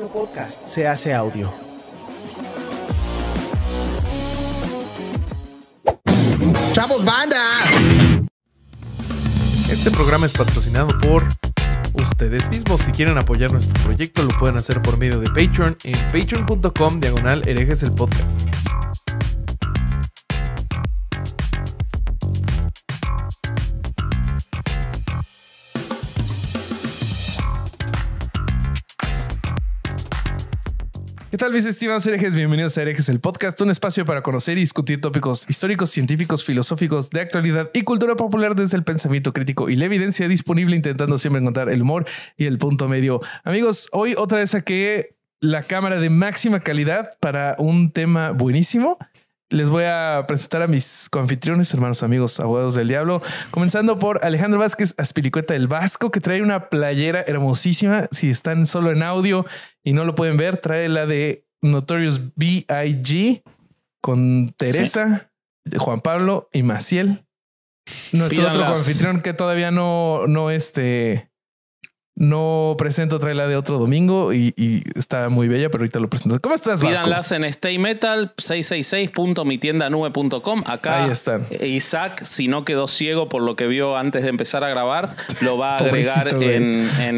un Podcast se hace audio. ¡Chavos, banda! Este programa es patrocinado por ustedes mismos. Si quieren apoyar nuestro proyecto, lo pueden hacer por medio de Patreon en patreon.com diagonal el podcast. ¿Qué tal, mis estimados herejes? Bienvenidos a Herejes, el podcast, un espacio para conocer y discutir tópicos históricos, científicos, filosóficos, de actualidad y cultura popular desde el pensamiento crítico y la evidencia disponible, intentando siempre encontrar el humor y el punto medio. Amigos, hoy otra vez saqué la cámara de máxima calidad para un tema buenísimo. Les voy a presentar a mis coanfitriones, hermanos, amigos, abogados del diablo. Comenzando por Alejandro Vázquez Aspiricueta del Vasco, que trae una playera hermosísima. Si están solo en audio y no lo pueden ver, trae la de Notorious B.I.G. con Teresa, Juan Pablo y Maciel. Nuestro otro coanfitrión que todavía no, no, este, no presento traerla de otro domingo y, está muy bella, pero ahorita lo presento. ¿Cómo estás, Vasco? Pídanlas en staymetal666.mitiendanube.com. Acá Ahí están. Isaac, si no quedó ciego por lo que vio antes de empezar a grabar, lo va a agregar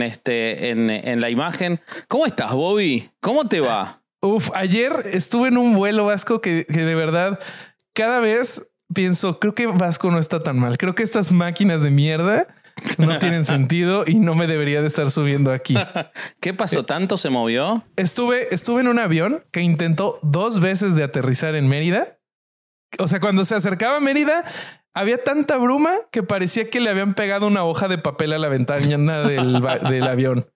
este, en, la imagen. ¿Cómo estás, Bobby? ¿Cómo te va? Uf, ayer estuve en un vuelo, Vasco, que de verdad cada vez pienso, creo que Vasco no está tan mal. Creo que estas máquinas de mierda no tienen sentido y no me debería de estar subiendo aquí. ¿Qué pasó? ¿Tanto se movió? Estuve, en un avión que intentó dos veces de aterrizar en Mérida. O sea, cuando se acercaba a Mérida, había tanta bruma que parecía que le habían pegado una hoja de papel a la ventana del avión.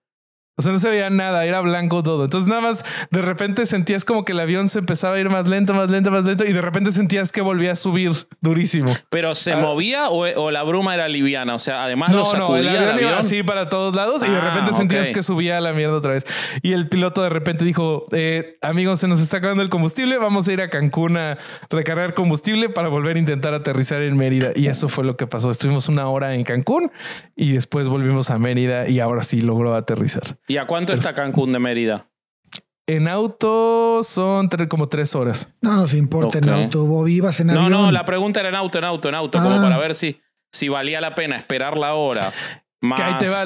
O sea, no se veía nada, era blanco todo. Entonces nada más de repente sentías como que el avión se empezaba a ir más lento, más lento, más lento y de repente sentías que volvía a subir durísimo. Pero se ah. movía o, la bruma era liviana, o sea, además no, sacudía no, el avión, así para todos lados y de ah, repente sentías que subía a la mierda otra vez. Y el piloto de repente dijo, eh, amigos, se nos está acabando el combustible, vamos a ir a Cancún a recargar combustible para volver a intentar aterrizar en Mérida. Y eso fue lo que pasó. Estuvimos una hora en Cancún y después volvimos a Mérida y ahora sí logró aterrizar. ¿Y a cuánto está Cancún de Mérida? En auto son como tres horas. No nos importa en auto. Vos vivas en avión. No, no, la pregunta era en auto, en auto, en auto, como ah. para ver si, si valía la pena esperar la hora. Que ahí te va.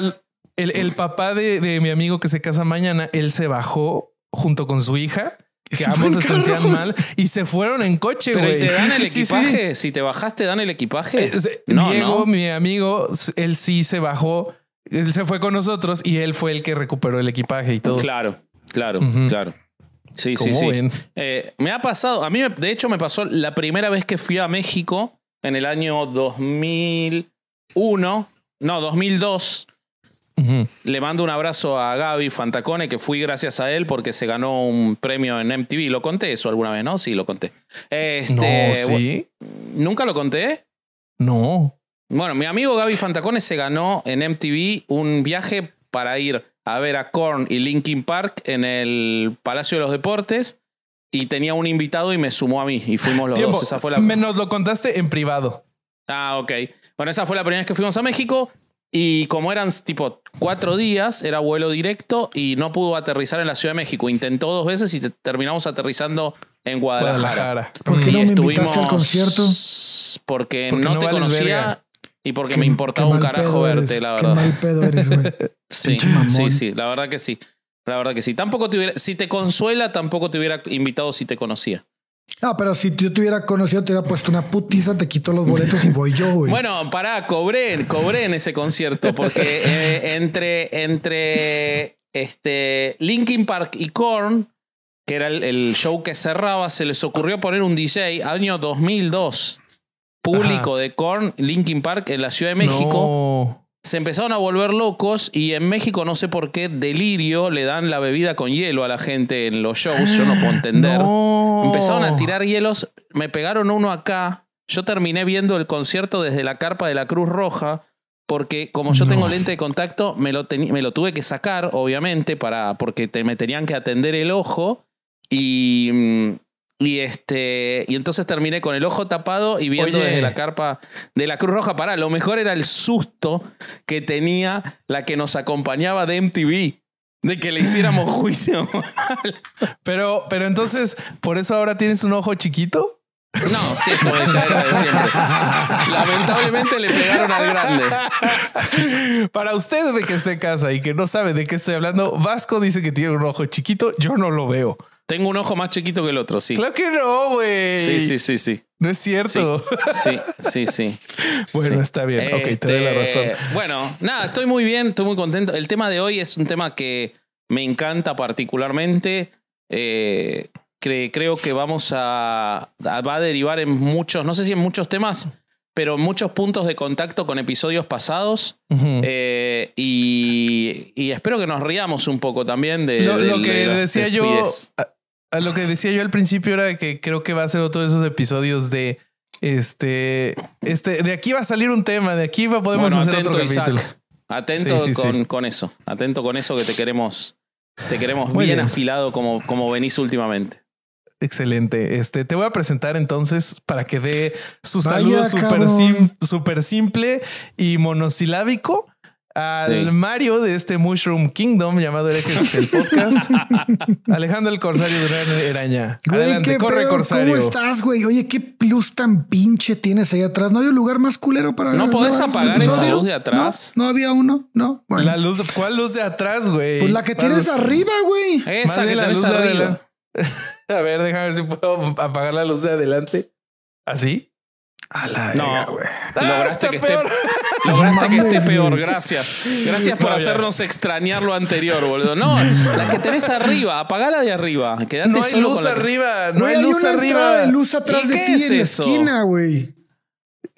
El, el papá de, mi amigo que se casa mañana, él se bajó junto con su hija. Que ambos se sentían mal y se fueron en coche, güey. ¿Te dan el equipaje? Si te bajaste, dan el equipaje. Eh, Diego, mi amigo, él sí se bajó él se fue con nosotros y él fue el que recuperó el equipaje y todo. Claro, claro, claro. Sí, sí, sí. Eh, me ha pasado, a mí de hecho me pasó la primera vez que fui a México en el año 2001, no, 2002. Le mando un abrazo a Gaby Fantacone, que fui gracias a él porque se ganó un premio en MTV. Lo conté eso alguna vez, ¿no? Sí, lo conté. Este, no, ¿sí? ¿Nunca lo conté? No. Bueno, mi amigo Gaby Fantacones se ganó en MTV un viaje para ir a ver a Korn y Linkin Park en el Palacio de los Deportes y tenía un invitado y me sumó a mí y fuimos los dos. nos lo contaste en privado. Ah, ok. Bueno, esa fue la primera vez que fuimos a México y como eran tipo cuatro días, era vuelo directo y no pudo aterrizar en la Ciudad de México. Intentó dos veces y terminamos aterrizando en Guadalajara. ¿Por qué no me invitaste al concierto? Porque, no, te conocía y porque me importaba un carajo verte, la verdad. Qué mal pedo eres, güey. sí, sí, sí, la verdad que sí. La verdad que sí. Tampoco te hubiera, si te consuela, tampoco te hubiera invitado si te conocía. Ah, pero si yo te hubiera conocido, te hubiera puesto una putiza, te quito los boletos y voy yo, güey. Bueno, pará, cobré, cobré en ese concierto, porque eh, entre, entre este, Linkin Park y Korn, que era el, el, show que cerraba, se les ocurrió poner un DJ año 2002 público de Korn, Linkin Park, en la Ciudad de México. Se empezaron a volver locos y en México, no sé por qué, delirio, le dan la bebida con hielo a la gente en los shows, yo no puedo entender. Empezaron a tirar hielos, me pegaron uno acá. Yo terminé viendo el concierto desde la carpa de la Cruz Roja, porque como yo tengo lente de contacto, me lo, me tuve que sacar, obviamente, para, porque me tenían que atender el ojo. Y mm, y este. Y entonces terminé con el ojo tapado y viendo desde la carpa de la Cruz Roja. Para, lo mejor era el susto que tenía la que nos acompañaba de MTV. De que le hiciéramos juicio. pero, entonces, ¿por eso ahora tienes un ojo chiquito? No, sí, eso ya era de siempre. Lamentablemente le pegaron al grande. Para usted de que esté en casa y que no sabe de qué estoy hablando, Vasco dice que tiene un ojo chiquito, yo no lo veo. Tengo un ojo más chiquito que el otro, sí. Claro que no, güey. Sí, sí, sí, sí. No es cierto. Sí, sí, sí. bueno, está bien. Ok, te doy la este, razón. Bueno, nada, estoy muy bien, estoy muy contento. El tema de hoy es un tema que me encanta particularmente. Eh, creo que vamos a, va a derivar en muchos, no sé si en muchos temas, pero en muchos puntos de contacto con episodios pasados. Eh, y, espero que nos riamos un poco también de lo, que decía yo a lo que decía yo al principio era que creo que va a ser otro de esos episodios de este, este, de aquí va a salir un tema, de aquí podemos hacer otro capítulo. Atento con, eso, atento con eso que te queremos, te queremos bien, afilado como, como venís últimamente. Excelente. Este, te voy a presentar entonces para que dé su saludo súper super simple y monosilábico al Mario de este Mushroom Kingdom llamado Herejes el podcast. Alejandro el Corsario de Eraña. Adelante, corre Corsario. ¿Cómo estás, güey? Oye, qué plus tan pinche tienes ahí atrás. No hay un lugar más culero para No puedes apagar esa luz de atrás. No, había uno, no. La luz, ¿cuál luz de atrás, güey? Pues la que tienes arriba, güey. Esa que la luz de arriba. A ver, déjame ver si puedo apagar la luz de adelante. ¿Así? A la no, güey. Ah, lograste, que, esté, lograste que esté peor. Gracias. Gracias por hacernos extrañar lo anterior, boludo. No, la que tenés arriba, apagala de arriba. no hay luz arriba, no hay, luz arriba. Hay luz atrás de ti es en eso? la esquina, güey.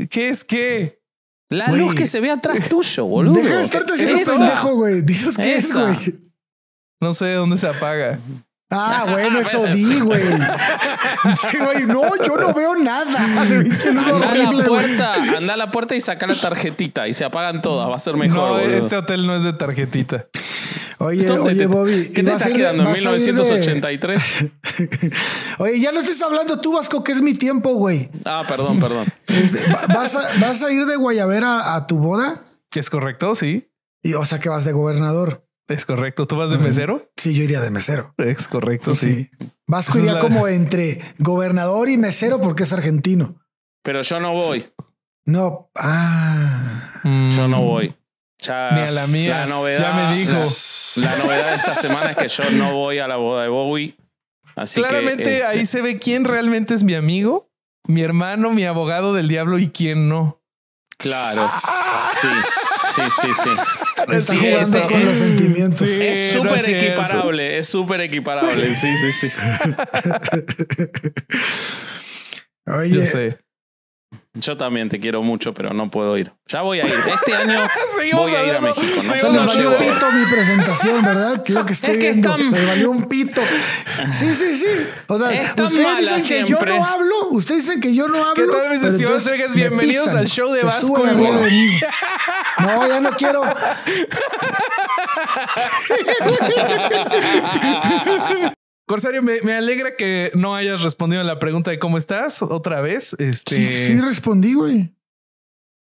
¿Qué es qué? La luz que se ve atrás tuyo, boludo. Deja de estarte haciendo pendejo, güey. Dios, ¿qué es, güey? No sé de dónde se apaga. Ah, ah, bueno, eso di, güey. No, yo no veo nada. Anda a la puerta, anda la puerta y saca la tarjetita y se apagan todas. Va a ser mejor. No, este hotel no es de tarjetita. Oye, oye, Bobby. ¿Qué te quedando en 1983? oye, ya no estás hablando tú, Vasco, que es mi tiempo, güey. Ah, perdón, perdón. Este, ¿Vas a, ir de Guayabera a tu boda? Es correcto, sí. Y, o sea que vas de gobernador. Es correcto. ¿Tú vas de mesero? Sí, yo iría de mesero. Es correcto, sí. Vasco iría como entre gobernador y mesero porque es argentino. Pero yo no voy. No. Ah. Yo no mm. voy. Ya, Ni a la mía. novedad, ya me dijo. La, novedad de esta semana es que yo no voy a la boda de Bowie. Así Claramente este, ahí se ve quién realmente es mi amigo, mi hermano, mi abogado del diablo y quién no. Claro. Ah. Sí, sí, sí, sí. Está jugando es, con los sentimientos. es súper equiparable, es súper equiparable. Sí, sí, sí. Oye, Yo sé. Yo también te quiero mucho, pero no puedo ir. Ya voy a ir. Este año voy a ir a México. me valió un pito mi presentación, ¿verdad? Lo que estoy es Me valió un pito. Sí, sí, sí. O sea, ustedes dicen que yo no hablo. Ustedes dicen que yo no hablo. ¿Qué tal, mis estimados seres? Bienvenidos al show de Vasco. No, ya no quiero. Corsario, me, alegra que no hayas respondido a la pregunta de cómo estás otra vez. Este sí, sí respondí, güey.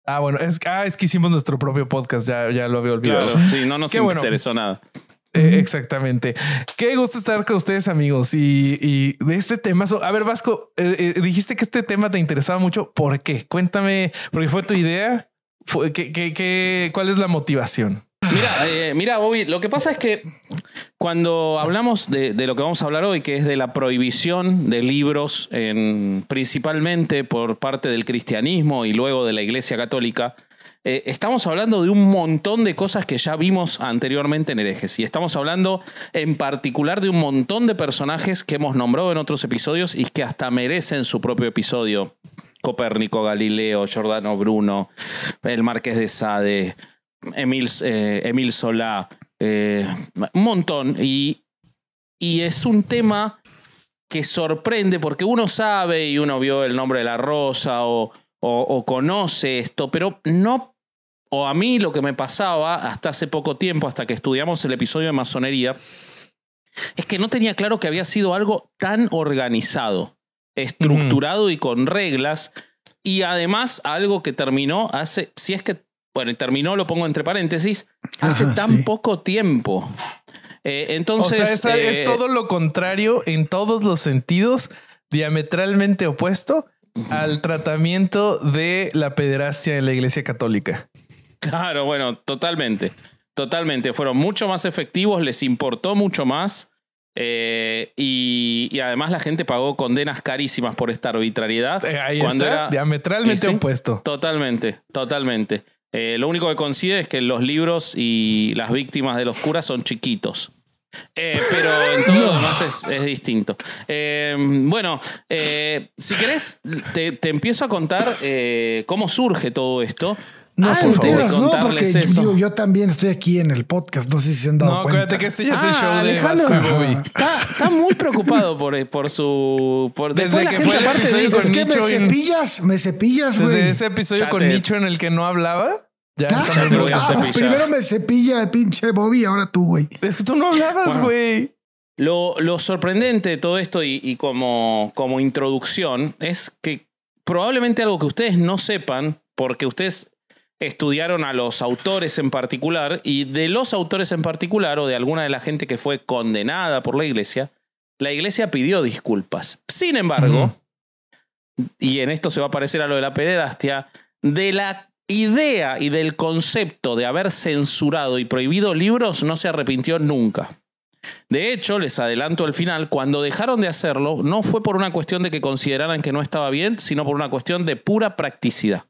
Ah, bueno, es, ah, es que hicimos nuestro propio podcast, ya, ya lo había olvidado. sí, no nos interesó nada. Eh, exactamente. Qué gusto estar con ustedes, amigos. Y, de este tema, a ver, Vasco, eh, eh, dijiste que este tema te interesaba mucho. ¿Por qué? Cuéntame, porque fue tu idea. ¿Qué, cuál es la motivación? Mira, eh, mira, Bobby, lo que pasa es que cuando hablamos de, lo que vamos a hablar hoy, que es de la prohibición de libros en, principalmente por parte del cristianismo y luego de la Iglesia Católica, eh, estamos hablando de un montón de cosas que ya vimos anteriormente en herejes. Y estamos hablando en particular de un montón de personajes que hemos nombrado en otros episodios y que hasta merecen su propio episodio. Copérnico, Galileo, Giordano Bruno, el Marqués de Sade, eh, Emil, Solá, eh, un montón. Y, y es un tema que sorprende porque uno sabe y uno vio el nombre de la rosa o, conoce esto, pero no, o a mí lo que me pasaba hasta hace poco tiempo, hasta que estudiamos el episodio de masonería, es que no tenía claro que había sido algo tan organizado, estructurado y con reglas, y además algo que terminó hace, si es que bueno, terminó, lo pongo entre paréntesis, hace tan poco tiempo. Eh, entonces. es, eh, todo lo contrario en todos los sentidos, diametralmente opuesto al tratamiento de la pederastia en la iglesia católica. Claro, bueno, totalmente. Totalmente. Fueron mucho más efectivos, les importó mucho más. Eh, y, además la gente pagó condenas carísimas por esta arbitrariedad. ahí cuando era diametralmente opuesto. Totalmente, totalmente. Eh, lo único que coincide es que los libros y las víctimas de los curas son chiquitos. Eh, pero en todo lo demás es, distinto. Eh, bueno, si querés, te, te, empiezo a contar cómo surge todo esto. No, por favor no, porque Yo, también estoy aquí en el podcast, no sé si se han dado no, cuenta. No, acuérdate que este ya es el ah, show de Vasco y Está, está, muy preocupado por, por su... Por, Desde que fue el episodio de, con es Que me cepillas, me cepillas, Desde ese episodio con Nicho en el que no hablaba... Ya ah, ah, Primero me cepilla el pinche Bobby, ahora tú, güey. Es que tú no hablabas, güey. lo, sorprendente de todo esto y, como, como introducción es que probablemente algo que ustedes no sepan, porque ustedes estudiaron a los autores en particular, y de los autores en particular, o de alguna de la gente que fue condenada por la iglesia, la iglesia pidió disculpas. Sin embargo, y en esto se va a parecer a lo de la pederastia, de la idea y del concepto de haber censurado y prohibido libros no se arrepintió nunca. De hecho, les adelanto al final, cuando dejaron de hacerlo, no fue por una cuestión de que consideraran que no estaba bien, sino por una cuestión de pura practicidad.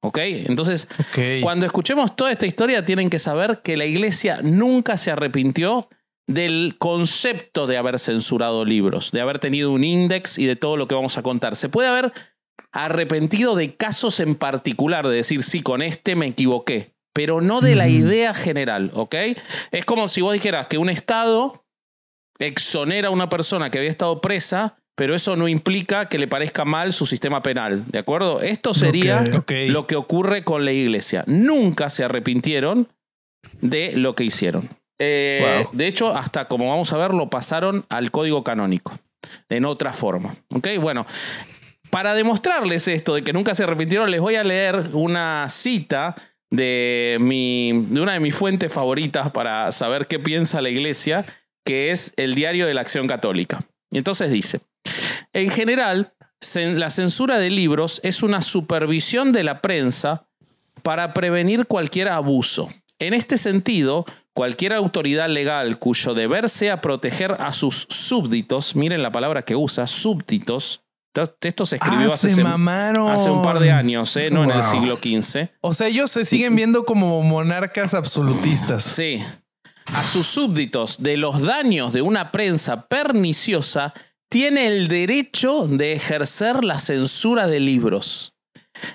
¿Ok? Entonces, cuando escuchemos toda esta historia, tienen que saber que la iglesia nunca se arrepintió del concepto de haber censurado libros, de haber tenido un índice y de todo lo que vamos a contar. Se puede haber arrepentido de casos en particular, de decir, sí, con este me equivoqué, pero no de la idea general, ¿ok? Es como si vos dijeras que un Estado exonera a una persona que había estado presa, pero eso no implica que le parezca mal su sistema penal, ¿de acuerdo? Esto sería lo que ocurre con la iglesia. Nunca se arrepintieron de lo que hicieron. Eh, de hecho, hasta como vamos a ver, lo pasaron al código canónico en otra forma. ¿Ok? Bueno, para demostrarles esto de que nunca se repitieron, les voy a leer una cita de, mi, de una de mis fuentes favoritas para saber qué piensa la iglesia, que es el Diario de la Acción Católica. Y entonces dice, en general, la censura de libros es una supervisión de la prensa para prevenir cualquier abuso. En este sentido, cualquier autoridad legal cuyo deber sea proteger a sus súbditos, miren la palabra que usa, súbditos, esto se escribió ah, hace, un par de años, ¿eh? no en el siglo XV. O sea, ellos se siguen viendo como monarcas absolutistas. Sí. A sus súbditos de los daños de una prensa perniciosa tiene el derecho de ejercer la censura de libros.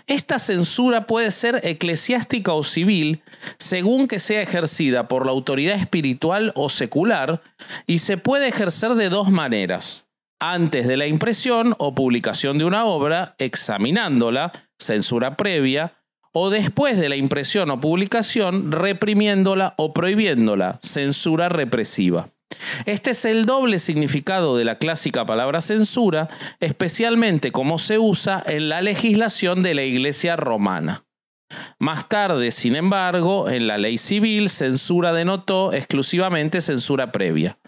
Esta censura puede ser eclesiástica o civil, según que sea ejercida por la autoridad espiritual o secular, y se puede ejercer de dos maneras antes de la impresión o publicación de una obra, examinándola, censura previa, o después de la impresión o publicación, reprimiéndola o prohibiéndola, censura represiva. Este es el doble significado de la clásica palabra censura, especialmente como se usa en la legislación de la Iglesia romana. Más tarde, sin embargo, en la ley civil, censura denotó exclusivamente censura previa.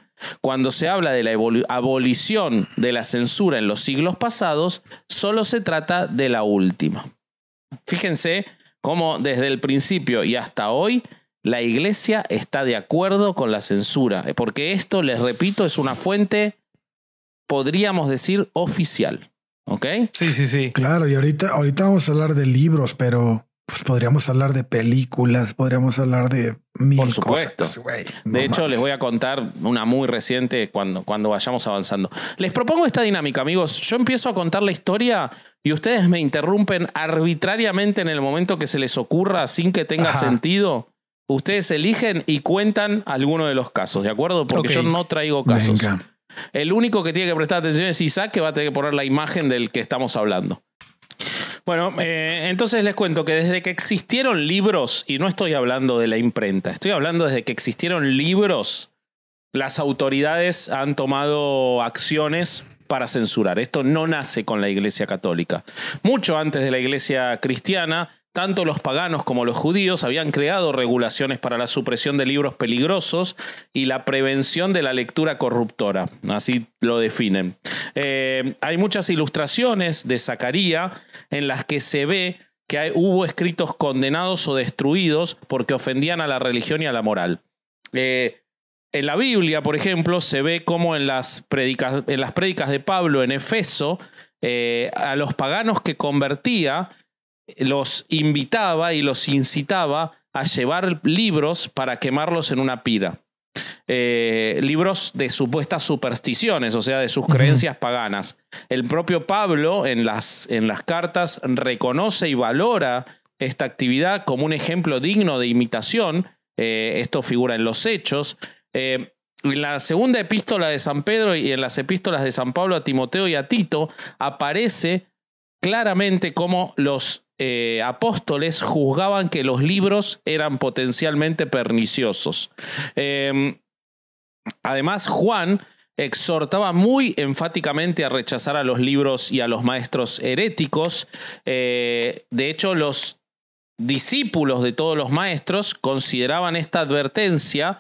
Cuando se habla de la abolición de la censura en los siglos pasados, solo se trata de la última. Fíjense cómo desde el principio y hasta hoy la iglesia está de acuerdo con la censura, porque esto, les repito, es una fuente, podríamos decir, oficial. ¿Ok? Sí, sí, sí. Claro, y ahorita, ahorita vamos a hablar de libros, pero pues, podríamos hablar de películas, podríamos hablar de mil Por supuesto. de hecho, les voy a contar una muy reciente cuando, cuando vayamos avanzando. Les propongo esta dinámica, amigos. Yo empiezo a contar la historia y ustedes me interrumpen arbitrariamente en el momento que se les ocurra sin que tenga sentido. Ustedes eligen y cuentan alguno de los casos, ¿de acuerdo? Porque yo no traigo casos. El único que tiene que prestar atención es Isaac, que va a tener que poner la imagen del que estamos hablando. Bueno, eh, entonces les cuento que desde que existieron libros, y no estoy hablando de la imprenta, estoy hablando desde que existieron libros, las autoridades han tomado acciones para censurar. Esto no nace con la Iglesia Católica. Mucho antes de la Iglesia Cristiana, tanto los paganos como los judíos habían creado regulaciones para la supresión de libros peligrosos y la prevención de la lectura corruptora, así lo definen. Eh, hay muchas ilustraciones de Zacarías en las que se ve que hubo escritos condenados o destruidos porque ofendían a la religión y a la moral. Eh, en la Biblia, por ejemplo, se ve como en las prédicas, de Pablo en Efeso, eh, a los paganos que convertía, los invitaba y los incitaba a llevar libros para quemarlos en una pira. Eh, libros de supuestas supersticiones, o sea, de sus creencias paganas. El propio Pablo en las, en las cartas reconoce y valora esta actividad como un ejemplo digno de imitación. Eh, esto figura en los hechos. Eh, en la segunda epístola de San Pedro y en las epístolas de San Pablo a Timoteo y a Tito aparece claramente cómo los eh, apóstoles juzgaban que los libros eran potencialmente perniciosos. Em, además, Juan exhortaba muy enfáticamente a rechazar a los libros y a los maestros heréticos. Eh, de hecho, los discípulos de todos los maestros consideraban esta advertencia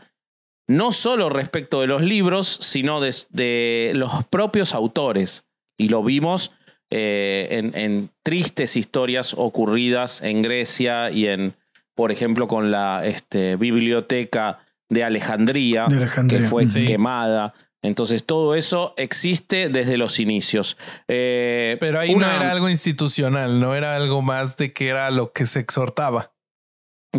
no solo respecto de los libros, sino de, de los propios autores. Y lo vimos eh, en, tristes historias ocurridas en Grecia y en, por ejemplo, con la este, biblioteca de Alejandría, que fue quemada. Entonces todo eso existe desde los inicios. Eh, Pero ahí no era algo institucional, no era algo más de que era lo que se exhortaba.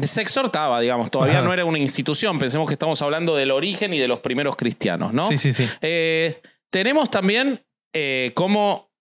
Se exhortaba, digamos, todavía no era una institución. Pensemos que estamos hablando del origen y de los primeros cristianos, ¿no? Sí, sí, sí. Eh, tenemos también eh, cómo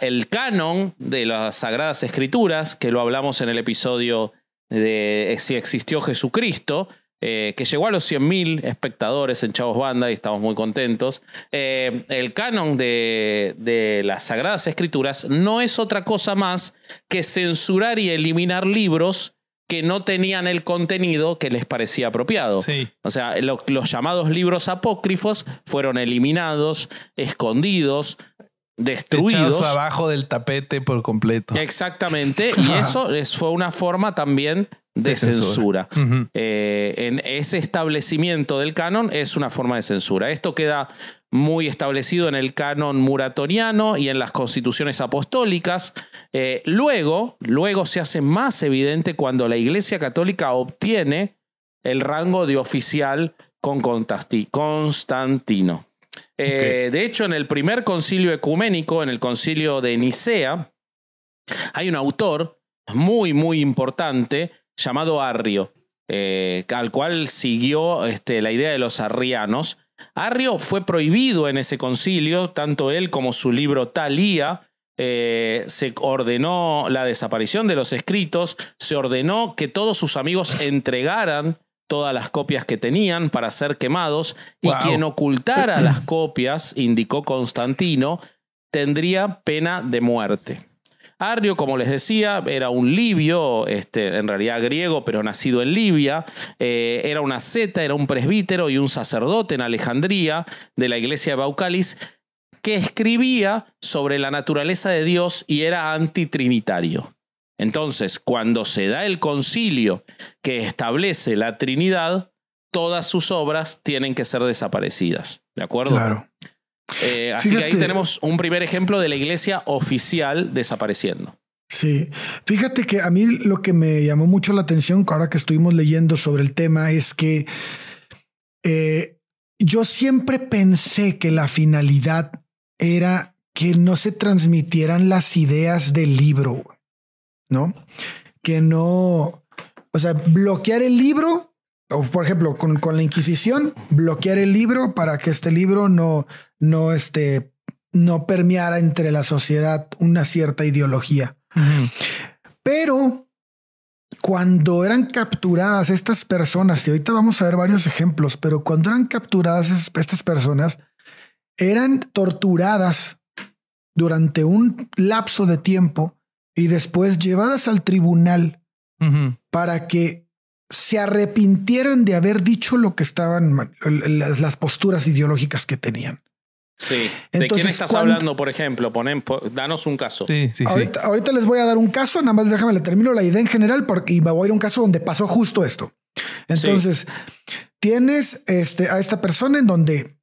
el canon de las Sagradas Escrituras, que lo hablamos en el episodio de si existió Jesucristo, eh, que llegó a los 100.000 espectadores en Chavos Banda y estamos muy contentos. Eh, el canon de, las Sagradas Escrituras no es otra cosa más que censurar y eliminar libros que no tenían el contenido que les parecía apropiado. O sea, los llamados libros apócrifos fueron eliminados, escondidos, destruidos. abajo del tapete por completo. Exactamente. y eso es, fue una forma también de, censura. Eh, en ese establecimiento del canon es una forma de censura. Esto queda muy establecido en el canon muratoriano y en las constituciones apostólicas. Eh, luego, luego se hace más evidente cuando la Iglesia Católica obtiene el rango de oficial con Constantino. Eh, de hecho, en el primer concilio ecuménico, en el concilio de Nicea, hay un autor muy, muy importante llamado Arrio, eh, al cual siguió este, la idea de los arrianos. Arrio fue prohibido en ese concilio, tanto él como su libro Talía. Eh, se ordenó la desaparición de los escritos, se ordenó que todos sus amigos entregaran todas las copias que tenían para ser quemados y quien ocultara las copias, indicó Constantino, tendría pena de muerte. Arrio, como les decía, era un libio, este, en realidad griego, pero nacido en Libia, eh, era una zeta, era un presbítero y un sacerdote en Alejandría de la iglesia de Baucalis, que escribía sobre la naturaleza de Dios y era antitrinitario. Entonces, cuando se da el concilio que establece la Trinidad, todas sus obras tienen que ser desaparecidas. ¿De acuerdo? Claro. Eh, así que ahí tenemos un primer ejemplo de la iglesia oficial desapareciendo. Sí, fíjate que a mí lo que me llamó mucho la atención ahora que estuvimos leyendo sobre el tema es que eh, yo siempre pensé que la finalidad era que no se transmitieran las ideas del libro. ¿no? Que no, o sea, bloquear el libro, o por ejemplo, con, con la Inquisición, bloquear el libro para que este libro no, no, este, no permeara entre la sociedad una cierta ideología. Pero cuando eran capturadas estas personas, y ahorita vamos a ver varios ejemplos, pero cuando eran capturadas estas personas, eran torturadas durante un lapso de tiempo y después llevadas al tribunal para que se arrepintieran de haber dicho lo que estaban, las, posturas ideológicas que tenían. Sí. Entonces, quién estás hablando, por ejemplo? Ponen, danos un caso. Sí, sí, ahorita, sí. ahorita, les voy a dar un caso, nada más déjame le termino la idea en general porque, y me voy a ir a un caso donde pasó justo esto. Entonces, tienes este, a esta persona en donde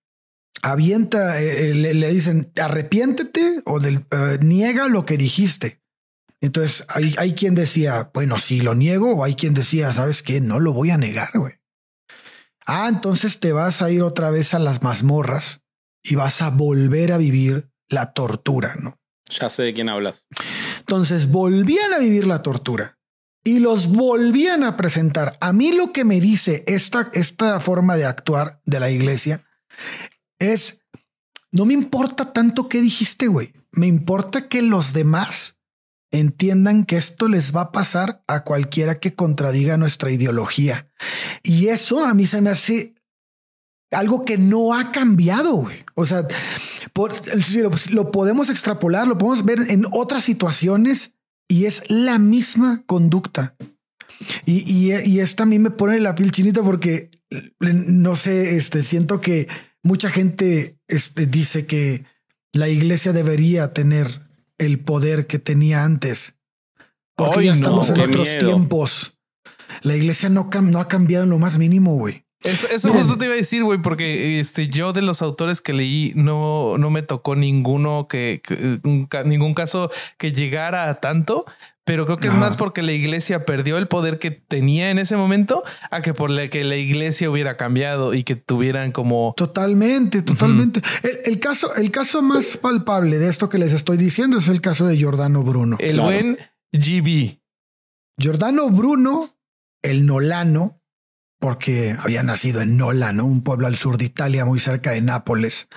avienta, eh, eh, le, dicen arrepiéntete o eh, niega lo que dijiste. Entonces, hay, quien decía, bueno, si lo niego, o hay quien decía, ¿sabes qué? No lo voy a negar, güey. Ah, entonces te vas a ir otra vez a las mazmorras y vas a volver a vivir la tortura, ¿no? Ya sé de quién hablas. Entonces, volvían a vivir la tortura y los volvían a presentar. A mí lo que me dice esta, esta forma de actuar de la iglesia es, no me importa tanto qué dijiste, güey. Me importa que los demás entiendan que esto les va a pasar a cualquiera que contradiga nuestra ideología. Y eso a mí se me hace algo que no ha cambiado, O sea, lo, podemos extrapolar, lo podemos ver en otras situaciones y es la misma conducta. Y, y, esta a mí me pone la piel chinita porque eh, no sé, este, siento que mucha gente este, dice que la iglesia debería tener el poder que tenía antes. Porque ya estamos en otros tiempos. La iglesia no, no ha cambiado en lo más mínimo, güey. Eso, justo te iba a decir, güey, porque este, yo de los autores que leí no, no me tocó ninguno que, ningún caso que llegara a tanto, pero creo que es más porque la iglesia perdió el poder que tenía en ese momento a que por la que la iglesia hubiera cambiado y que tuvieran como totalmente, totalmente. el, caso, el caso más palpable de esto que les estoy diciendo es el caso de Giordano Bruno. El buen GB. Giordano Bruno, el Nolano, porque había nacido en Nola, ¿no? un pueblo al sur de Italia, muy cerca de Nápoles.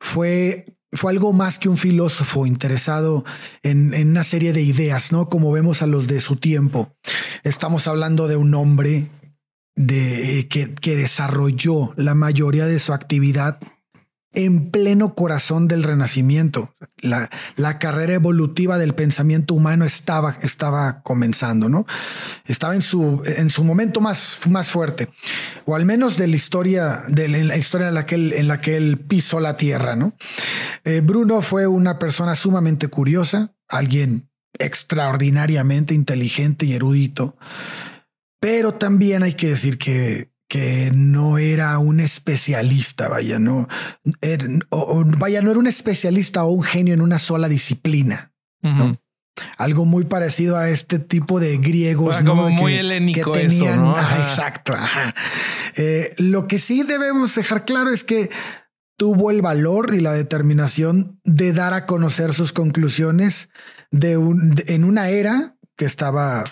Fue, fue algo más que un filósofo interesado en, una serie de ideas, ¿no? como vemos a los de su tiempo. Estamos hablando de un hombre que, que desarrolló la mayoría de su actividad en pleno corazón del renacimiento. La, carrera evolutiva del pensamiento humano estaba, estaba comenzando, ¿no? Estaba en su, en su momento más, más fuerte, o al menos de la historia, de la, historia en la, que él, en la que él pisó la tierra, ¿no? Eh, Bruno fue una persona sumamente curiosa, alguien extraordinariamente inteligente y erudito, pero también hay que decir que que no era un especialista, vaya, no, er, vaya, no era un especialista o un genio en una sola disciplina. Algo muy parecido a este tipo de griegos. como muy exacto. lo que sí debemos dejar claro es que tuvo el valor y la determinación de dar a conocer sus conclusiones en una era que estaba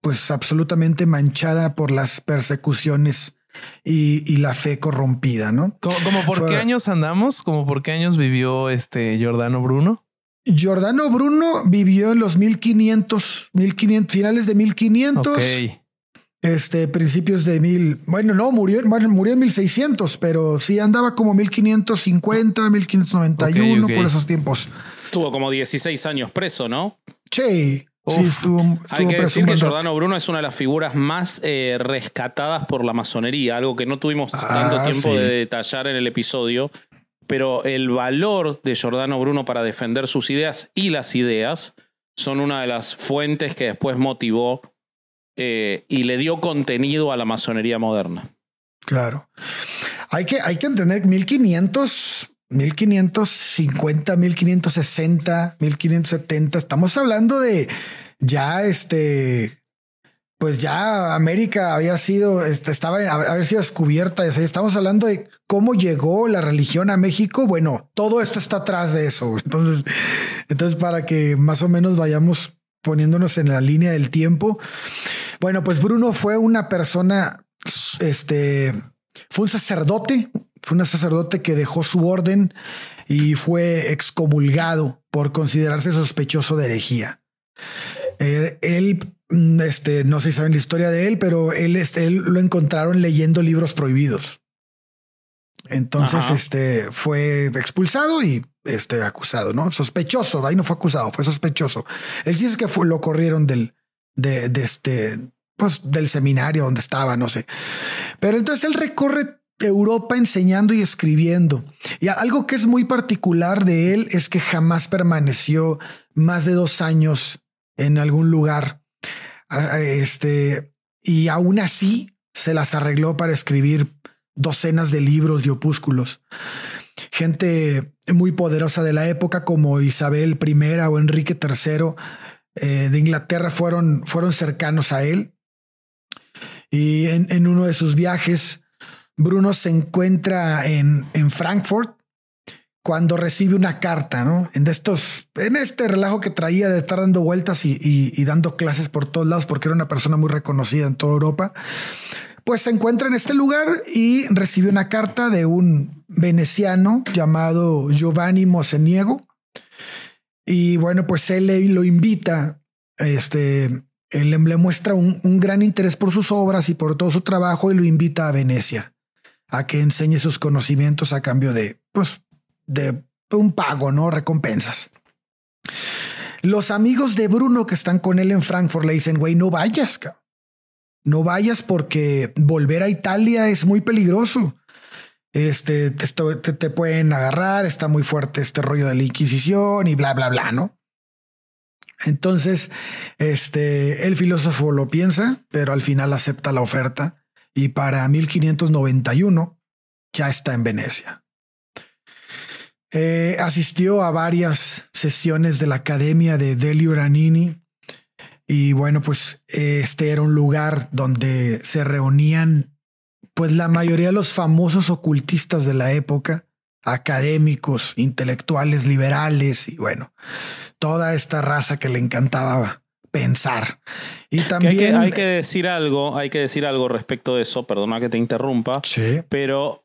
pues absolutamente manchada por las persecuciones y, la fe corrompida, ¿no? como por qué años andamos? ¿Como por qué años vivió este Giordano Bruno? Giordano Bruno vivió en los 1500, 1500 finales de 1500. Okay. Este, principios de mil, bueno, no, murió, bueno, murió en 1600, pero sí andaba como 1550, 1591 por esos tiempos. Tuvo como 16 años preso, ¿no? Che hay que decir que Giordano Bruno es una de las figuras más eh, rescatadas por la masonería, algo que no tuvimos ah, tanto tiempo de detallar en el episodio, pero el valor de Giordano Bruno para defender sus ideas y las ideas son una de las fuentes que después motivó eh, y le dio contenido a la masonería moderna. Claro. Hay que, hay que entender 1500 1550, 1560, 1570. Estamos hablando de ya este, pues ya América había sido, este, estaba, haber sido descubierta. Estamos hablando de cómo llegó la religión a México. Bueno, todo esto está atrás de eso. Entonces, entonces para que más o menos vayamos poniéndonos en la línea del tiempo. Bueno, pues Bruno fue una persona, este, fue un sacerdote, fue un sacerdote que dejó su orden y fue excomulgado por considerarse sospechoso de herejía. Er, él, mm, este, no sé si saben la historia de él, pero él, este, lo encontraron leyendo libros prohibidos. Entonces, este fue expulsado y este acusado, no sospechoso. Ahí no fue acusado, fue sospechoso. Él sí es que lo corrieron del este, pues, del seminario donde estaba, no sé. Pero entonces él recorre Europa enseñando y escribiendo. Y algo que es muy particular de él es que jamás permaneció más de dos años en algún lugar. Este, y aún así se las arregló para escribir docenas de libros y opúsculos. Gente muy poderosa de la época como Isabel I o Enrique III eh, de Inglaterra fueron, fueron cercanos a él. Y en, en uno de sus viajes, Bruno se encuentra en, en Frankfurt cuando recibe una carta, ¿no? En, estos, en este relajo que traía de estar dando vueltas y, dando clases por todos lados, porque era una persona muy reconocida en toda Europa, pues se encuentra en este lugar y recibe una carta de un veneciano llamado Giovanni Moceniego. Y bueno, pues él lo invita, este, él le muestra un, gran interés por sus obras y por todo su trabajo y lo invita a Venecia a que enseñe sus conocimientos a cambio de, pues, de un pago, ¿no? Recompensas. Los amigos de Bruno que están con él en Frankfurt le dicen, güey, no vayas, no vayas porque volver a Italia es muy peligroso. Este, te, te, pueden agarrar, está muy fuerte este rollo de la Inquisición y bla, bla, bla, ¿no? Entonces, este, el filósofo lo piensa, pero al final acepta la oferta y para 1591 ya está en Venecia. Eh, asistió a varias sesiones de la Academia de Deli Uranini y bueno, pues este era un lugar donde se reunían pues la mayoría de los famosos ocultistas de la época, académicos, intelectuales, liberales y bueno, toda esta raza que le encantaba pensar. Y también. hay, que, decir algo, hay que decir algo respecto de eso, perdona que te interrumpa. Pero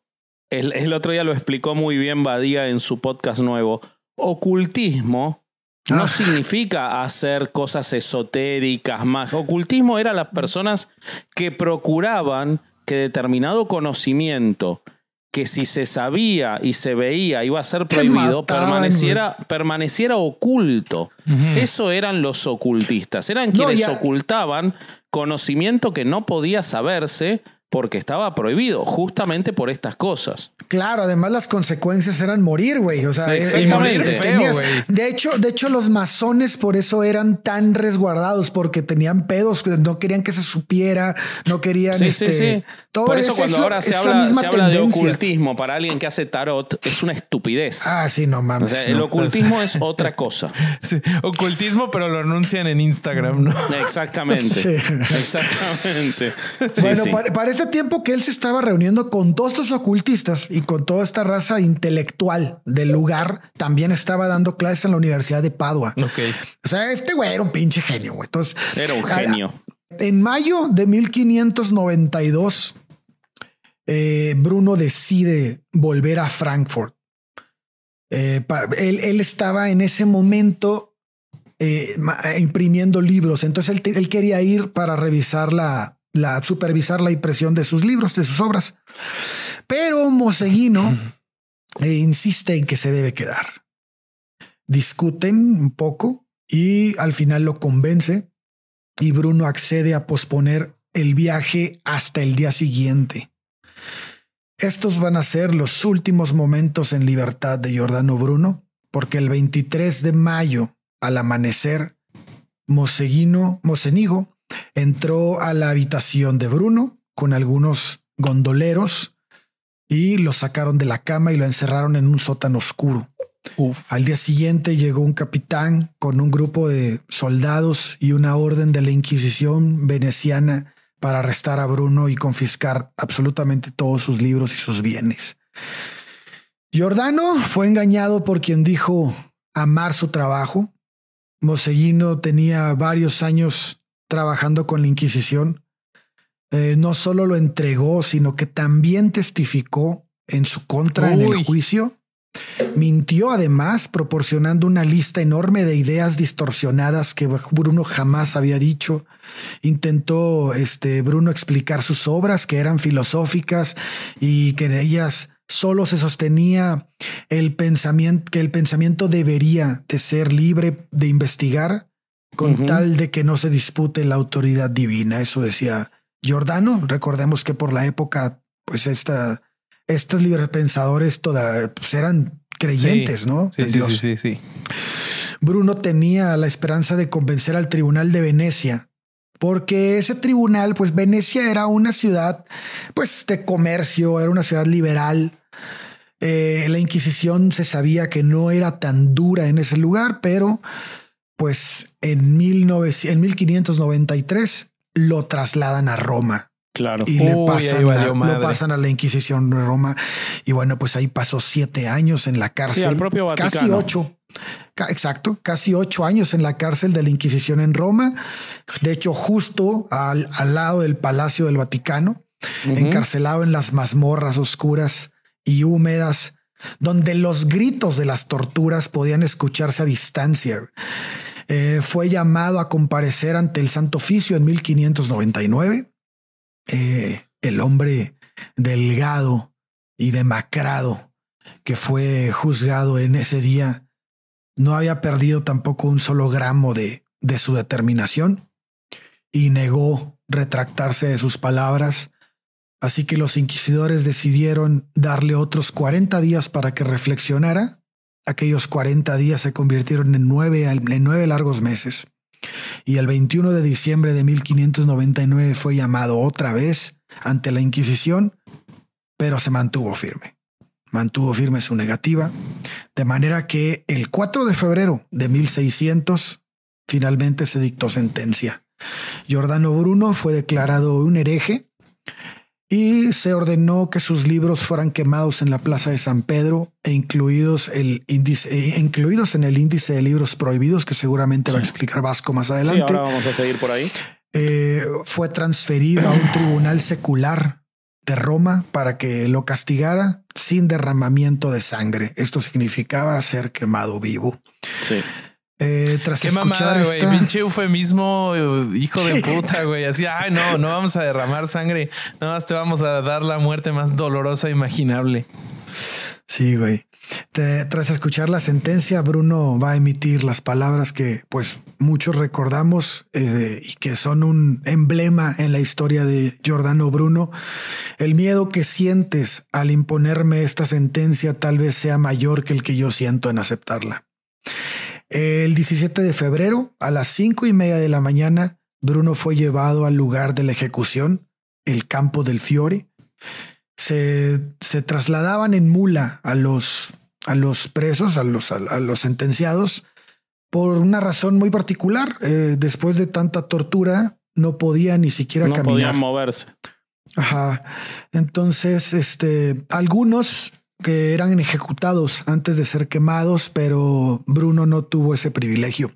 el, el otro día lo explicó muy bien Badía en su podcast nuevo. Ocultismo no ah. significa hacer cosas esotéricas más. Ocultismo era las mm. personas que procuraban que determinado conocimiento que si se sabía y se veía iba a ser prohibido, permaneciera, permaneciera oculto. Eso eran los ocultistas, eran quienes ocultaban conocimiento que no podía saberse porque estaba prohibido justamente por estas cosas. Claro, además las consecuencias eran morir, güey. O sea, eh, eh, de hecho, de hecho los masones por eso eran tan resguardados porque tenían pedos, no querían que se supiera, no querían. este, Todo por eso cuando ahora se, habla, de ocultismo para alguien que hace tarot es una estupidez. Ah, sí, no mames. El ocultismo es otra cosa. Sí, ocultismo, pero lo anuncian en Instagram, ¿no? Exactamente. Sí. Exactamente. bueno, parece este tiempo que él se estaba reuniendo con todos estos ocultistas y con toda esta raza intelectual del lugar, también estaba dando clases en la Universidad de Padua. O sea, este güey era un pinche genio, güey. Entonces, era un genio. En mayo de 1592, eh, Bruno decide volver a Frankfurt. Eh, él, estaba en ese momento eh, imprimiendo libros, entonces él, él, quería ir para revisar la, la, supervisar la impresión de sus libros, de sus obras. Pero Moseguino eh, insiste en que se debe quedar. Discuten un poco y al final lo convence y Bruno accede a posponer el viaje hasta el día siguiente. Estos van a ser los últimos momentos en libertad de Giordano Bruno, porque el 23 de mayo, al amanecer, Moseguino, Mosenigo Entró a la habitación de Bruno con algunos gondoleros y lo sacaron de la cama y lo encerraron en un sótano oscuro. Al día siguiente llegó un capitán con un grupo de soldados y una orden de la Inquisición veneciana para arrestar a Bruno y confiscar absolutamente todos sus libros y sus bienes. Giordano fue engañado por quien dijo amar su trabajo. Mosellino tenía varios años trabajando con la Inquisición, eh, no solo lo entregó, sino que también testificó en su contra en el juicio. Mintió además proporcionando una lista enorme de ideas distorsionadas que Bruno jamás había dicho. Intentó este Bruno explicar sus obras que eran filosóficas y que en ellas solo se sostenía el pensamiento que el pensamiento debería de ser libre de investigar con tal de que no se dispute la autoridad divina. Eso decía Giordano. Recordemos que por la época, pues esta, estos librepensadores pensadores pues eran creyentes, ¿no? Sí, sí, sí, sí. Bruno tenía la esperanza de convencer al tribunal de Venecia porque ese tribunal, pues Venecia era una ciudad, pues de comercio, era una ciudad liberal. Eh, la Inquisición se sabía que no era tan dura en ese lugar, pero pues en, en 1593 lo trasladan a Roma. Claro. Y le pasan, a, lo pasan a la Inquisición de Roma. Y bueno, pues ahí pasó siete años en la cárcel. propio Casi ocho. Exacto, casi ocho años en la cárcel de la Inquisición en Roma. De hecho, justo al, lado del Palacio del Vaticano, encarcelado en las mazmorras oscuras y húmedas donde los gritos de las torturas podían escucharse a distancia. Eh, fue llamado a comparecer ante el Santo Oficio en 1599. Eh, el hombre delgado y demacrado que fue juzgado en ese día no había perdido tampoco un solo gramo de, de su determinación y negó retractarse de sus palabras Así que los inquisidores decidieron darle otros 40 días para que reflexionara. Aquellos 40 días se convirtieron en nueve, largos meses. Y el 21 de diciembre de 1599 fue llamado otra vez ante la Inquisición, pero se mantuvo firme. Mantuvo firme su negativa, de manera que el 4 de febrero de 1600 finalmente se dictó sentencia. Giordano Bruno fue declarado un hereje y se ordenó que sus libros fueran quemados en la plaza de San Pedro e incluidos, el e incluidos en el índice de libros prohibidos que seguramente va a explicar Vasco más adelante. Sí, ahora vamos a seguir por ahí. Eh, fue transferido a un tribunal secular de Roma para que lo castigara sin derramamiento de sangre. Esto significaba ser quemado vivo. Sí. Eh, tras Qué escuchar mamada, Pinche eufemismo, hijo de puta, güey. Así, ay, no, no vamos a derramar sangre. Nada más te vamos a dar la muerte más dolorosa imaginable. Sí, güey. tras escuchar la sentencia, Bruno va a emitir las palabras que, pues, muchos recordamos eh, y que son un emblema en la historia de Giordano Bruno. El miedo que sientes al imponerme esta sentencia tal vez sea mayor que el que yo siento en aceptarla. El 17 de febrero, a las cinco y media de la mañana, Bruno fue llevado al lugar de la ejecución, el campo del Fiore. Se, trasladaban en mula a los, a los presos, a los, a, los sentenciados, por una razón muy particular. Eh, después de tanta tortura, no podía ni siquiera caminar. No podían moverse. Ajá. Entonces, este, algunos que eran ejecutados antes de ser quemados, pero Bruno no tuvo ese privilegio.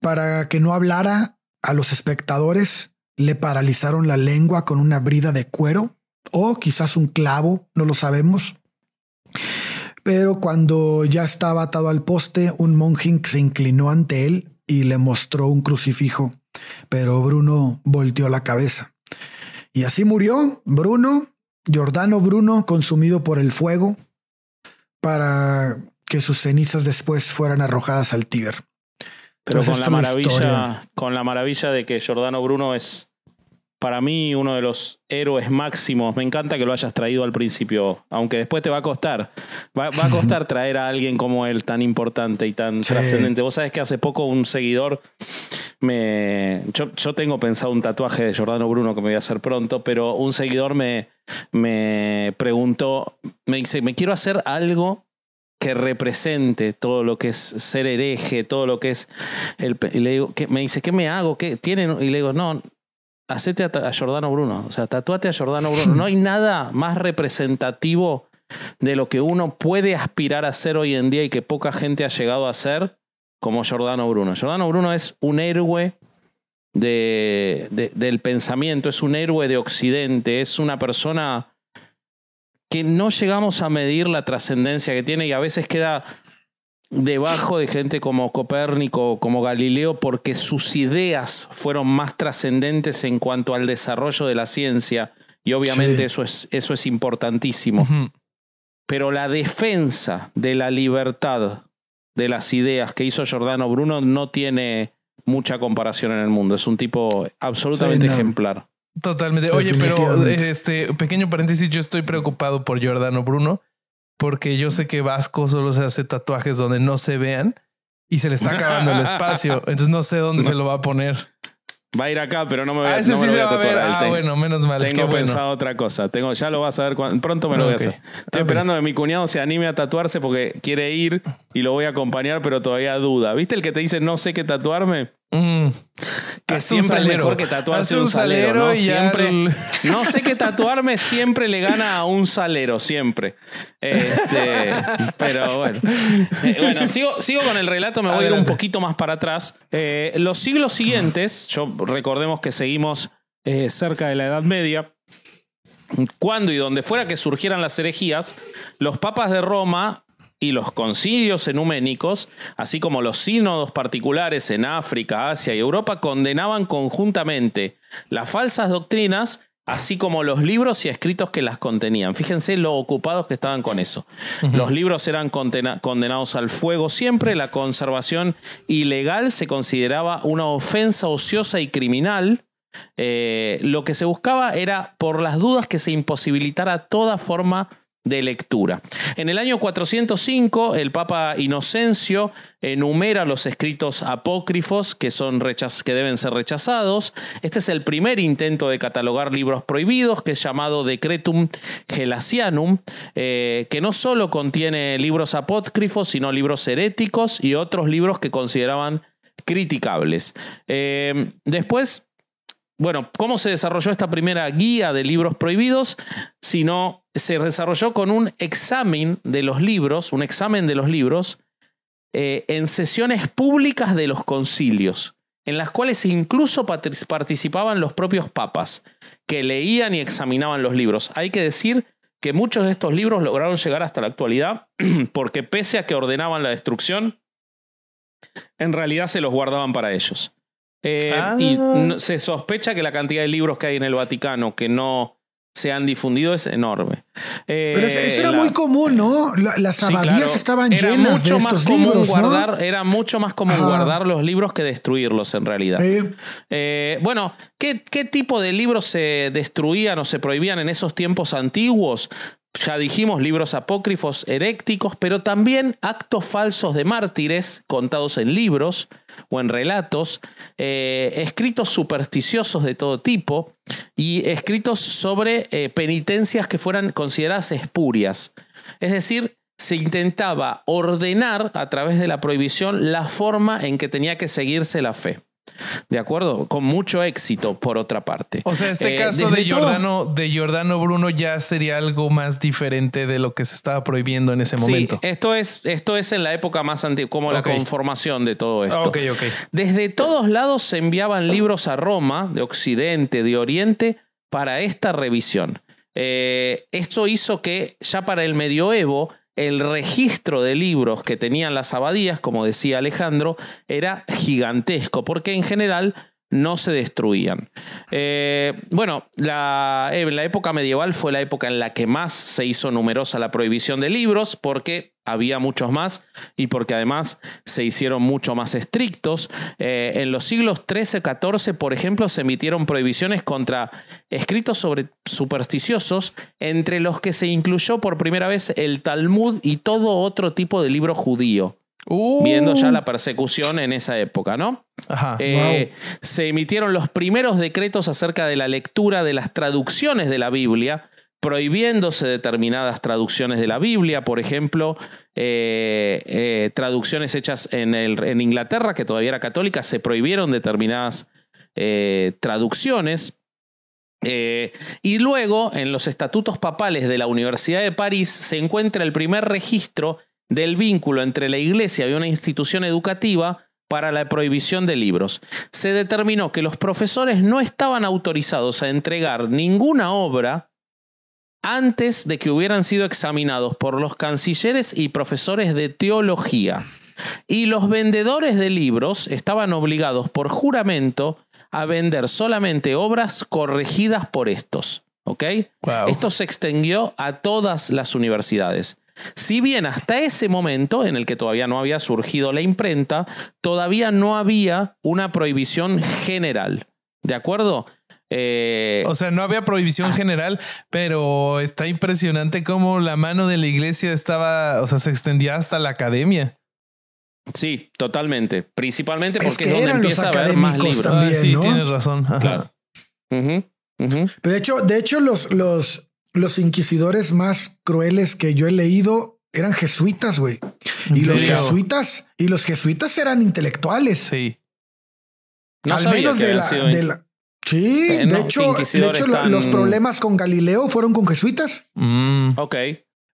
Para que no hablara a los espectadores, le paralizaron la lengua con una brida de cuero o quizás un clavo, no lo sabemos. Pero cuando ya estaba atado al poste, un monje se inclinó ante él y le mostró un crucifijo, pero Bruno volteó la cabeza. Y así murió Bruno Jordano Bruno consumido por el fuego para que sus cenizas después fueran arrojadas al Tíber. Pero con la, maravilla, con la maravilla de que Giordano Bruno es para mí uno de los héroes máximos. Me encanta que lo hayas traído al principio, aunque después te va a costar. Va, a costar traer a alguien como él, tan importante y tan trascendente. Vos sabés que hace poco un seguidor me yo, yo, tengo pensado un tatuaje de Jordano Bruno que me voy a hacer pronto, pero un seguidor me, me preguntó, me dice, me quiero hacer algo que represente todo lo que es ser hereje, todo lo que es el le digo, que me dice, ¿qué me hago? ¿Qué tienen? Y le digo, no, hacete a, a Jordano Bruno, o sea, tatuate a Jordano Bruno. No hay nada más representativo de lo que uno puede aspirar a ser hoy en día y que poca gente ha llegado a ser como Giordano Bruno. Giordano Bruno es un héroe del pensamiento, es un héroe de Occidente, es una persona que no llegamos a medir la trascendencia que tiene y a veces queda debajo de gente como Copérnico, como Galileo, porque sus ideas fueron más trascendentes en cuanto al desarrollo de la ciencia y obviamente eso, es, eso es importantísimo. Pero la defensa de la libertad de las ideas que hizo Giordano Bruno no tiene mucha comparación en el mundo. Es un tipo absolutamente ejemplar. Totalmente. Oye, pero este pequeño paréntesis, yo estoy preocupado por Giordano Bruno porque yo sé que Vasco solo se hace tatuajes donde no se vean y se le está acabando el espacio. Entonces no sé dónde se lo va a poner. Va a ir acá, pero no me voy a Ah, a Ah, bueno, menos mal. Tengo pensado otra cosa. Tengo, ya lo vas a ver. pronto me lo voy a hacer. Estoy esperando que mi cuñado se anime a tatuarse porque quiere ir y lo voy a acompañar, pero todavía duda. ¿Viste el que te dice no sé qué tatuarme? Mm. Que siempre es mejor que tatuarse un salero. ¿no? siempre, no sé que tatuarme siempre le gana a un salero, siempre. Este, pero bueno. Eh, bueno, sigo, con el relato, me voy a ir un poquito más para atrás. Eh, los siglos siguientes, yo recordemos que seguimos eh, cerca de la Edad Media. Cuando y donde fuera que surgieran las herejías, los papas de Roma y los concilios enuménicos, así como los sínodos particulares en África, Asia y Europa, condenaban conjuntamente las falsas doctrinas así como los libros y escritos que las contenían. Fíjense lo ocupados que estaban con eso. Los libros eran condenados al fuego siempre, la conservación ilegal se consideraba una ofensa ociosa y criminal. Eh, lo que se buscaba era, por las dudas, que se imposibilitara toda forma de lectura. En el año 405, el Papa Inocencio enumera los escritos apócrifos que, son que deben ser rechazados. Este es el primer intento de catalogar libros prohibidos, que es llamado Decretum Gelasianum, eh, que no solo contiene libros apócrifos, sino libros heréticos y otros libros que consideraban criticables. Eh, después bueno, ¿cómo se desarrolló esta primera guía de libros prohibidos? Sino se desarrolló con un examen de los libros, un examen de los libros eh, en sesiones públicas de los concilios, en las cuales incluso participaban los propios papas, que leían y examinaban los libros. Hay que decir que muchos de estos libros lograron llegar hasta la actualidad, porque pese a que ordenaban la destrucción, en realidad se los guardaban para ellos. Eh, ah. Y se sospecha que la cantidad de libros que hay en el Vaticano que no se han difundido es enorme. Pero eso, era eh, muy común, ¿no? las abadías estaban llenas de estos libros, guardar, Era mucho más común guardar los libros que destruirlos en realidad. Eh, bueno, ¿qué, ¿qué tipo de libros se destruían o se prohibían en esos tiempos antiguos? ya dijimos, libros apócrifos heréticos, pero también actos falsos de mártires contados en libros o en relatos, eh, escritos supersticiosos de todo tipo y escritos sobre eh, penitencias que fueran consideradas espurias. Es decir, se intentaba ordenar a través de la prohibición la forma en que tenía que seguirse la fe. ¿De acuerdo? Con mucho éxito, por otra parte. O sea, este eh, caso de Giordano, de Bruno ya sería algo más diferente de lo que se estaba prohibiendo en ese momento. Sí, esto es, esto es en la época más antigua, como la conformación de todo ah, esto. Desde todos lados se enviaban libros a Roma, de Occidente, de Oriente, para esta revisión. Eh, esto hizo que ya para el medioevo el registro de libros que tenían las abadías, como decía Alejandro, era gigantesco, porque en general no se destruían. Eh, bueno, la, eh, la época medieval fue la época en la que más se hizo numerosa la prohibición de libros porque había muchos más y porque además se hicieron mucho más estrictos. Eh, en los siglos XIII, XIV, por ejemplo, se emitieron prohibiciones contra escritos sobre supersticiosos, entre los que se incluyó por primera vez el Talmud y todo otro tipo de libro judío. Uh. Viendo ya la persecución en esa época, ¿no? Eh, se emitieron los primeros decretos acerca de la lectura de las traducciones de la Biblia, prohibiéndose determinadas traducciones de la Biblia, por ejemplo, eh, eh, traducciones hechas en, el, en, Inglaterra, que todavía era católica, se prohibieron determinadas traducciones. y luego, en los estatutos papales de la Universidad de París, se encuentra el primer registro del vínculo entre la Iglesia y una institución educativa para la prohibición de libros. Se determinó que los profesores no estaban autorizados a entregar ninguna obra antes de que hubieran sido examinados por los cancilleres y profesores de teología. Y los vendedores de libros estaban obligados por juramento a vender solamente obras corregidas por estos. Esto se extendió a todas las universidades. Si bien hasta ese momento, en el que todavía no había surgido la imprenta, todavía no había una prohibición general. ¿De acuerdo? Eh, o sea, no había prohibición ah. general, pero está impresionante cómo la mano de la iglesia estaba, o sea, se extendía hasta la academia. Sí, totalmente. Principalmente porque es, donde empieza a haber más libros. Ah, sí, tienes razón. De hecho, de hecho los, los, los inquisidores más crueles que yo he leído eran jesuitas, güey. Y los jesuitas, y los jesuitas eran intelectuales. Sí. Al menos de la, Sí, de, hecho, de, hecho, los problemas con Galileo fueron con jesuitas. Mm. Ok.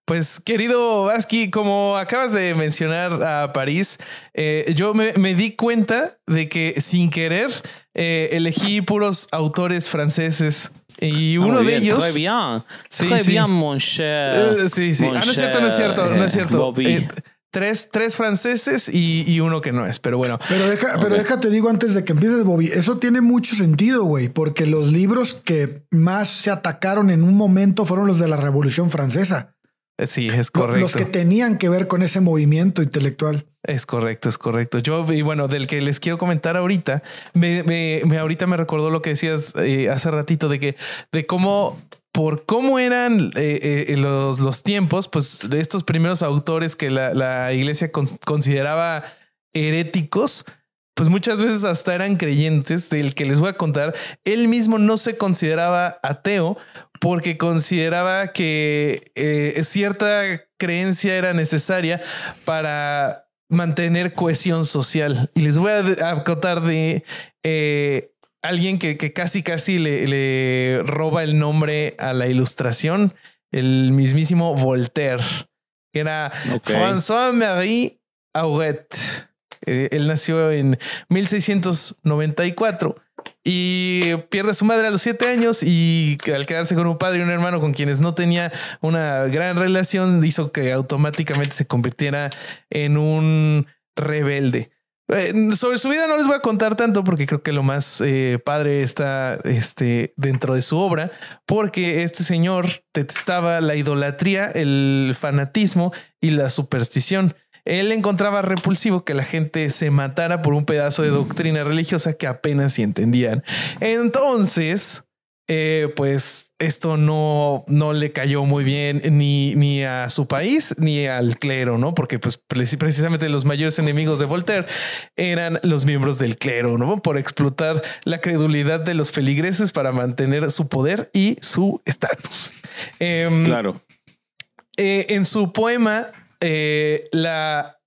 Pues querido Vasqui, como acabas de mencionar a París, eh, yo me, di cuenta de que sin querer eh, elegí puros autores franceses. Y ah, uno de ellos. Très bien. Sí, très sí. Eh, sí, sí. ah, no es cierto, no es cierto, no es cierto. Eh, tres, tres franceses y, uno que no es, pero bueno. Pero, deja, te déjate, digo antes de que empieces, Bobby, eso tiene mucho sentido, güey, porque los libros que más se atacaron en un momento fueron los de la Revolución Francesa. Eh, sí, es correcto. Los que tenían que ver con ese movimiento intelectual. Es correcto, es correcto. Yo, y bueno, del que les quiero comentar ahorita, me, ahorita me recordó lo que decías eh, hace ratito de que, de cómo por cómo eran eh, eh, los, los, tiempos, pues estos primeros autores que la, iglesia consideraba heréticos, pues muchas veces hasta eran creyentes del que les voy a contar. Él mismo no se consideraba ateo porque consideraba que cierta creencia era necesaria para mantener cohesión social. Y les voy a acotar de eh, alguien que, que, casi, casi le, le, roba el nombre a la ilustración, el mismísimo Voltaire, que era François-Marie Auret. Eh, él nació en 1694 y pierde a su madre a los siete años y al quedarse con un padre y un hermano con quienes no tenía una gran relación, hizo que automáticamente se convirtiera en un rebelde. Eh, sobre su vida no les voy a contar tanto porque creo que lo más eh, padre está este, dentro de su obra, porque este señor detestaba la idolatría, el fanatismo y la superstición. Él encontraba repulsivo que la gente se matara por un pedazo de doctrina religiosa que apenas si entendían. Entonces, eh, pues esto no, no le cayó muy bien ni, ni a su país ni al clero, ¿no? Porque pues precisamente los mayores enemigos de Voltaire eran los miembros del clero, ¿no? Por explotar la credulidad de los feligreses para mantener su poder y su estatus. Em, claro. Eh, en su poema eh, la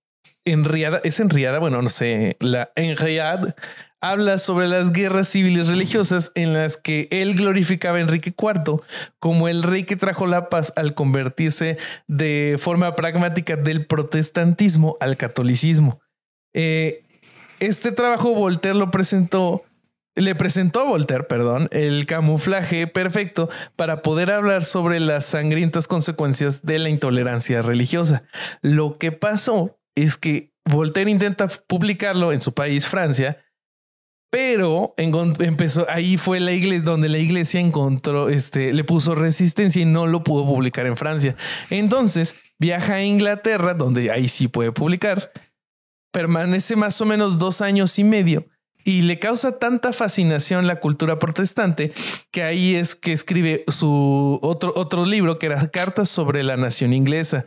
enriada, es enriada, bueno, no sé, la enriada habla sobre las guerras civiles religiosas en las que él glorificaba a Enrique IV como el rey que trajo la paz al convertirse de forma pragmática del protestantismo al catolicismo. Eh, este trabajo Voltaire lo presentó le presentó a Voltaire, perdón, el camuflaje perfecto para poder hablar sobre las sangrientas consecuencias de la intolerancia religiosa. Lo que pasó es que Voltaire intenta publicarlo en su país, Francia, pero empezó ahí fue la iglesia donde la iglesia encontró este le puso resistencia y no lo pudo publicar en Francia. Entonces viaja a Inglaterra donde ahí sí puede publicar. Permanece más o menos dos años y medio y le causa tanta fascinación la cultura protestante que ahí es que escribe su otro, otro libro que era Cartas sobre la Nación Inglesa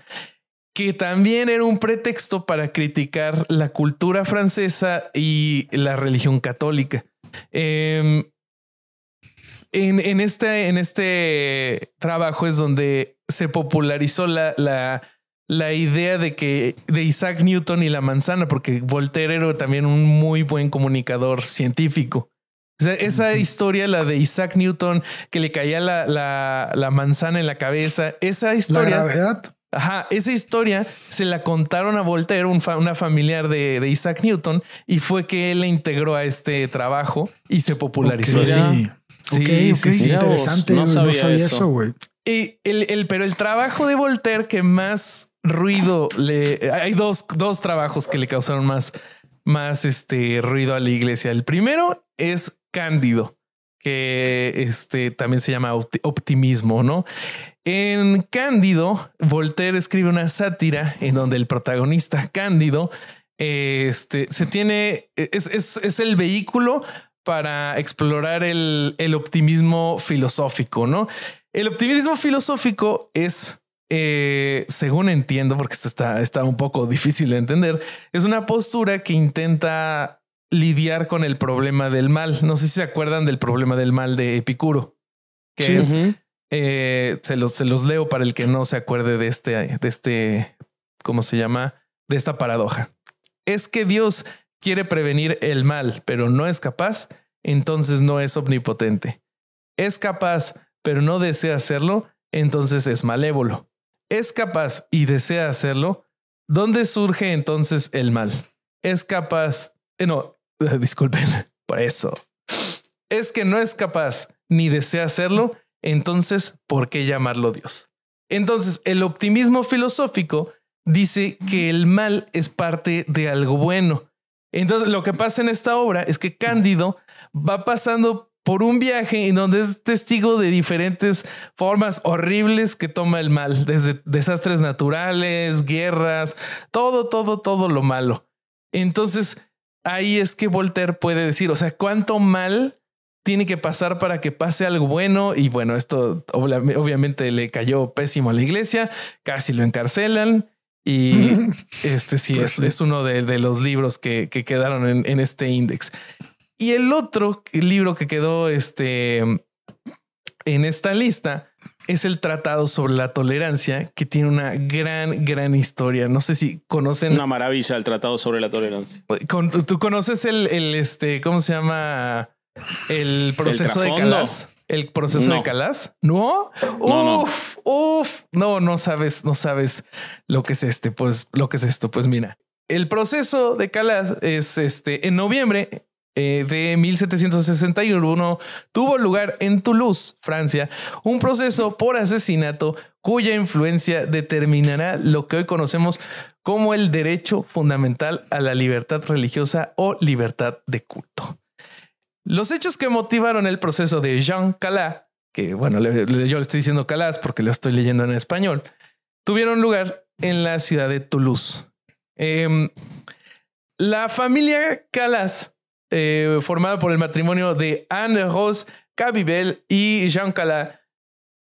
que también era un pretexto para criticar la cultura francesa y la religión católica. Em, en, en, este, en, este, trabajo es donde se popularizó la, la la idea de que de Isaac Newton y la manzana, porque Voltaire era también un muy buen comunicador científico. esa historia, la de Isaac Newton, que le caía la, la, la manzana en la cabeza, esa historia. La Ajá, esa historia se la contaron a Voltaire, un una familiar de, Isaac Newton, y fue que él le integró a este trabajo y se popularizó así. Sí, sí, interesante. No sabía, eso, güey. el, pero el trabajo de Voltaire que más ruido le hay dos, dos trabajos que le causaron más, más este ruido a la iglesia. El primero es Cándido, que este también se llama optimismo, ¿no? En Cándido, Voltaire escribe una sátira en donde el protagonista Cándido este, se tiene, es, es, es el vehículo para explorar el, el optimismo filosófico, ¿no? El optimismo filosófico es eh, según entiendo, porque esto está, está un poco difícil de entender, es una postura que intenta lidiar con el problema del mal. No sé si se acuerdan del problema del mal de Epicuro, que es, eh, se, los, se los leo para el que no se acuerde de este, de este, ¿cómo se llama? De esta paradoja. Es que Dios quiere prevenir el mal, pero no es capaz, entonces no es omnipotente. Es capaz, pero no desea hacerlo, entonces es malévolo es capaz y desea hacerlo, ¿dónde surge entonces el mal? Es capaz, eh, no, disculpen, por eso. Es que no es capaz ni desea hacerlo, entonces, ¿por qué llamarlo Dios? Entonces, el optimismo filosófico dice que el mal es parte de algo bueno. Entonces, lo que pasa en esta obra es que Cándido va pasando por un viaje en donde es testigo de diferentes formas horribles que toma el mal, desde desastres naturales, guerras, todo, todo, todo lo malo. Entonces, ahí es que Voltaire puede decir, o sea, cuánto mal tiene que pasar para que pase algo bueno. Y bueno, esto obviamente le cayó pésimo a la iglesia, casi lo encarcelan. Y este pues sí, es, uno de, los libros que, quedaron en, en este índice. Y el otro libro que quedó este, en esta lista es el Tratado sobre la Tolerancia, que tiene una gran, gran historia. No sé si conocen. Una maravilla el Tratado sobre la Tolerancia. ¿Tú conoces el, el, este, cómo se llama? El proceso de Calas. El proceso de Calas. ¿No? no uf, no. No, no sabes, no sabes lo que es este, pues lo que es esto. Pues mira, el proceso de Calas es este en noviembre eh, de 1761 tuvo lugar en Toulouse, Francia, un proceso por asesinato cuya influencia determinará lo que hoy conocemos como el derecho fundamental a la libertad religiosa o libertad de culto. Los hechos que motivaron el proceso de Jean Calas, que bueno, yo le estoy diciendo Calas porque lo estoy leyendo en español, tuvieron lugar en la ciudad de Toulouse. Em, la familia Calas formado eh, formada por el matrimonio de Anne-Rose Cabibel y Jean Cala,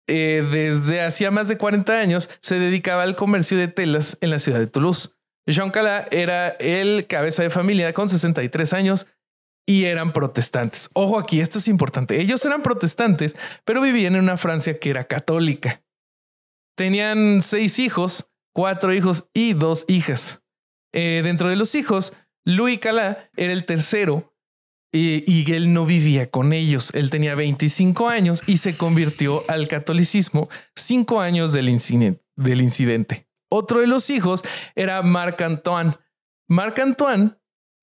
eh, desde hacía más de 40 años se dedicaba al comercio de telas en la ciudad de Toulouse. Jean Calat era el cabeza de familia con 63 años y eran protestantes. Ojo aquí, esto es importante. Ellos eran protestantes, pero vivían en una Francia que era católica. Tenían seis hijos, cuatro hijos y dos hijas. Eh, dentro de los hijos, Louis Calat era el tercero y, eh, no vivía con ellos. Él tenía 25 años y se convirtió al catolicismo cinco años del, incidente, del incidente. Otro de los hijos era Marc Antoine. Marc Antoine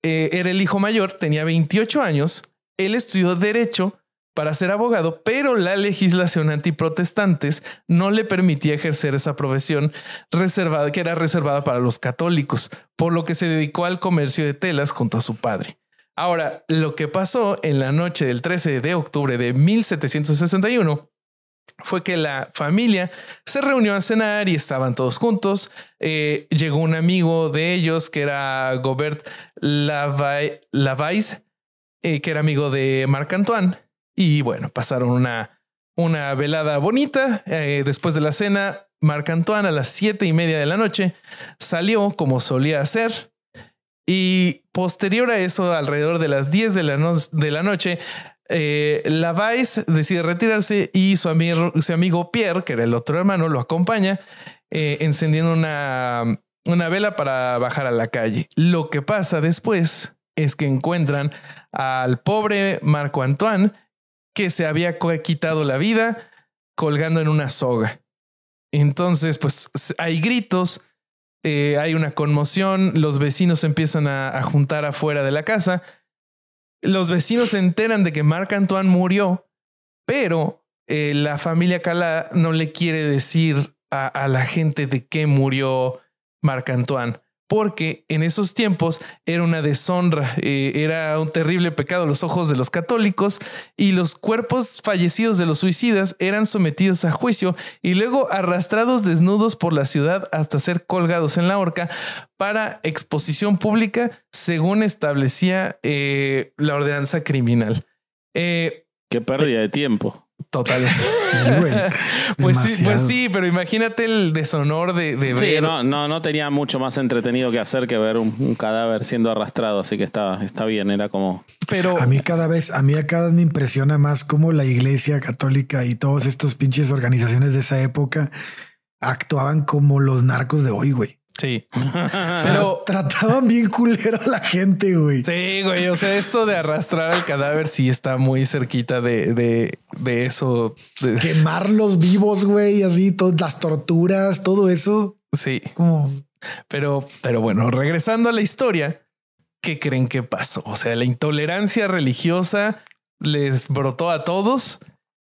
eh, era el hijo mayor, tenía 28 años. Él estudió derecho para ser abogado, pero la legislación antiprotestantes no le permitía ejercer esa profesión reservada, que era reservada para los católicos, por lo que se dedicó al comercio de telas junto a su padre. Ahora, lo que pasó en la noche del 13 de octubre de 1761 fue que la familia se reunió a cenar y estaban todos juntos. Eh, llegó un amigo de ellos que era Gobert Lavais, eh, que era amigo de Marc Antoine. Y bueno, pasaron una, velada bonita. Eh, después de la cena, Marc Antoine a las siete y media de la noche salió como solía hacer y posterior a eso, alrededor de las 10 de la, de la noche, eh, la Vice decide retirarse y su, amigo Pierre, que era el otro hermano, lo acompaña eh, encendiendo una, una vela para bajar a la calle. Lo que pasa después es que encuentran al pobre Marco Antoine, que se había quitado la vida colgando en una soga. Entonces, pues hay gritos, eh, hay una conmoción, los vecinos empiezan a, juntar afuera de la casa, los vecinos se enteran de que Marc Antoine murió, pero eh, la familia Cala no le quiere decir a, a la gente de qué murió Marc Antoine porque en esos tiempos era una deshonra, eh, era un terrible pecado a los ojos de los católicos y los cuerpos fallecidos de los suicidas eran sometidos a juicio y luego arrastrados desnudos por la ciudad hasta ser colgados en la horca para exposición pública según establecía eh, la ordenanza criminal. Eh, Qué pérdida de tiempo. Total. pues sí, pues sí, pero imagínate el deshonor de, ver. no, no, no tenía mucho más entretenido que hacer que ver un, cadáver siendo arrastrado, así que estaba está bien, era como. Pero a mí cada vez, a mí cada vez me impresiona más cómo la iglesia católica y todos estos pinches organizaciones de esa época actuaban como los narcos de hoy, güey. Sí. Pero trataban bien culero a la gente, güey. Sí, güey. O sea, esto de arrastrar al cadáver sí está muy cerquita de, de, de eso. Quemarlos vivos, güey, así, todas las torturas, todo eso. Sí. Como... Pero, pero bueno, regresando a la historia, ¿qué creen que pasó? O sea, la intolerancia religiosa les brotó a todos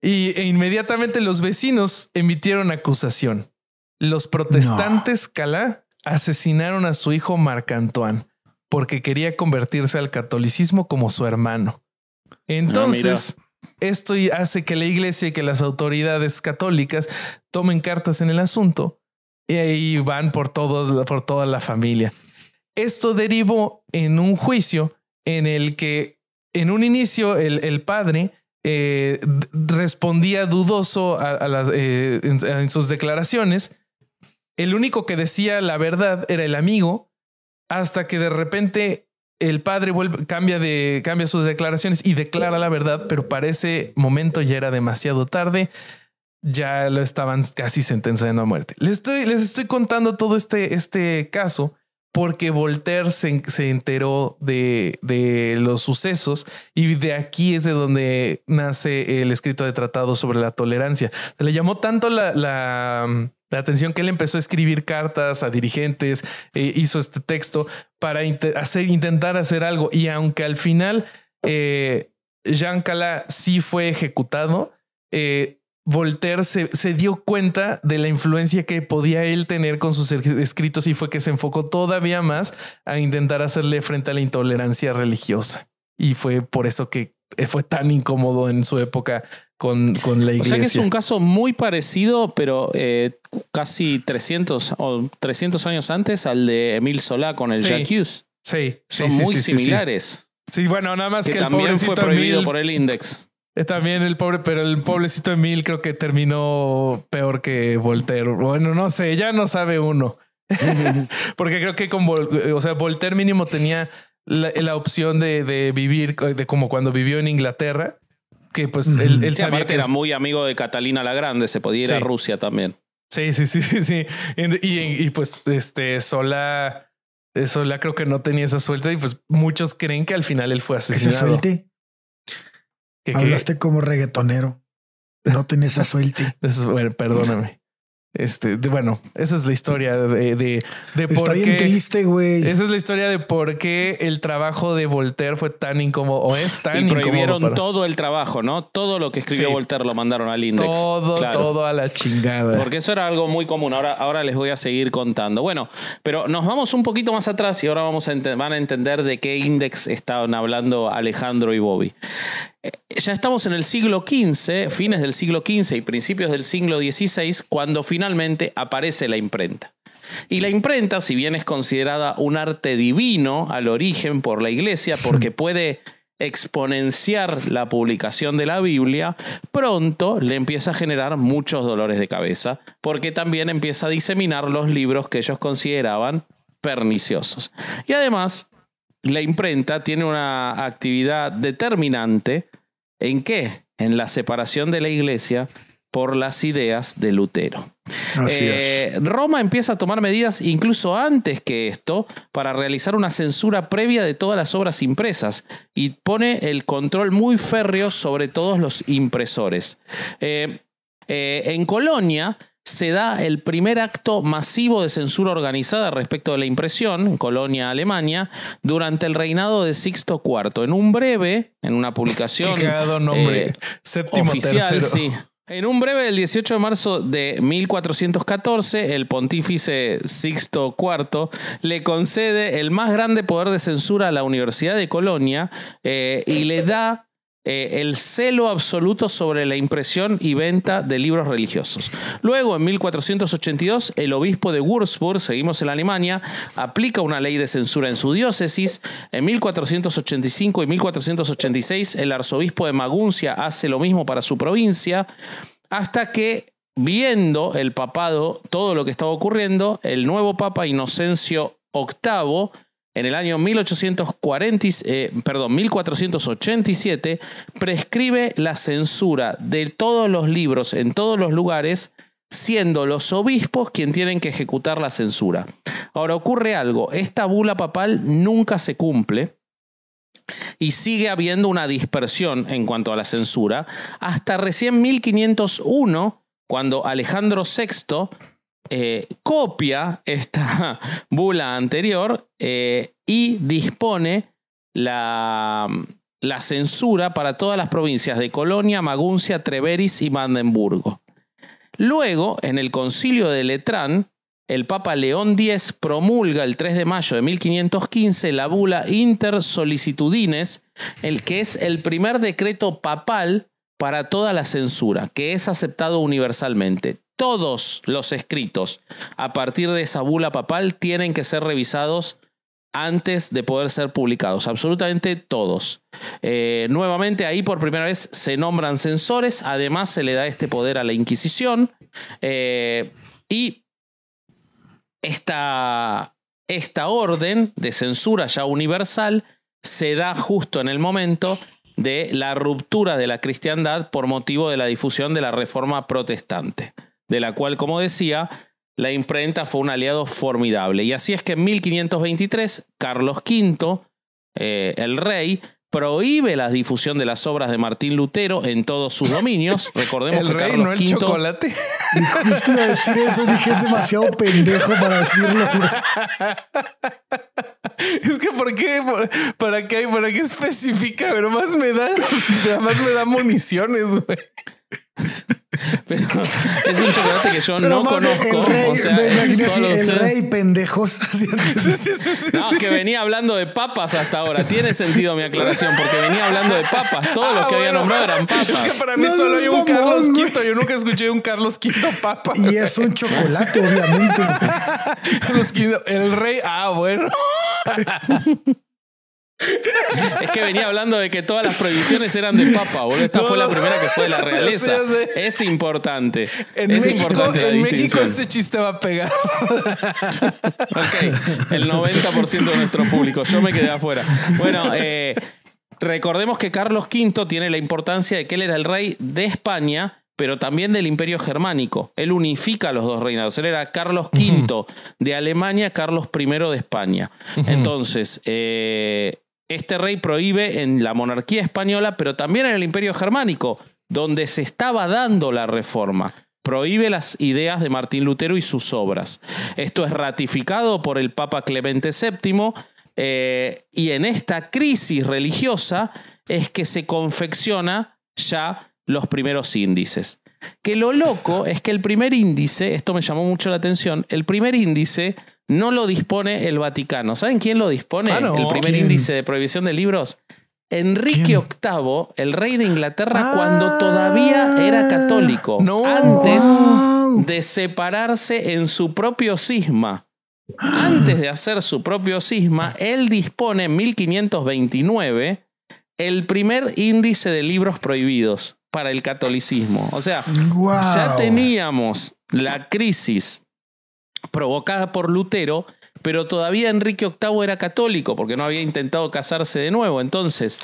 y, e inmediatamente los vecinos emitieron acusación. Los protestantes cala asesinaron a su hijo Marc Antoine porque quería convertirse al catolicismo como su hermano. Entonces, ah, esto hace que la iglesia y que las autoridades católicas tomen cartas en el asunto y ahí van por, por toda la familia. Esto derivó en un juicio en el que en un inicio el, padre eh, respondía dudoso eh, en sus declaraciones el único que decía la verdad era el amigo, hasta que de repente el padre cambia, sus declaraciones y declara la verdad, pero para ese momento ya era demasiado tarde. Ya lo estaban casi sentenciando a muerte. Les estoy, les estoy contando todo este, este caso porque Voltaire se, se enteró de, de, los sucesos y de aquí es de donde nace el escrito de tratado sobre la tolerancia. Se le llamó tanto la la atención que él empezó a escribir cartas a dirigentes, eh, hizo este texto para intentar hacer algo. Y aunque al final Jean eh, Cala sí fue ejecutado, eh, Voltaire se, se, dio cuenta de la influencia que podía él tener con sus er-, escritos y fue que se enfocó todavía más a intentar hacerle frente a la intolerancia religiosa. Y fue por eso que fue tan incómodo en su época con, la iglesia. O sea que es un caso muy parecido, pero eh, casi 300 o 300 años antes al de Emil Solá con el sí. Jacques. Sí, Son muy similares. Sí. bueno, nada más que, el también fue prohibido por el Index. Eh, también el pobre, pero el pobrecito Emil creo que terminó peor que Voltaire. Bueno, no sé, ya no sabe uno. Porque creo que con o sea, Voltaire mínimo tenía la, opción de, vivir como cuando vivió en Inglaterra que pues él, que era muy amigo de Catalina la Grande, se podía ir a Rusia también. Sí, sí, sí, sí, sí. Y, pues este sola, sola eh, creo que no tenía esa suerte y pues muchos creen que al final él fue asesinado. ¿Esa suerte? Hablaste como reggaetonero. No tenía esa suerte. bueno, perdóname. Este, bueno, esa es la historia de, de, por Esa es la historia de por qué el trabajo de Voltaire fue tan incómodo o es tan y prohibieron todo el trabajo, ¿no? Todo lo que escribió Voltaire lo mandaron al index. Todo, todo a la chingada. Porque eso era algo muy común. Ahora, ahora les voy a seguir contando. Bueno, pero nos vamos un poquito más atrás y ahora vamos a van a entender de qué índice estaban hablando Alejandro y Bobby. Eh, ya estamos en el siglo XV, fines del siglo XV y principios del siglo XVI, cuando finalmente aparece la imprenta. Y la imprenta, si bien es considerada un arte divino al origen por la Iglesia, porque puede exponenciar la publicación de la Biblia, pronto le empieza a generar muchos dolores de cabeza, porque también empieza a diseminar los libros que ellos consideraban perniciosos. Y además, la imprenta tiene una actividad determinante ¿En qué? En la separación de la iglesia por las ideas de Lutero. Eh, Roma empieza a tomar medidas incluso antes que esto para realizar una censura previa de todas las obras impresas y pone el control muy férreo sobre todos los impresores. Eh, eh, en Colonia se da el primer acto masivo de censura organizada respecto de la impresión en Colonia, Alemania, durante el reinado de Sixto IV. En un breve, en una publicación nombre. Eh, Séptimo oficial, sí. En un breve del 18 de marzo de 1414, el pontífice Sixto IV le concede el más grande poder de censura a la Universidad de Colonia eh, y le da eh, el celo absoluto sobre la impresión y venta de libros religiosos. Luego, en 1482, el obispo de Würzburg, seguimos en Alemania, aplica una ley de censura en su diócesis. En 1485 y 1486, el arzobispo de Maguncia hace lo mismo para su provincia, hasta que viendo el papado todo lo que estaba ocurriendo, el nuevo papa Inocencio VIII en el año eh, perdón, 1487 prescribe la censura de todos los libros en todos los lugares, siendo los obispos quienes tienen que ejecutar la censura. Ahora ocurre algo, esta bula papal nunca se cumple y sigue habiendo una dispersión en cuanto a la censura hasta recién 1501 cuando Alejandro VI eh, copia esta bula anterior eh, y dispone la, censura para todas las provincias de Colonia, Maguncia, Treveris y Mandenburgo. Luego, en el concilio de Letrán, el Papa León X promulga el 3 de mayo de 1515 la bula Inter Solicitudines, el que es el primer decreto papal para toda la censura, que es aceptado universalmente todos los escritos a partir de esa bula papal tienen que ser revisados antes de poder ser publicados, absolutamente todos. Eh, nuevamente ahí por primera vez se nombran censores, además se le da este poder a la Inquisición eh, y esta orden de censura ya universal se da justo en el momento de la ruptura de la cristiandad por motivo de la difusión de la reforma protestante de la cual, como decía, la imprenta fue un aliado formidable. Y así es que en 1523, Carlos V, eh, el rey, prohíbe la difusión de las obras de Martín Lutero en todos sus dominios. Recordemos el que rey, Carlos no el chocolate. a decir eso, dije es demasiado pendejo para decirlo. Es que ¿por qué? ¿Para qué, para qué especifica? Pero más me da, más me da municiones, güey. Pero es un chocolate que yo no conozco. o sea, el rey pendejoso no, que venía hablando de papas hasta ahora. Tiene sentido mi aclaración, porque venía hablando de papas. Todos ah, lo los que había nombrado eran papas. Es que para mí solo hay un Carlos Quinto. Yo nunca escuché un Carlos Quinto papa. Y es un chocolate, obviamente. el rey, ah, bueno. es que venía hablando de que todas las prohibiciones eran del Papa, boludo. Esta fue la primera que fue de la realeza. Es importante. En México, importante este chiste va a pegar. ok, el 90% de nuestro público. Yo me quedé afuera. Bueno, eh, recordemos que Carlos V tiene la importancia de que él era el rey de España pero también del imperio germánico. Él unifica los dos reinados. Él era Carlos V de Alemania, Carlos I de España. Entonces, eh, este rey prohíbe en la monarquía española, pero también en el imperio germánico, donde se estaba dando la reforma. Prohíbe las ideas de Martín Lutero y sus obras. Esto es ratificado por el Papa Clemente VII eh, y en esta crisis religiosa es que se confecciona ya los primeros índices. Que lo loco es que el primer índice, esto me llamó mucho la atención, el primer índice no lo dispone el Vaticano. ¿Saben quién lo dispone? Ah, el primer índice de prohibición de libros. Enrique VIII, el rey de Inglaterra, ah. cuando todavía era católico, no, antes de separarse en su propio cisma. Antes de hacer su propio cisma, él dispone en 1529 el primer índice de libros prohibidos para el catolicismo. O sea, ya teníamos la crisis provocada por Lutero, pero todavía Enrique VIII era católico porque no había intentado casarse de nuevo. Entonces,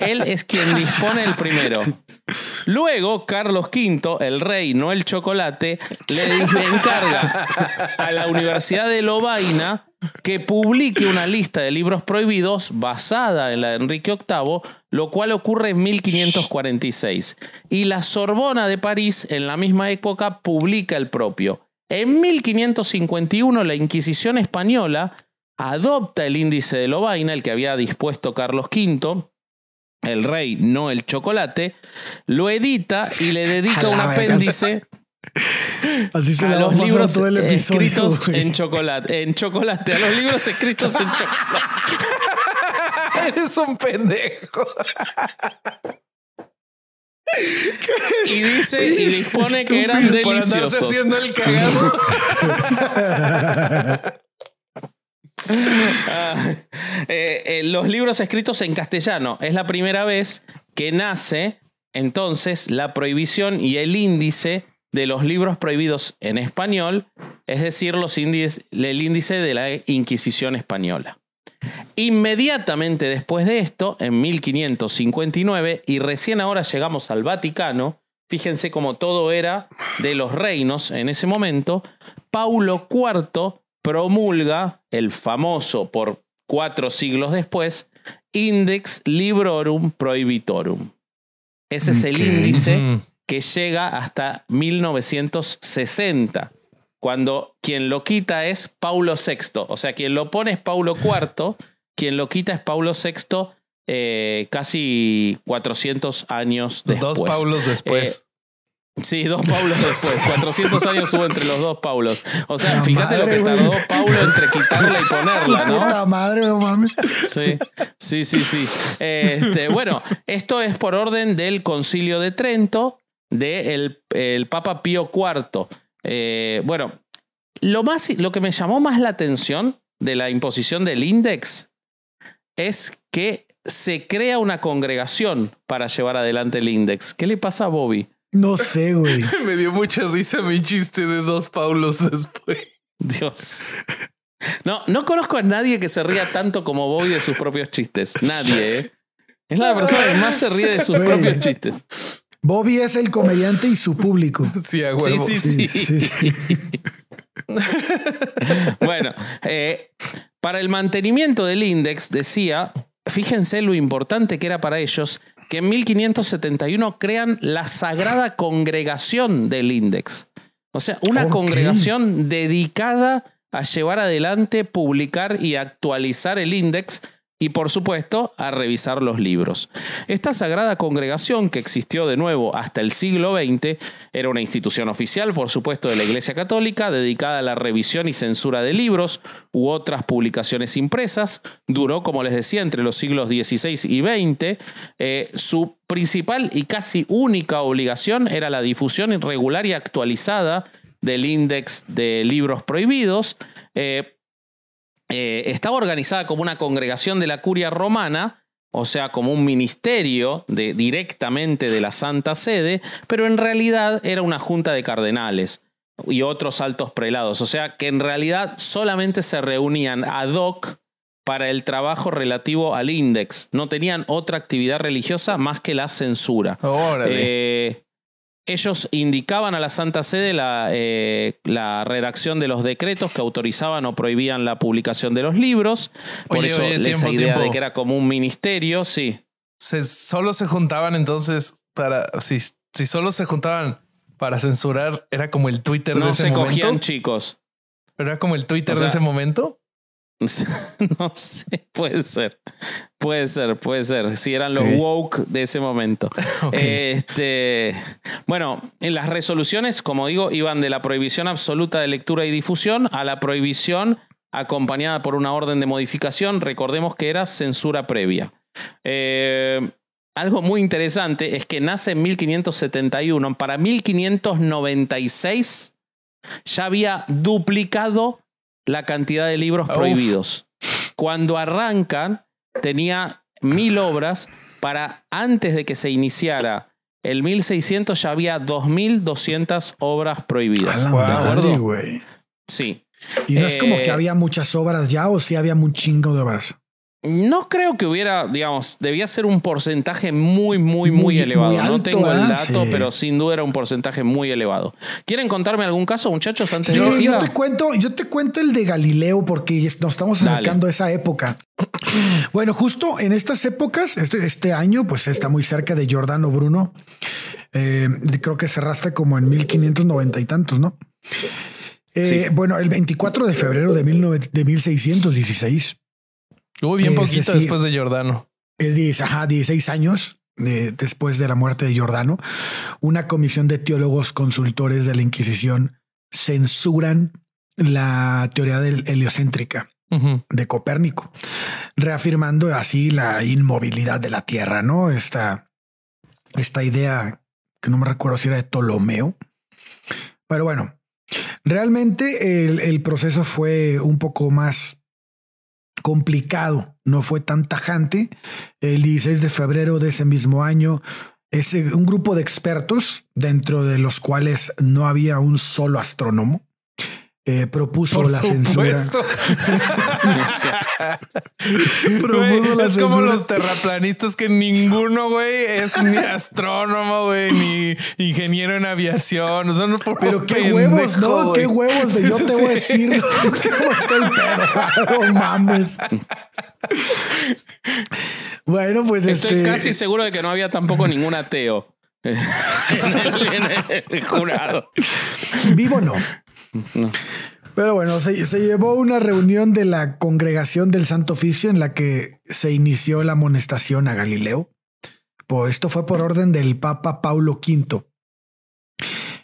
él es quien dispone el primero. Luego, Carlos V, el rey, no el chocolate, le encarga a la Universidad de Lovaina que publique una lista de libros prohibidos basada en la de Enrique VIII, lo cual ocurre en 1546. Y la Sorbona de París, en la misma época, publica el propio. En 1551 la Inquisición española adopta el índice de Lobaina, el que había dispuesto Carlos V, el rey, no el chocolate, lo edita y le dedica un apéndice. a los libros escritos en chocolate, en chocolate, a los libros escritos en chocolate. Eres un pendejo. Y dice y pues, dispone que eran deliciosos. el ah, eh, eh, los libros escritos en castellano es la primera vez que nace entonces la prohibición y el índice de los libros prohibidos en español, es decir, los índices, el índice de la Inquisición española. Inmediatamente después de esto, en 1559, y recién ahora llegamos al Vaticano, fíjense cómo todo era de los reinos en ese momento, Paulo IV promulga el famoso, por cuatro siglos después, Index Librorum Prohibitorum. Ese es el índice que llega hasta 1960 cuando quien lo quita es Paulo VI. O sea, quien lo pone es Paulo IV, quien lo quita es Paulo VI eh, casi 400 años después. Dos Paulos después. Eh, sí, dos Paulos después. 400 años hubo entre los dos Paulos. O sea, fíjate lo que tardó Paulo entre quitarla y ponerla, ¿no? La madre, no mames. Sí, sí, sí, sí. Este, bueno, esto es por orden del Concilio de Trento del de el Papa Pío IV. Eh, bueno, lo, más, lo que me llamó más la atención de la imposición del INDEX es que se crea una congregación para llevar adelante el INDEX. ¿Qué le pasa a Bobby? No sé, güey. me dio mucha risa mi chiste de dos Paulos después. Dios. No, no conozco a nadie que se ría tanto como Bobby de sus propios chistes. Nadie, ¿eh? Es la persona que más se ríe de sus propios chistes. Bobby es el comediante y su público. Sí, Sí, sí, sí. bueno, eh, para el mantenimiento del índice decía, fíjense lo importante que era para ellos que en 1571 crean la Sagrada Congregación del índice, O sea, una congregación dedicada a llevar adelante, publicar y actualizar el índice y por supuesto a revisar los libros. Esta sagrada congregación que existió de nuevo hasta el siglo XX era una institución oficial, por supuesto, de la Iglesia Católica, dedicada a la revisión y censura de libros u otras publicaciones impresas. Duró, como les decía, entre los siglos XVI y XX. Eh, su principal y casi única obligación era la difusión irregular y actualizada del índice de libros prohibidos. Eh, eh, estaba organizada como una congregación de la curia romana, o sea, como un ministerio de, directamente de la Santa Sede, pero en realidad era una junta de cardenales y otros altos prelados, o sea, que en realidad solamente se reunían ad hoc para el trabajo relativo al índice. no tenían otra actividad religiosa más que la censura. Eh, ellos indicaban a la Santa Sede eh, la, redacción de los decretos que autorizaban o prohibían la publicación de los libros. Por eso tiempo, de que era como un ministerio, sí. Se, solo se juntaban entonces para. Si, si solo se juntaban para censurar, era como el Twitter de ese momento. No se cogían chicos. Pero era como el Twitter de ese momento. no sé, puede ser. Puede ser, puede ser. Si eran los woke de ese momento. Este, bueno, en las resoluciones, como digo, iban de la prohibición absoluta de lectura y difusión a la prohibición acompañada por una orden de modificación. Recordemos que era censura previa. Eh, algo muy interesante es que nace en 1571. Para 1596 ya había duplicado la cantidad de libros prohibidos. Cuando arrancan, tenía mil obras para antes de que se iniciara el 1600 ya había 2200 obras prohibidas. Sí. Y no es como que eh, había muchas obras ya o sí había un chingo de obras. No creo que hubiera, digamos, debía ser un porcentaje muy, muy, muy, elevado. no tengo el ah, dato, pero sin duda era un porcentaje muy elevado. ¿Quieren contarme algún caso, muchachos, antes yo, te cuento, yo te cuento el de Galileo porque nos estamos acercando a esa época. Bueno, justo en estas épocas, este, este año, pues está muy cerca de Giordano Bruno. Eh, creo que se cerraste como en 1590 y tantos, ¿no? Eh, bueno, el 24 de febrero de, de 1616 Hubo bien eh, poquito después de Giordano. Es ajá, 16 años después de la muerte de Giordano. Una comisión de teólogos consultores de la Inquisición censuran la teoría del heliocéntrica de Copérnico, reafirmando así la inmovilidad de la Tierra, ¿no? Esta, esta idea que no me recuerdo si era de Ptolomeo, pero bueno, realmente el proceso fue un poco más complicado, no fue tan tajante. El 16 de febrero de ese mismo año, ese un grupo de expertos, dentro de los cuales no había un solo astrónomo, eh, propuso la censura. propuso wey, es como los terraplanistas que ninguno, güey, es ni astrónomo, güey, ni ingeniero en aviación. O sea, no por Pero qué huevos, ¿no? Qué huevos de yo te voy a decir cómo está el pedo. No mames. bueno, pues Estoy este, casi seguro de que no había tampoco ningún ateo. en, el, en el jurado. Vivo no. Pero bueno, se, llevó una reunión de la congregación del Santo Oficio en la que se inició la amonestación a Galileo. Pues esto fue por orden del Papa Paulo V.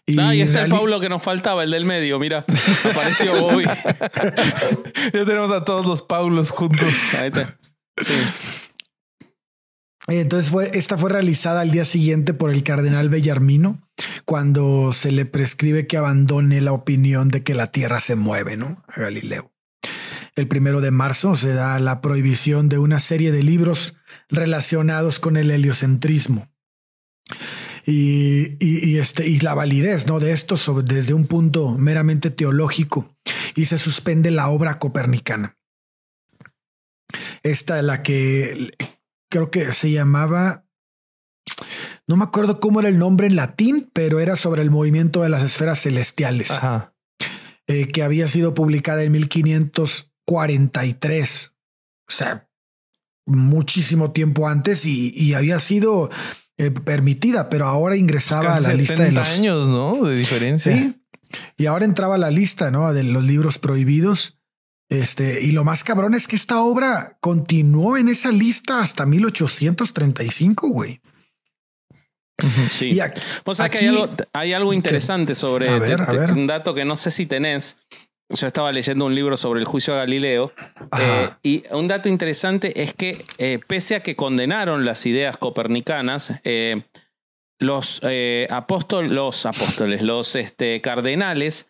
Y ah, y está el Paulo que nos faltaba, el del medio, mira. Apareció hoy. ya tenemos a todos los Paulos juntos. Sí. Entonces fue, esta fue realizada al día siguiente por el cardenal Bellarmino cuando se le prescribe que abandone la opinión de que la Tierra se mueve, ¿no? A Galileo. El primero de marzo se da la prohibición de una serie de libros relacionados con el heliocentrismo. Y, este, y la validez ¿no? de esto desde un punto meramente teológico y se suspende la obra copernicana. Esta es la que creo que se llamaba, no me acuerdo cómo era el nombre en latín, pero era sobre el movimiento de las esferas celestiales, eh, que había sido publicada en 1543, o sea, muchísimo tiempo antes y, había sido eh, permitida, pero ahora ingresaba pues a la lista de los años, ¿no? De diferencia. Sí. Y ahora entraba a la lista, ¿no? De los libros prohibidos. Este, y lo más cabrón es que esta obra continuó en esa lista hasta 1835, güey. Sí. Y hay algo, interesante sobre un dato que no sé si tenés. Yo estaba leyendo un libro sobre el juicio a Galileo eh, y un dato interesante es que eh, pese a que condenaron las ideas copernicanas, eh, los apóstoles, los apóstoles, los este, cardenales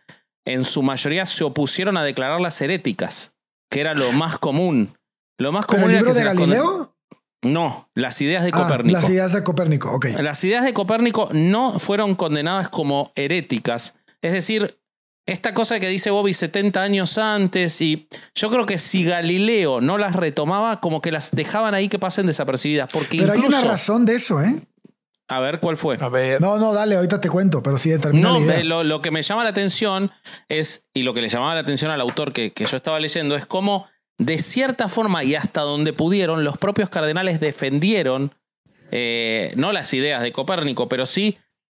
en su mayoría se opusieron a declararlas heréticas, que era lo más común. Lo más común ¿Pero el de Galileo? No, las ideas de ah, Copérnico. Las ideas de Copérnico, ok. Las ideas de Copérnico no fueron condenadas como heréticas. Es decir, esta cosa que dice Bobby 70 años antes, y yo creo que si Galileo no las retomaba, como que las dejaban ahí que pasen desapercibidas. Porque Pero hay una razón de eso, ¿eh? A ver cuál fue. A ver. No, no, dale, ahorita te cuento, pero sí, termina. No, Lo, que me llama la atención es, y lo que le llamaba la atención al autor que, que yo estaba leyendo, es cómo, de cierta forma y hasta donde pudieron, los propios cardenales defendieron, eh, no las ideas de Copérnico, pero sí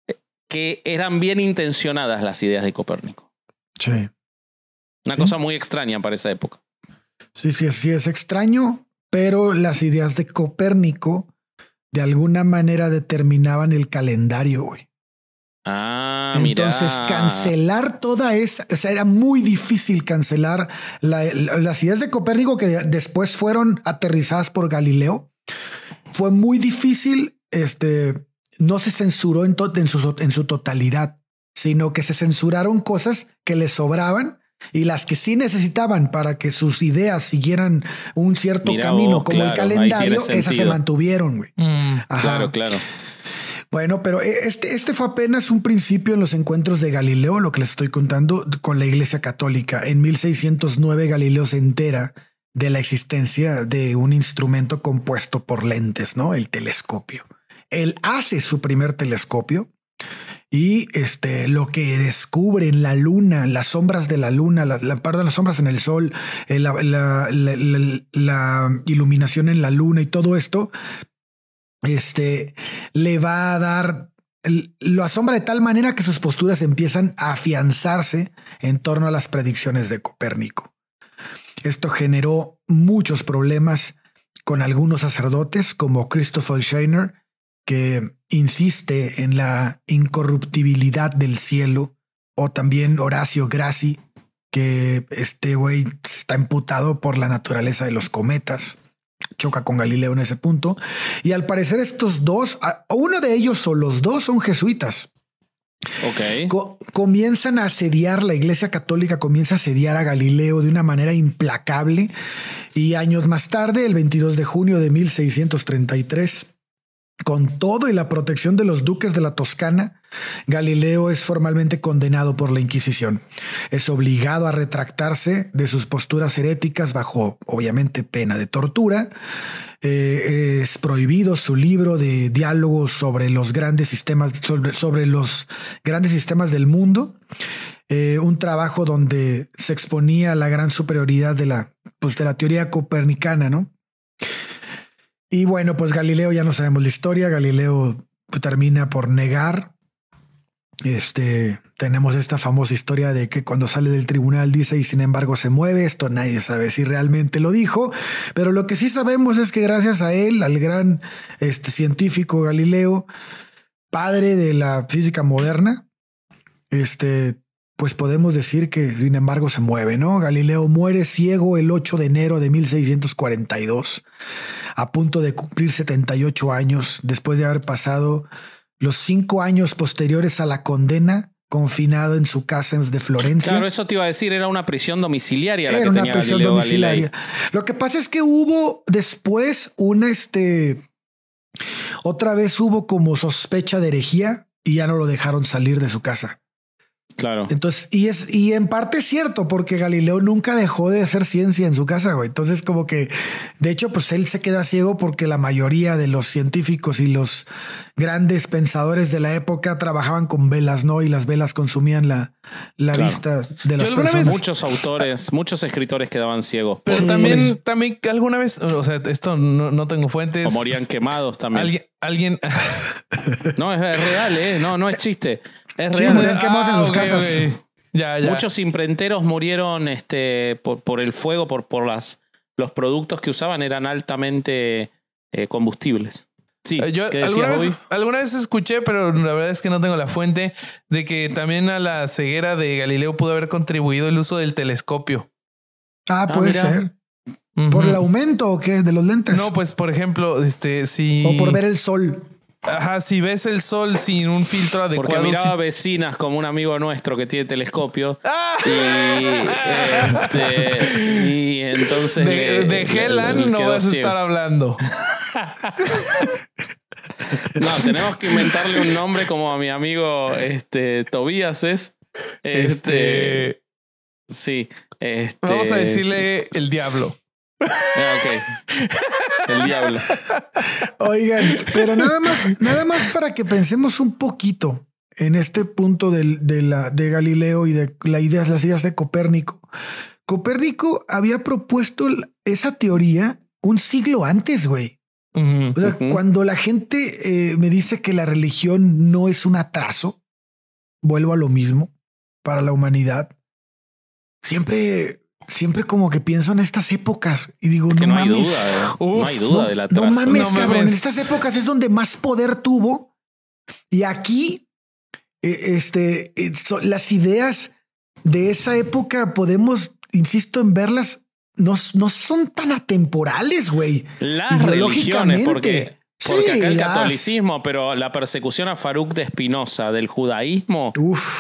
eh, que eran bien intencionadas las ideas de Copérnico. Sí. Una cosa muy extraña para esa época. Sí, sí, sí, es extraño, pero las ideas de Copérnico de alguna manera determinaban el calendario, güey. Ah, Entonces, cancelar toda esa, o sea, era muy difícil cancelar las ideas de Copérnico que después fueron aterrizadas por Galileo. Fue muy difícil, este, no se censuró en su totalidad, sino que se censuraron cosas que le sobraban y las que sí necesitaban para que sus ideas siguieran un cierto camino oh, como el calendario, esas se mantuvieron, güey. Mm, claro, claro. Bueno, pero e, este, este fue apenas un principio en los encuentros de Galileo, lo que les estoy contando con la Iglesia Católica. En 1609 Galileo se entera de la existencia de un instrumento compuesto por lentes, ¿no? El telescopio. Él hace su primer telescopio, y este, lo que descubren, la luna, las sombras de la luna, la, par de las sombras en el sol, eh, la, iluminación en la luna y todo esto, este, le va a dar lo asombra de tal manera que sus posturas empiezan a afianzarse en torno a las predicciones de Copérnico. Esto generó muchos problemas con algunos sacerdotes como Christopher Scheiner, que insiste en la incorruptibilidad del cielo, o también Horacio Grassi, que este güey está imputado por la naturaleza de los cometas. Choca con Galileo en ese punto. Y al parecer estos dos, uno de ellos o los dos son jesuitas. Okay. comienzan a asediar, la Iglesia Católica comienza a asediar a Galileo de una manera implacable y años más tarde, el 22 de junio de 1633, con todo y la protección de los duques de la Toscana, Galileo es formalmente condenado por la Inquisición. Es obligado a retractarse de sus posturas heréticas bajo, obviamente, pena de tortura. Eh, es prohibido su libro de diálogos sobre los grandes sistemas, sobre, los grandes sistemas del mundo. Eh, un trabajo donde se exponía la gran superioridad de la, pues, de la teoría copernicana, ¿no? Y bueno, pues Galileo ya no sabemos la historia. Galileo pues, termina por negar. Este tenemos esta famosa historia de que cuando sale del tribunal dice y sin embargo se mueve. Esto nadie sabe si realmente lo dijo, pero lo que sí sabemos es que gracias a él, al gran este, científico Galileo, padre de la física moderna, este pues podemos decir que sin embargo se mueve, ¿no? Galileo muere ciego el 8 de enero de 1642, a punto de cumplir 78 años, después de haber pasado los cinco años posteriores a la condena confinado en su casa de Florencia. Claro, eso te iba a decir, era una prisión domiciliaria. Era una prisión domiciliaria. Lo que pasa es que hubo después una, este, otra vez hubo como sospecha de herejía y ya no lo dejaron salir de su casa. Claro. Entonces, y es, y en parte es cierto, porque Galileo nunca dejó de hacer ciencia en su casa, güey. Entonces, como que, de hecho, pues él se queda ciego porque la mayoría de los científicos y los grandes pensadores de la época trabajaban con velas, ¿no? Y las velas consumían la, vista de los Muchos autores, muchos escritores quedaban ciegos. Pero también, también alguna vez, o sea, esto no, tengo fuentes. O morían quemados también. Alguien, alguien. no, es real, ¿eh? No, no es chiste en sus casas. Muchos imprenteros murieron este, por, el fuego, por, por las, los productos que usaban eran altamente eh, combustibles. Sí, eh, alguna vez, escuché, pero la verdad es que no tengo la fuente, de que también a la ceguera de Galileo pudo haber contribuido el uso del telescopio. Ah, ah puede ser. ¿Por el aumento De los lentes. No, pues por ejemplo, este, si. O por ver el sol. Ajá, si ves el sol sin un filtro adecuado. Porque miraba vecinas como un amigo nuestro que tiene telescopio. ¡Ah! Este, y, entonces. De, Helen no vas a estar hablando. No, tenemos que inventarle un nombre como a mi amigo este, Tobías es. Este, este- Sí. Este... Vamos a decirle el diablo. Ah, el diablo. Oigan, pero nada más, nada más para que pensemos un poquito en este punto de, de, la, de Galileo y de las ideas, las ideas de Copérnico. Copérnico había propuesto esa teoría un siglo antes, güey. cuando la gente eh, me dice que la religión no es un atraso, vuelvo a lo mismo para la humanidad. Siempre siempre como que pienso en estas épocas y digo, no, no, Hay eh. duda, no, de la no mames, cabrón. En estas épocas es donde más poder tuvo. Y aquí, eh, este, eh, las ideas de esa época podemos, insisto, en verlas no, no, son tan atemporales, güey. Las religiones, porque porque acá el catolicismo, pero la persecución a Faruk de Espinosa del judaísmo,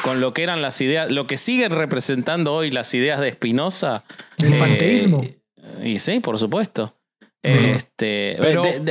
con lo que eran las ideas, lo que siguen representando hoy las ideas de Espinosa. El panteísmo. Eh, y sí, por supuesto. Este,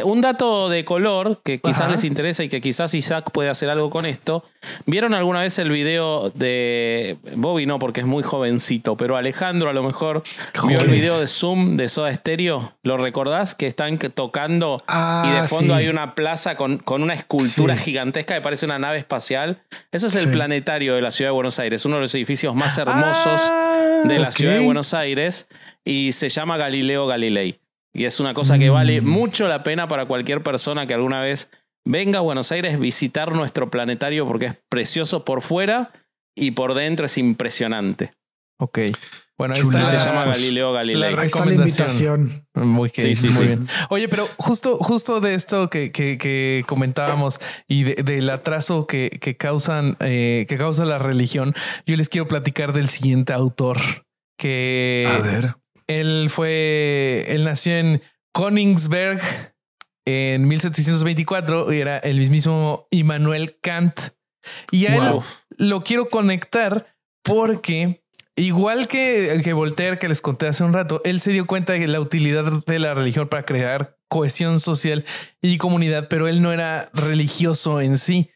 un dato de color que quizás les interesa y que quizás Isaac puede hacer algo con esto. ¿Vieron alguna vez el video de Bobby? No, porque es muy jovencito, pero Alejandro a lo mejor vio el video de Zoom de Soda Stereo. ¿Lo recordás? Que están tocando y de ah, fondo hay una plaza con, con una escultura gigantesca que parece una nave espacial. Eso es el planetario de la ciudad de Buenos Aires, uno de los edificios más hermosos ah, de la ciudad de Buenos Aires y se llama Galileo Galilei. Y es una cosa que vale mm. mucho la pena para cualquier persona que alguna vez venga a Buenos Aires visitar nuestro planetario porque es precioso por fuera y por dentro es impresionante. Ok. Bueno, ahí está, se llama pues, Galileo Galilei. La, invitación. Muy, bien sí, sí, muy bien. Oye, pero justo, justo de esto que, que, comentábamos y del atraso que, que causan, eh, que causa la religión, yo les quiero platicar del siguiente autor que a ver. Él fue, él nació en Königsberg en 1724 y era el mismísimo Immanuel Kant. Y a él lo quiero conectar porque Igual que, que, Voltaire, que les conté hace un rato, él se dio cuenta de la utilidad de la religión para crear cohesión social y comunidad, pero él no era religioso en sí.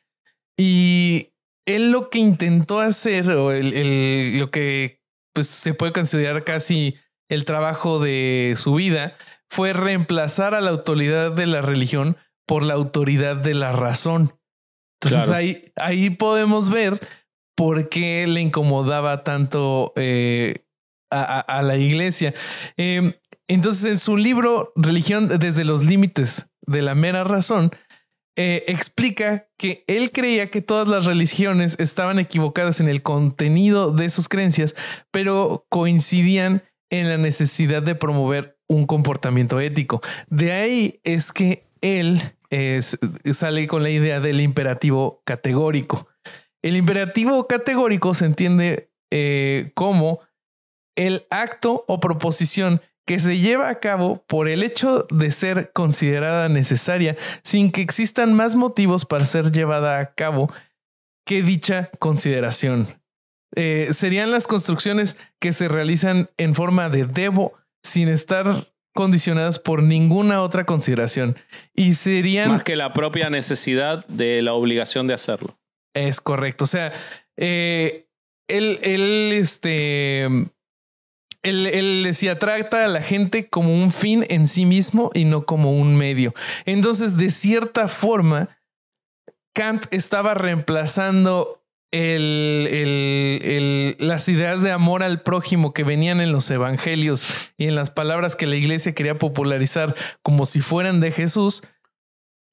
Y él lo que intentó hacer, o lo que pues, se puede considerar casi el trabajo de su vida fue reemplazar a la autoridad de la religión por la autoridad de la razón. Entonces ahí, ahí podemos ver por qué le incomodaba tanto eh, a, la iglesia. Em, entonces, en su libro Religión desde los límites de la mera razón, eh, explica que él creía que todas las religiones estaban equivocadas en el contenido de sus creencias, pero coincidían en la necesidad de promover un comportamiento ético. De ahí es que él sale con la idea del imperativo categórico. El imperativo categórico se entiende eh, como el acto o proposición que se lleva a cabo por el hecho de ser considerada necesaria sin que existan más motivos para ser llevada a cabo que dicha consideración. Eh, serían las construcciones que se realizan en forma de debo sin estar condicionadas por ninguna otra consideración y serían más que la propia necesidad de la obligación de hacerlo. Es correcto, o sea, eh, él, él, este, él, él decía a la gente como un fin en sí mismo y no como un medio. Entonces, de cierta forma, Kant estaba reemplazando el, el, el, las ideas de amor al prójimo que venían en los evangelios y en las palabras que la iglesia quería popularizar como si fueran de Jesús,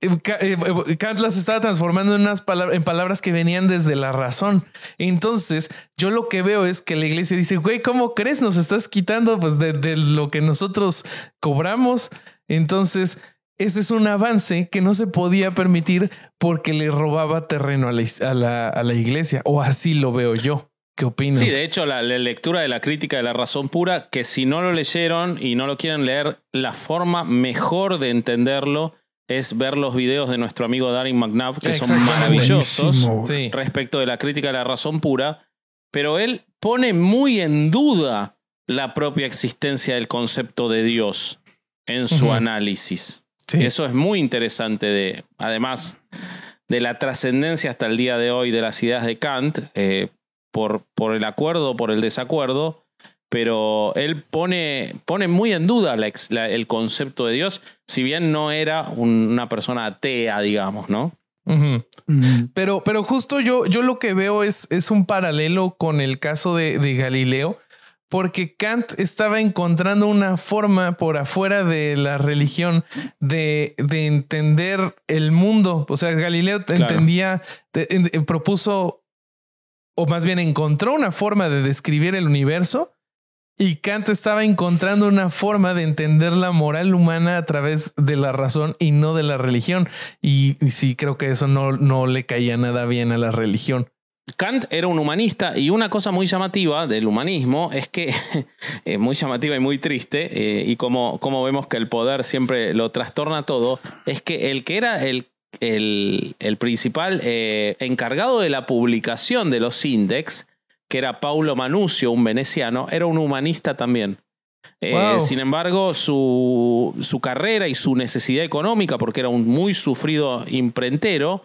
eh, eh, eh, Kant las estaba transformando en, unas palabras, en palabras que venían desde la razón. Entonces, yo lo que veo es que la iglesia dice, güey, ¿cómo crees? Nos estás quitando pues, de lo que nosotros cobramos. Entonces, ese es un avance que no se podía permitir porque le robaba terreno a la, iglesia, o así lo veo yo. ¿Qué opinas? Sí, de hecho, la, lectura de la crítica de la razón pura, que si no lo leyeron y no lo quieren leer, la forma mejor de entenderlo es ver los videos de nuestro amigo Darin McNabb, que son maravillosos respecto de la crítica de la razón pura, pero él pone muy en duda la propia existencia del concepto de Dios en su análisis. Eso es muy interesante, de, además de la trascendencia hasta el día de hoy de las ideas de Kant, eh, por, por el acuerdo, por el desacuerdo, pero él pone, pone muy en duda el concepto de Dios, si bien no era una persona atea, digamos, ¿no? Mm. Pero, pero justo yo, yo lo que veo es, es un paralelo con el caso de Galileo, porque Kant estaba encontrando una forma por afuera de la religión de, de entender el mundo. O sea, Galileo entendía, eh, propuso, o más bien encontró una forma de describir el universo. Y Kant estaba encontrando una forma de entender la moral humana a través de la razón y no de la religión. Y, y sí, creo que eso no, no le caía nada bien a la religión. Kant era un humanista y una cosa muy llamativa del humanismo es que, es eh, muy llamativa y muy triste, eh, y como, como, vemos que el poder siempre lo trastorna todo, es que el que era el, el, el principal eh, encargado de la publicación de los índex, que era Paulo Manucio, un veneciano, era un humanista también. Sin embargo, su, su carrera y su necesidad económica, porque era un muy sufrido imprentero,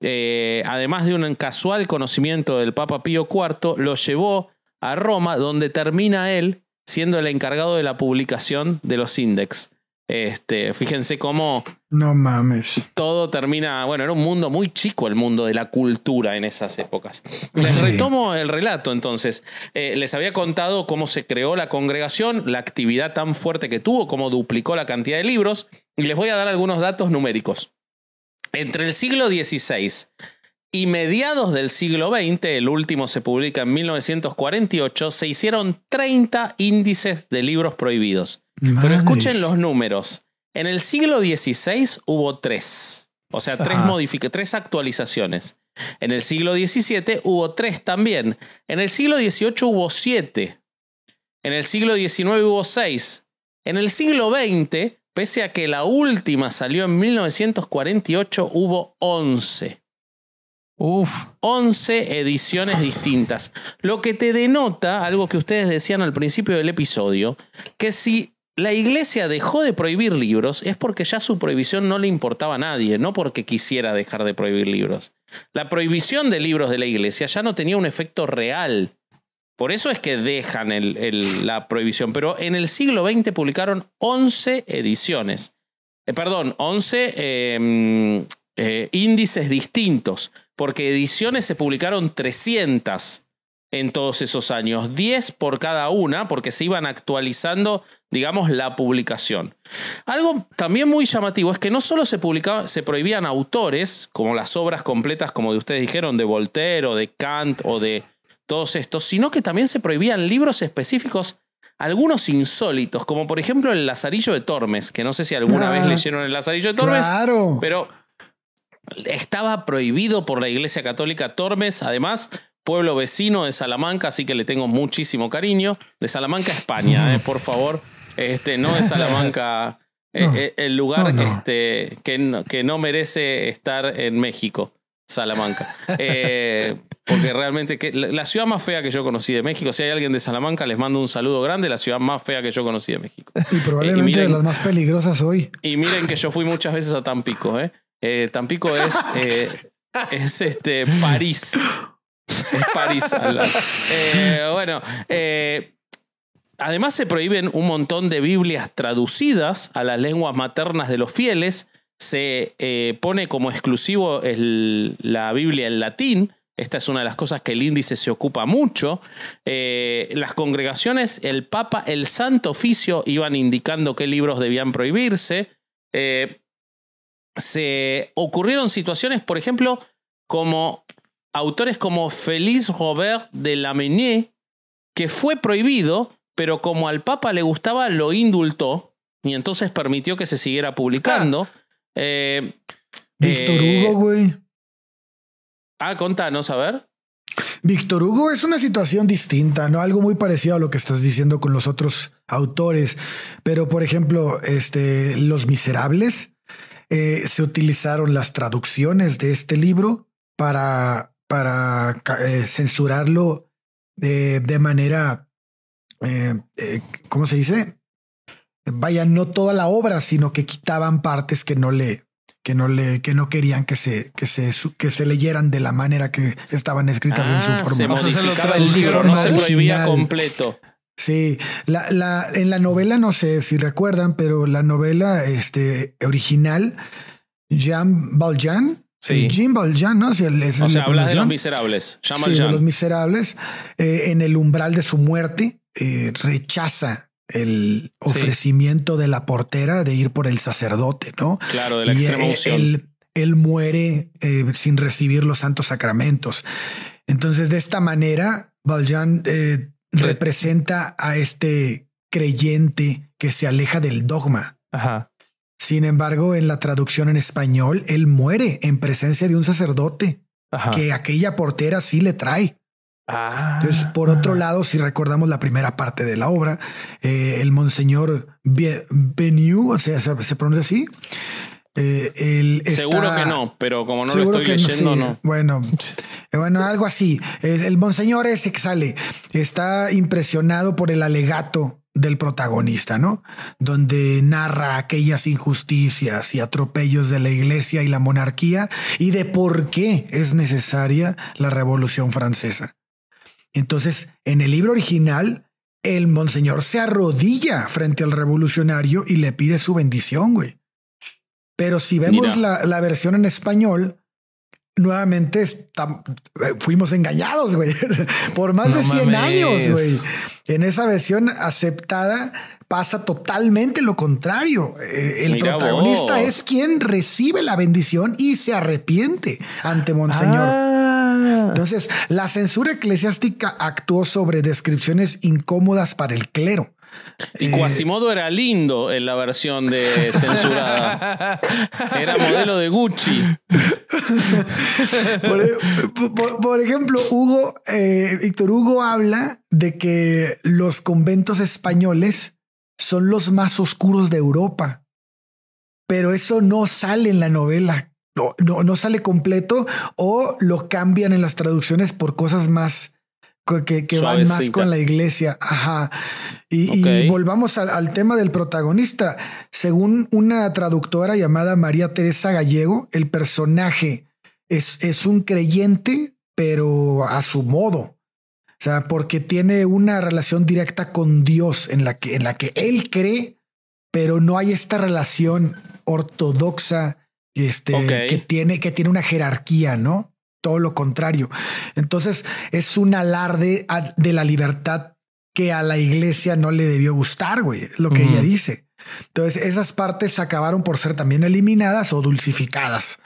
eh, además de un casual conocimiento del Papa Pío IV, lo llevó a Roma, donde termina él siendo el encargado de la publicación de los índex. Este, fíjense cómo. No mames. Todo termina. Bueno, era un mundo muy chico el mundo de la cultura en esas épocas. Les retomo el relato entonces. Eh, les había contado cómo se creó la congregación, la actividad tan fuerte que tuvo, cómo duplicó la cantidad de libros, y les voy a dar algunos datos numéricos. Entre el siglo XVI y mediados del siglo XX, el último se publica en 1948, se hicieron 30 índices de libros prohibidos. Pero escuchen los números. En el siglo XVI hubo tres. O sea, tres, tres actualizaciones. En el siglo XVII hubo tres también. En el siglo XVIII hubo siete. En el siglo XIX hubo seis. En el siglo XX Pese a que la última salió en 1948, hubo 11. Uf. 11 ediciones distintas. Lo que te denota algo que ustedes decían al principio del episodio, que si la iglesia dejó de prohibir libros es porque ya su prohibición no le importaba a nadie, no porque quisiera dejar de prohibir libros. La prohibición de libros de la iglesia ya no tenía un efecto real por eso es que dejan la prohibición. Pero en el siglo XX publicaron 11 ediciones, eh, perdón, 11 em, eh, índices distintos, porque ediciones se publicaron 300 en todos esos años, 10 por cada una, porque se iban actualizando, digamos, la publicación. Algo también muy llamativo es que no solo se, publicaba, se prohibían autores, como las obras completas, como de ustedes dijeron, de Voltaire o de Kant o de todos estos, sino que también se prohibían libros específicos, algunos insólitos, como por ejemplo el Lazarillo de Tormes, que no sé si alguna vez ah, leyeron el Lazarillo de Tormes, pero estaba prohibido por la Iglesia Católica Tormes, además, pueblo vecino de Salamanca, así que le tengo muchísimo cariño, de Salamanca, España, eh, por favor, este, no de Salamanca. Eh, eh, el lugar Este, que no merece estar en México. Salamanca. Eh, porque realmente la ciudad más fea que yo conocí de México, si hay alguien de Salamanca, les mando un saludo grande, la ciudad más fea que yo conocí de México. Y eh, probablemente de las más peligrosas hoy. Y miren que yo fui muchas veces a Tampico, ¿eh? eh Tampico es, es este, París. Es París. bueno, además se prohíben un montón de Biblias traducidas a las lenguas maternas de los fieles se eh, pone como exclusivo la Biblia en latín. Esta es una de las cosas que el índice se ocupa mucho. Eh, las congregaciones, el Papa, el Santo Oficio iban indicando qué libros debían prohibirse. Eh, se ocurrieron situaciones, por ejemplo, como autores como Félix Robert de Lamennais, que fue prohibido, pero como al Papa le gustaba, lo indultó y entonces permitió que se siguiera publicando. Eh, Víctor eh, Hugo, güey. Ah, contanos, a ver. Víctor Hugo es una situación distinta, ¿no? Algo muy parecido a lo que estás diciendo con los otros autores. Pero, por ejemplo, este, Los Miserables, eh, se utilizaron las traducciones de este libro para, para censurarlo de, de manera, eh, ¿cómo se dice? vaya, no toda la obra, sino que quitaban partes que no le, que no le, que no querían que se, que se, que se leyeran de la manera que estaban escritas en su forma. Ah, se o sea, se no se prohibía completo. Sí, la, la, en la novela no sé si recuerdan, pero la novela este, original, Jean Valjean, Sí. Eh, Jim Valjean, ¿no? Si o sea, habla de los miserables. Sí, de los miserables. Eh, en el umbral de su muerte, eh, rechaza el ofrecimiento de la portera de ir por el sacerdote, ¿no? Claro, de la extrema e, él, él, muere eh, sin recibir los santos sacramentos. Entonces, de esta manera, Valjean eh, representa a este creyente que se aleja del dogma. Ajá. Sin embargo, en la traducción en español, él muere en presencia de un sacerdote que aquella portera sí le trae. Entonces, ah. por otro lado, si recordamos la primera parte de la obra, eh, el monseñor Beniu, o sea, se, pronuncia así. Eh, Seguro que no, pero como no lo estoy leyendo, no, Bueno, eh, bueno, algo así. El monseñor ese que sale está impresionado por el alegato del protagonista, ¿no? Donde narra aquellas injusticias y atropellos de la iglesia y la monarquía y de por qué es necesaria la revolución francesa. Entonces, en el libro original, el monseñor se arrodilla frente al revolucionario y le pide su bendición, güey. Pero si vemos la, versión en español, nuevamente eh, fuimos engañados, güey. Por más de 100 años, güey. En esa versión aceptada pasa totalmente lo contrario. Eh, el protagonista es quien recibe la bendición y se arrepiente ante Monseñor. Ah. Entonces, la censura eclesiástica actuó sobre descripciones incómodas para el clero. Y eh, Quasimodo era lindo en la versión de censura. era modelo de Gucci. por, e-, ejemplo, Hugo, eh, Víctor Hugo habla de que los conventos españoles son los más oscuros de Europa, pero eso no sale en la novela no, no, sale completo o lo cambian en las traducciones por cosas más que, van más con la iglesia. Ajá. Y, volvamos al, al, tema del protagonista. Según una traductora llamada María Teresa Gallego, el personaje es, es un creyente, pero a su modo. O sea, porque tiene una relación directa con Dios en la que, en la que él cree, pero no hay esta relación ortodoxa este, que, tiene, que tiene una jerarquía, ¿no? Todo lo contrario. Entonces es un alarde de la libertad que a la iglesia no le debió gustar, güey, lo que ella dice. Entonces esas partes acabaron por ser también eliminadas o dulcificadas.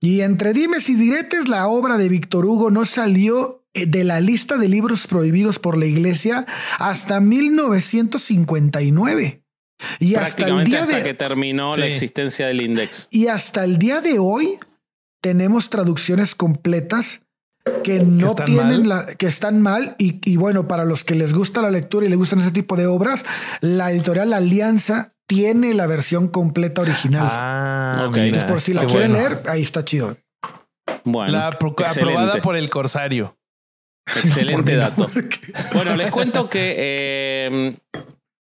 Y entre dimes y diretes, la obra de Víctor Hugo no salió eh, de la lista de libros prohibidos por la iglesia hasta 1959. Y hasta el día de... que terminó la existencia del index. Y hasta el día de hoy tenemos traducciones completas que no tienen la que están mal y, bueno para los que les gusta la lectura y les gustan ese tipo de obras la editorial Alianza tiene la versión completa original ah, entonces por si la quieren leer ahí está chido bueno la aprobada por el corsario excelente dato bueno les cuento que eh,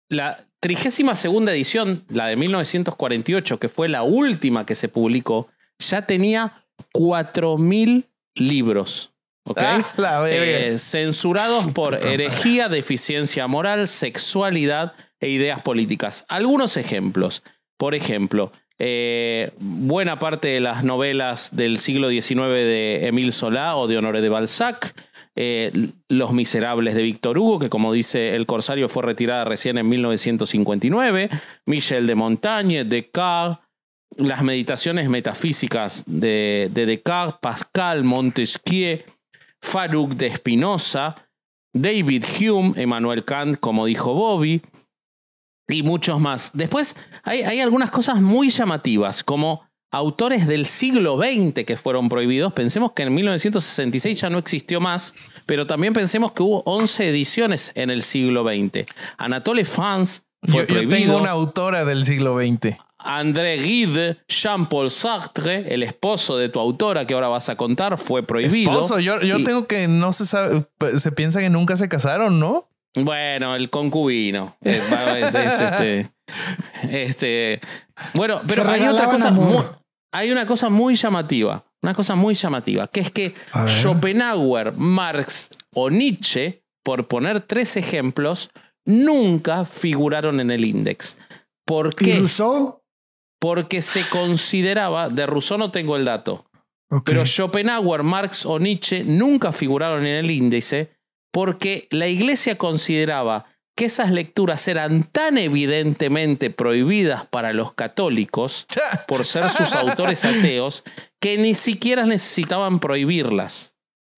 la, trigésima segunda edición, la de 1948, que fue la última que se publicó, ya tenía 4.000 libros. ¿ok? Ah, eh, censurados por herejía, deficiencia moral, sexualidad e ideas políticas. Algunos ejemplos. Por ejemplo, eh, buena parte de las novelas del siglo XIX de Emil Solá o de Honoré de Balzac eh, Los Miserables de Víctor Hugo, que como dice el Corsario fue retirada recién en 1959, Michel de Montaigne, Descartes, las meditaciones metafísicas de, Descartes, Pascal, Montesquieu, Farouk de Espinoza, David Hume, Emmanuel Kant, como dijo Bobby, y muchos más. Después hay, hay algunas cosas muy llamativas, como autores del siglo XX que fueron prohibidos. Pensemos que en 1966 ya no existió más, pero también pensemos que hubo 11 ediciones en el siglo XX. Anatole France fue prohibido. Yo tengo una autora del siglo XX. André Guide, Jean-Paul Sartre, el esposo de tu autora que ahora vas a contar, fue prohibido. Esposo, yo, tengo que no se sabe, pues, se piensa que nunca se casaron, ¿no? Bueno, el concubino. Eh, este, este, bueno, pero hay otra cosa hay una cosa muy llamativa, una cosa muy llamativa, que es que Schopenhauer, Marx o Nietzsche, por poner tres ejemplos, nunca figuraron en el índice. ¿Por qué? Rousseau? Porque se consideraba, de Rousseau no tengo el dato, pero Schopenhauer, Marx o Nietzsche nunca figuraron en el índice porque la iglesia consideraba que esas lecturas eran tan evidentemente prohibidas para los católicos por ser sus autores ateos que ni siquiera necesitaban prohibirlas.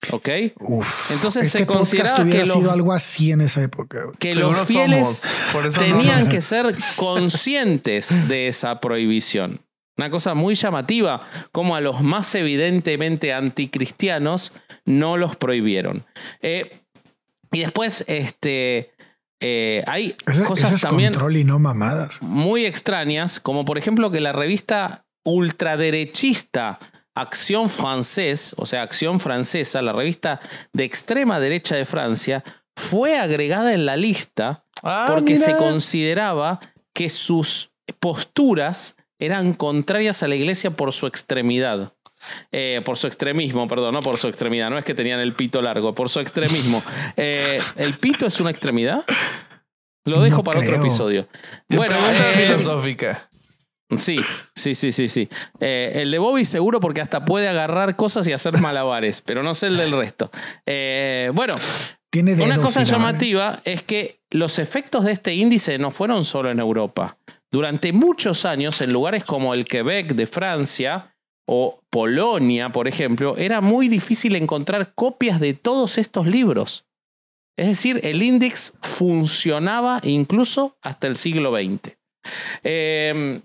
¿Ok? Uf, Entonces este se consideraba que los, sido algo así en esa época. Que los fieles tenían que ser conscientes de esa prohibición. Una cosa muy llamativa, como a los más evidentemente anticristianos no los prohibieron. Eh, y después, este, eh, hay cosas también muy extrañas, como por ejemplo que la revista ultraderechista Acción Francés, o sea, Acción Francesa, la revista de extrema derecha de Francia, fue agregada en la lista ah, porque se consideraba que sus posturas eran contrarias a la iglesia por su extremidad. Eh, por su extremismo, perdón, no por su extremidad, no es que tenían el pito largo, por su extremismo. Eh, ¿El pito es una extremidad? Lo dejo para otro episodio. bueno, eh, filosófica. Sí, sí, sí, sí, sí. el de Bobby seguro porque hasta puede agarrar cosas y hacer malabares, pero no sé el del resto. bueno, Tiene una cosa llamativa es que los efectos de este índice no fueron solo en Europa. Durante muchos años, en lugares como el Quebec de Francia, o Polonia, por ejemplo, era muy difícil encontrar copias de todos estos libros. Es decir, el índice funcionaba incluso hasta el siglo XX. Em,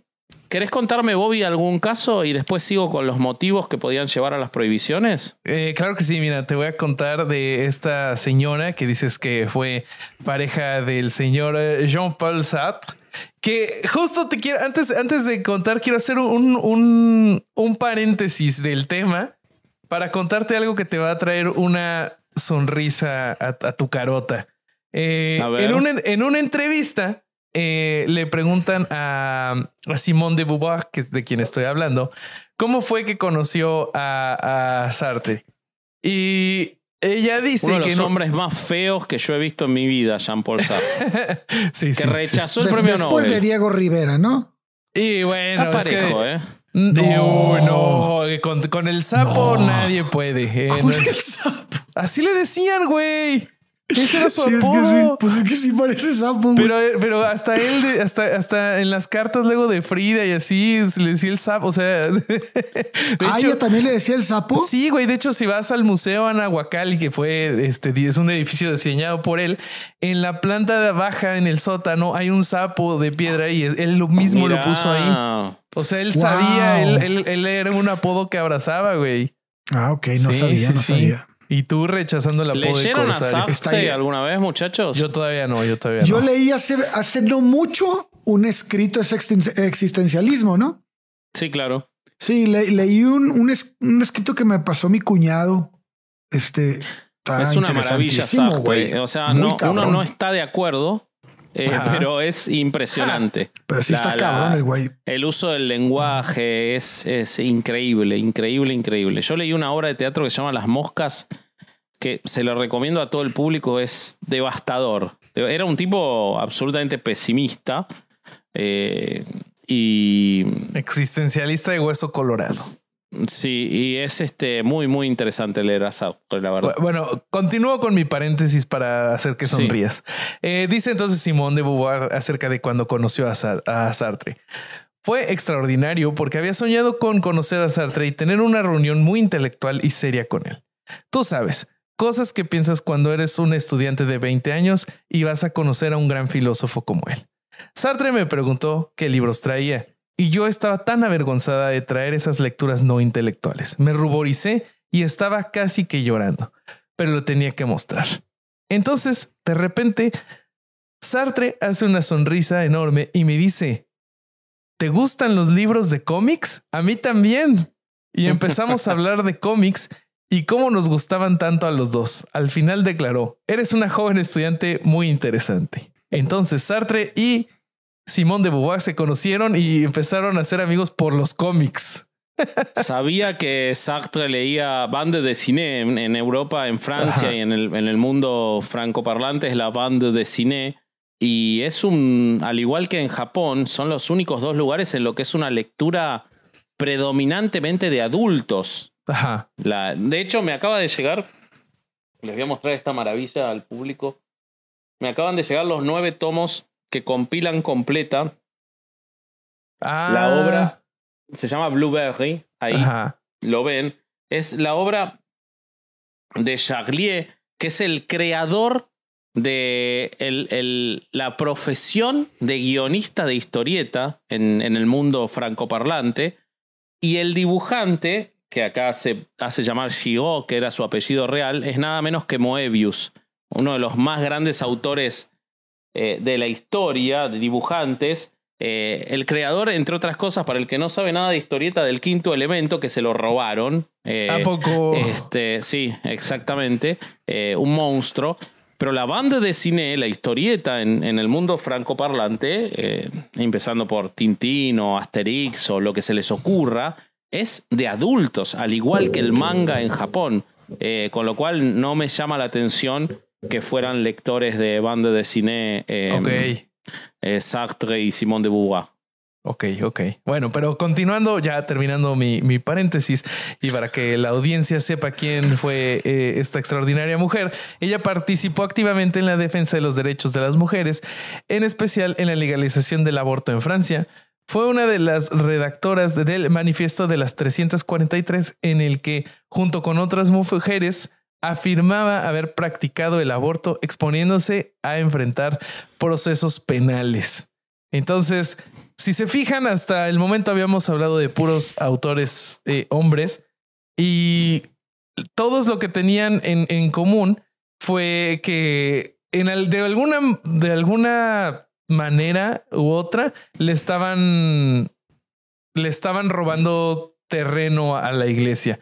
¿Querés contarme, Bobby, algún caso y después sigo con los motivos que podían llevar a las prohibiciones? Eh, claro que sí, mira, te voy a contar de esta señora que dices que fue pareja del señor eh, Jean-Paul Sartre que justo te quiero, antes, antes de contar, quiero hacer un, un, un paréntesis del tema para contarte algo que te va a traer una sonrisa a, tu carota. Eh, en, una, en una entrevista eh, le preguntan a, a Simón de Beauvoir, que es de quien estoy hablando, cómo fue que conoció a, a Sartre. Y ella dice Uno de los que hombres más feos que yo he visto en mi vida, Jean Paul Sartre, que rechazó el premio Nobel después de Diego Rivera, ¿no? Y bueno, es que- ¿eh? No, no, con, el sapo nadie puede. Eh, Así le decían, güey. Ese era su apodo. pues es que sí parece sapo. Eh, pero, hasta él, hasta, hasta en las cartas luego de Frida y así, le decía el sapo. O sea, ah, también le decía el sapo. Sí, güey. De hecho, si vas al museo Anahuacalli, que fue este, es un edificio diseñado por él, en la planta de baja, en el sótano, hay un sapo de piedra y él lo mismo lo puso ahí. O sea, él sabía, él, era un apodo que abrazaba, güey. Ah, ok, no sabía, no sabía. Y tú rechazando la apodo de corsario. alguna vez, muchachos? Yo todavía no, yo todavía no. Yo leí hace, hace no mucho un escrito de existencialismo, ¿no? Sí, claro. Sí, leí un, un, escrito que me pasó mi cuñado. Este. es una maravilla, güey. O sea, uno no está de acuerdo, eh, pero es impresionante. Ah, pero sí está cabrón el El uso del lenguaje es, increíble, increíble, increíble. Yo leí una obra de teatro que se llama Las Moscas, que se lo recomiendo a todo el público, es devastador. Era un tipo absolutamente pesimista. Eh, y existencialista de hueso colorado. Sí, y es este muy, muy interesante leer a Sartre, la verdad. Bueno, continúo con mi paréntesis para hacer que sonrías. Eh, dice entonces Simón de Beauvoir acerca de cuando conoció a Sartre. Fue extraordinario porque había soñado con conocer a Sartre y tener una reunión muy intelectual y seria con él. Tú sabes, cosas que piensas cuando eres un estudiante de 20 años y vas a conocer a un gran filósofo como él. Sartre me preguntó qué libros traía y yo estaba tan avergonzada de traer esas lecturas no intelectuales. Me ruboricé y estaba casi que llorando, pero lo tenía que mostrar. Entonces, de repente, Sartre hace una sonrisa enorme y me dice, ¿te gustan los libros de cómics? A mí también. Y empezamos a hablar de cómics y cómo nos gustaban tanto a los dos. Al final declaró, eres una joven estudiante muy interesante. Entonces Sartre y Simón de Beauvoir se conocieron y empezaron a ser amigos por los cómics. Sabía que Sartre leía bande de cine en, Europa, en Francia y en el, en el mundo francoparlante es la bande de cine. Y es un, al igual que en Japón, son los únicos dos lugares en lo que es una lectura predominantemente de adultos. Ajá. La, de hecho, me acaba de llegar, les voy a mostrar esta maravilla al público, me acaban de llegar los nueve tomos que compilan completa la ah. obra. Se llama Blueberry, ahí lo ven. Es la obra de Charlier, que es el creador de el, el, la profesión de guionista de historieta en, en, el mundo francoparlante y el dibujante, que acá se hace llamar Chigot que era su apellido real, es nada menos que Moebius, uno de los más grandes autores eh, de la historia, de dibujantes. Eh, el creador, entre otras cosas, para el que no sabe nada de historieta del quinto elemento, que se lo robaron. Eh, ¿A poco? Este, sí, exactamente. un monstruo. Pero la banda de cine, la historieta en, el mundo francoparlante, empezando por Tintín o Asterix o lo que se les ocurra, es de adultos, al igual que el manga en Japón. con lo cual no me llama la atención que fueran lectores de bande de cine eh, eh, Sartre y Simone de Beauvoir. Ok, ok. Bueno, pero continuando, ya terminando mi, paréntesis y para que la audiencia sepa quién fue eh, esta extraordinaria mujer, ella participó activamente en la defensa de los derechos de las mujeres, en especial en la legalización del aborto en Francia. Fue una de las redactoras del manifiesto de las 343 en el que, junto con otras mujeres, afirmaba haber practicado el aborto exponiéndose a enfrentar procesos penales. Entonces, si se fijan, hasta el momento habíamos hablado de puros autores eh, hombres y todos lo que tenían en, común fue que en de, alguna, de alguna manera u otra le estaban, le estaban robando terreno a la iglesia.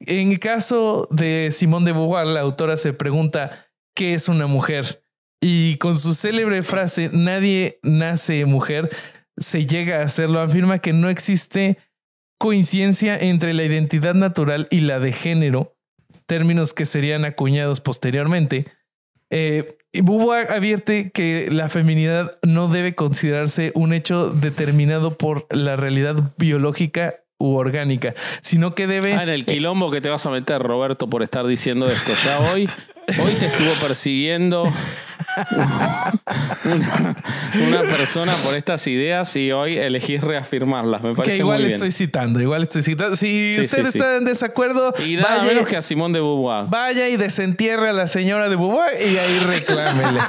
En el caso de Simón de Beauvoir, la autora se pregunta, ¿qué es una mujer? Y con su célebre frase, nadie nace mujer, se llega a hacerlo, afirma que no existe coincidencia entre la identidad natural y la de género, términos que serían acuñados posteriormente. Eh, Beauvoir advierte que la feminidad no debe considerarse un hecho determinado por la realidad biológica u orgánica, sino que debe... Ah, en el quilombo que te vas a meter, Roberto, por estar diciendo esto. Ya hoy, hoy te estuvo persiguiendo una persona por estas ideas y hoy elegí reafirmarlas. Me parece que igual estoy citando, igual estoy citando. Si usted está en desacuerdo, y menos que a Simón de Beauvoir. Vaya y desentierre a la señora de Beauvoir y ahí reclámele.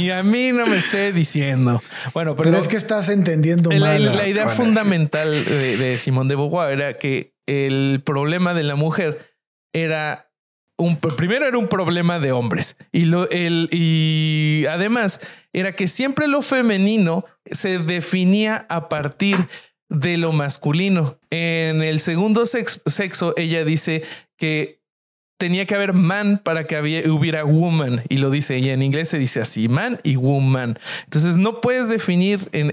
y a mí no me esté diciendo. Bueno, pero, es que estás entendiendo la, mal. La, idea fundamental de, de Simón de Beauvoir era que el problema de la mujer era primero era un problema de hombres y, lo, y además era que siempre lo femenino se definía a partir de lo masculino. En el segundo sexo, ella dice que tenía que haber man para que hubiera woman. Y lo dice ella en inglés, se dice así, man y woman. Entonces no puedes definir en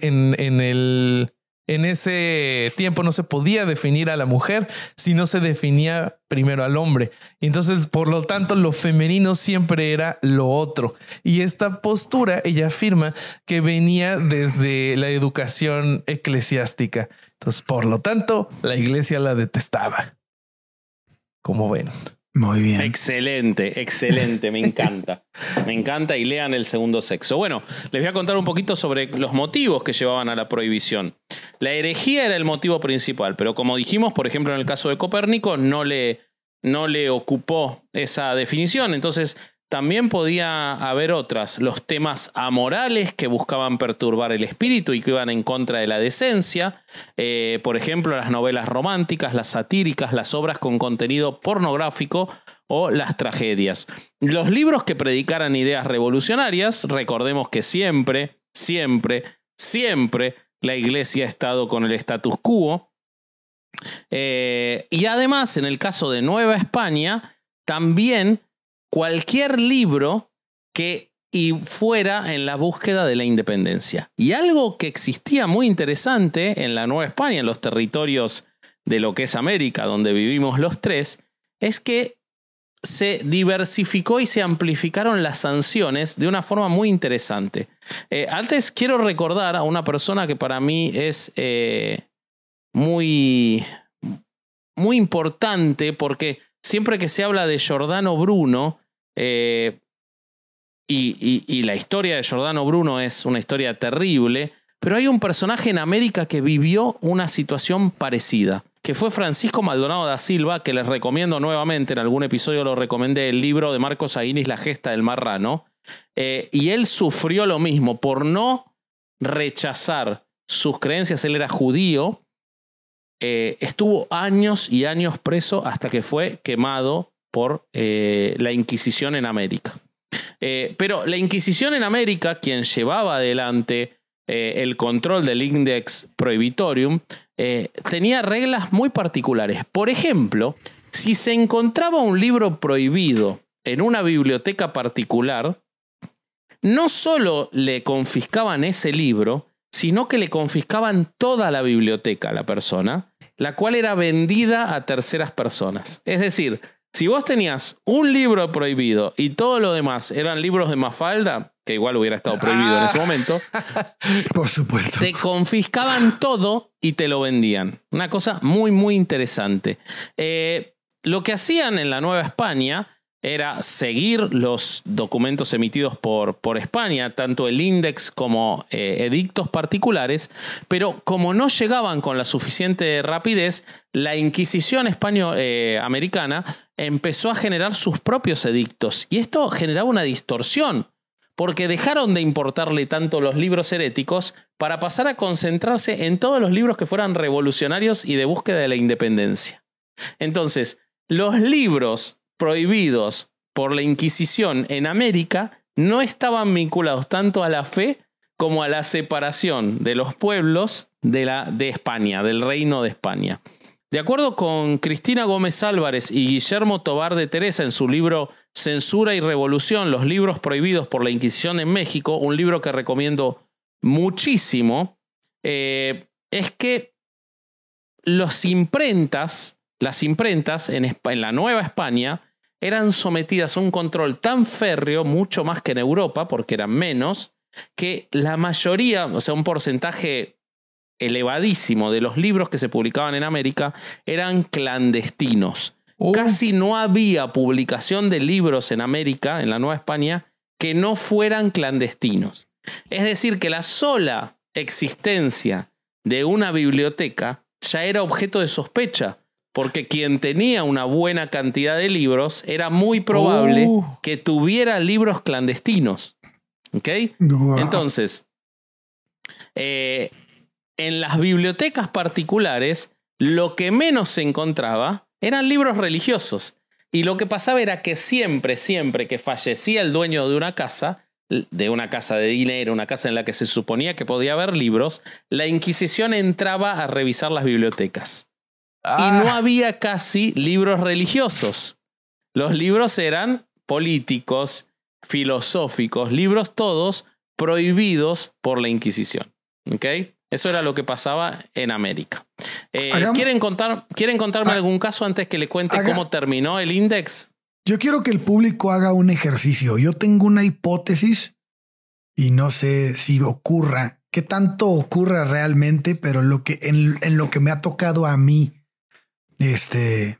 el en ese tiempo no se podía definir a la mujer si no se definía primero al hombre. Entonces, por lo tanto, lo femenino siempre era lo otro. Y esta postura, ella afirma que venía desde la educación eclesiástica. Entonces, por lo tanto, la iglesia la detestaba. Como ven. Muy bien. Excelente, excelente, me encanta. Me encanta y lean el segundo sexo. Bueno, les voy a contar un poquito sobre los motivos que llevaban a la prohibición. La herejía era el motivo principal, pero como dijimos, por ejemplo, en el caso de Copérnico, no le, no le ocupó esa definición. Entonces, también podía haber otras, los temas amorales que buscaban perturbar el espíritu y que iban en contra de la decencia, eh, por ejemplo las novelas románticas, las satíricas, las obras con contenido pornográfico o las tragedias. Los libros que predicaran ideas revolucionarias, recordemos que siempre, siempre, siempre la Iglesia ha estado con el status quo. Eh, y además, en el caso de Nueva España, también cualquier libro que y fuera en la búsqueda de la independencia. Y algo que existía muy interesante en la Nueva España, en los territorios de lo que es América, donde vivimos los tres, es que se diversificó y se amplificaron las sanciones de una forma muy interesante. Eh, antes quiero recordar a una persona que para mí es eh, muy, muy importante porque siempre que se habla de Giordano Bruno, eh, y, la historia de Giordano Bruno es una historia terrible, pero hay un personaje en América que vivió una situación parecida, que fue Francisco Maldonado da Silva, que les recomiendo nuevamente, en algún episodio lo recomendé, el libro de Marcos Aguinis, La Gesta del Marrano, eh, y él sufrió lo mismo por no rechazar sus creencias, él era judío, eh, estuvo años y años preso hasta que fue quemado por eh, la Inquisición en América. Eh, pero la Inquisición en América, quien llevaba adelante eh, el control del Index Prohibitorium, tenía reglas muy particulares. Por ejemplo, si se encontraba un libro prohibido en una biblioteca particular, no solo le confiscaban ese libro, sino que le confiscaban toda la biblioteca a la persona, la cual era vendida a terceras personas. Es decir, si vos tenías un libro prohibido y todo lo demás eran libros de Mafalda, que igual hubiera estado prohibido en ese ah. momento. Por supuesto. Te confiscaban todo y te lo vendían. Una cosa muy, muy interesante. Eh, lo que hacían en la Nueva España era seguir los documentos emitidos por, por España, tanto el índice como eh, edictos particulares, pero como no llegaban con la suficiente rapidez, la Inquisición española eh, americana empezó a generar sus propios edictos y esto generaba una distorsión porque dejaron de importarle tanto los libros heréticos para pasar a concentrarse en todos los libros que fueran revolucionarios y de búsqueda de la independencia. Entonces, los libros prohibidos por la Inquisición en América no estaban vinculados tanto a la fe como a la separación de los pueblos de, la, de España, del reino de España. De acuerdo con Cristina Gómez Álvarez y Guillermo Tobar de Teresa en su libro Censura y Revolución, los libros prohibidos por la Inquisición en México, un libro que recomiendo muchísimo, eh, es que los imprentas, las imprentas en la Nueva España, eran sometidas a un control tan férreo, mucho más que en Europa, porque eran menos, que la mayoría, o sea, un porcentaje elevadísimo de los libros que se publicaban en América eran clandestinos. Oh. Casi no había publicación de libros en América, en la Nueva España, que no fueran clandestinos. Es decir, que la sola existencia de una biblioteca ya era objeto de sospecha, porque quien tenía una buena cantidad de libros era muy probable oh. que tuviera libros clandestinos. ¿Ok? Entonces, eh, en las bibliotecas particulares, lo que menos se encontraba eran libros religiosos. Y lo que pasaba era que siempre, siempre que fallecía el dueño de una casa, de una casa de dinero, una casa en la que se suponía que podía haber libros, la Inquisición entraba a revisar las bibliotecas. Y ah. no había casi libros religiosos. Los libros eran políticos, filosóficos, libros todos prohibidos por la Inquisición. okay Eso era lo que pasaba en América. Eh, ¿quieren, contar, contarme ah, algún caso antes que le cuente cómo terminó el index? Yo quiero que el público haga un ejercicio. Yo tengo una hipótesis y no sé si ocurra, qué tanto ocurra realmente, pero lo en lo que me ha tocado a mí este,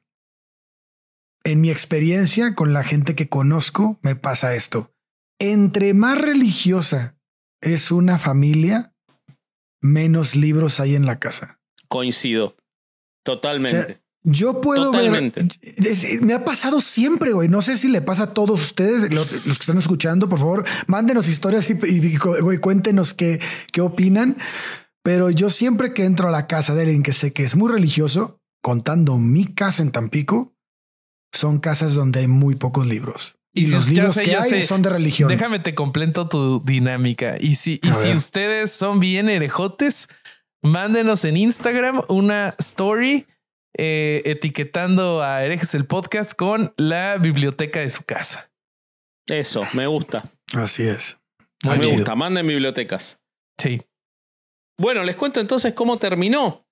en mi experiencia con la gente que conozco, me pasa esto. Entre más religiosa es una familia, menos libros hay en la casa. Coincido. Totalmente. yo puedo me ha pasado siempre, güey. No sé si le pasa a todos ustedes, los, que están escuchando, por favor, mándenos historias y, cuéntenos qué, qué opinan. Pero yo siempre que entro a la casa de alguien que sé que es muy religioso, contando mi casa en Tampico, son casas donde hay muy pocos libros. Y, los libros que hay son de religión. Déjame te completo tu dinámica. Y si, y si ustedes son bien herejotes, mándenos en Instagram una story eh, etiquetando a Herejes el Podcast con la biblioteca de su casa. Eso, me gusta. Así es. me gusta, manden bibliotecas. Sí. Bueno, les cuento entonces cómo terminó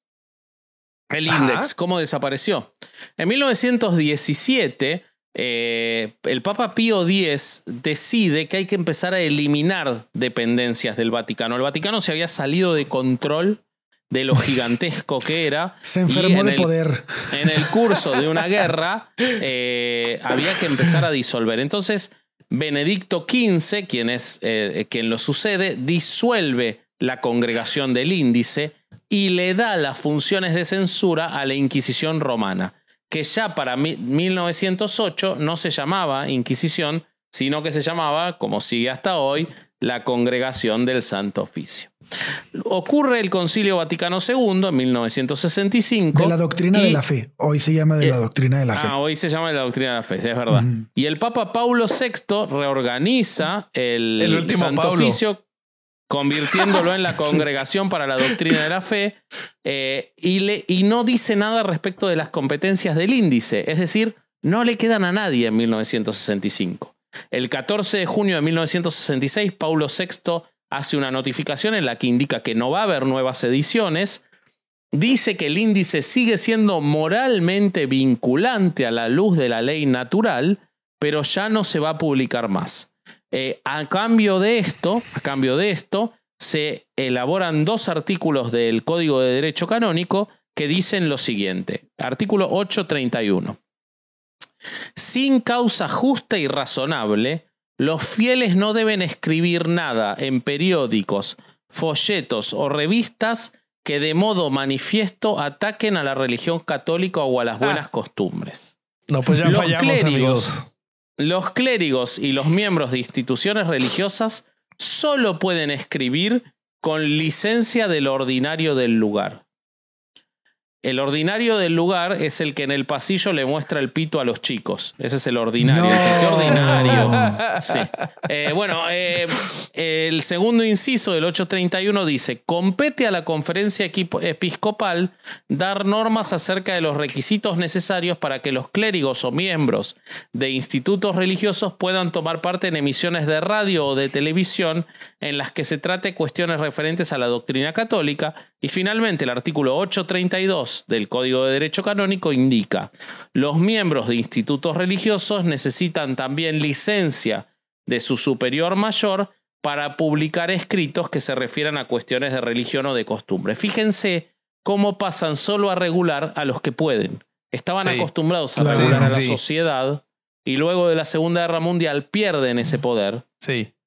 el índice, cómo desapareció. En 1917, eh, el Papa Pío X decide que hay que empezar a eliminar dependencias del Vaticano. El Vaticano se había salido de control de lo gigantesco que era. Se enfermó de el, poder. En el curso de una guerra eh, había que empezar a disolver. Entonces, Benedicto XV, quien, es, eh, quien lo sucede, disuelve la congregación del índice y le da las funciones de censura a la Inquisición romana, que ya para 1908 no se llamaba Inquisición, sino que se llamaba, como sigue hasta hoy, la Congregación del Santo Oficio. Ocurre el Concilio Vaticano II en 1965. De la doctrina de la fe. Hoy se llama de la eh, doctrina de la fe. Ah, hoy se llama de la doctrina de la fe, es verdad. Y el Papa Paulo VI reorganiza el, último Santo Oficio convirtiéndolo en la congregación para la doctrina de la fe, eh, y, le, y no dice nada respecto de las competencias del índice, es decir, no le quedan a nadie en 1965. El 14 de junio de 1966, Paulo VI hace una notificación en la que indica que no va a haber nuevas ediciones, dice que el índice sigue siendo moralmente vinculante a la luz de la ley natural, pero ya no se va a publicar más. Eh, a cambio de esto, a cambio de esto, se elaboran dos artículos del Código de Derecho Canónico que dicen lo siguiente. Artículo 831. Sin causa justa y razonable, los fieles no deben escribir nada en periódicos, folletos o revistas que de modo manifiesto ataquen a la religión católica o a las ah. buenas costumbres. No, pues ya fallamos, amigos. Los clérigos y los miembros de instituciones religiosas solo pueden escribir con licencia del ordinario del lugar. El ordinario del lugar es el que en el pasillo le muestra el pito a los chicos. Ese es el ordinario. ordinario? Sí. Eh, bueno, eh, el segundo inciso del 831 dice: compete a la conferencia episcopal dar normas acerca de los requisitos necesarios para que los clérigos o miembros de institutos religiosos puedan tomar parte en emisiones de radio o de televisión en las que se trate cuestiones referentes a la doctrina católica y finalmente, el artículo 832 del Código de Derecho Canónico indica, los miembros de institutos religiosos necesitan también licencia de su superior mayor para publicar escritos que se refieran a cuestiones de religión o de costumbre. Fíjense cómo pasan solo a regular a los que pueden. Estaban acostumbrados a regular a la sociedad y luego de la Segunda Guerra Mundial pierden ese poder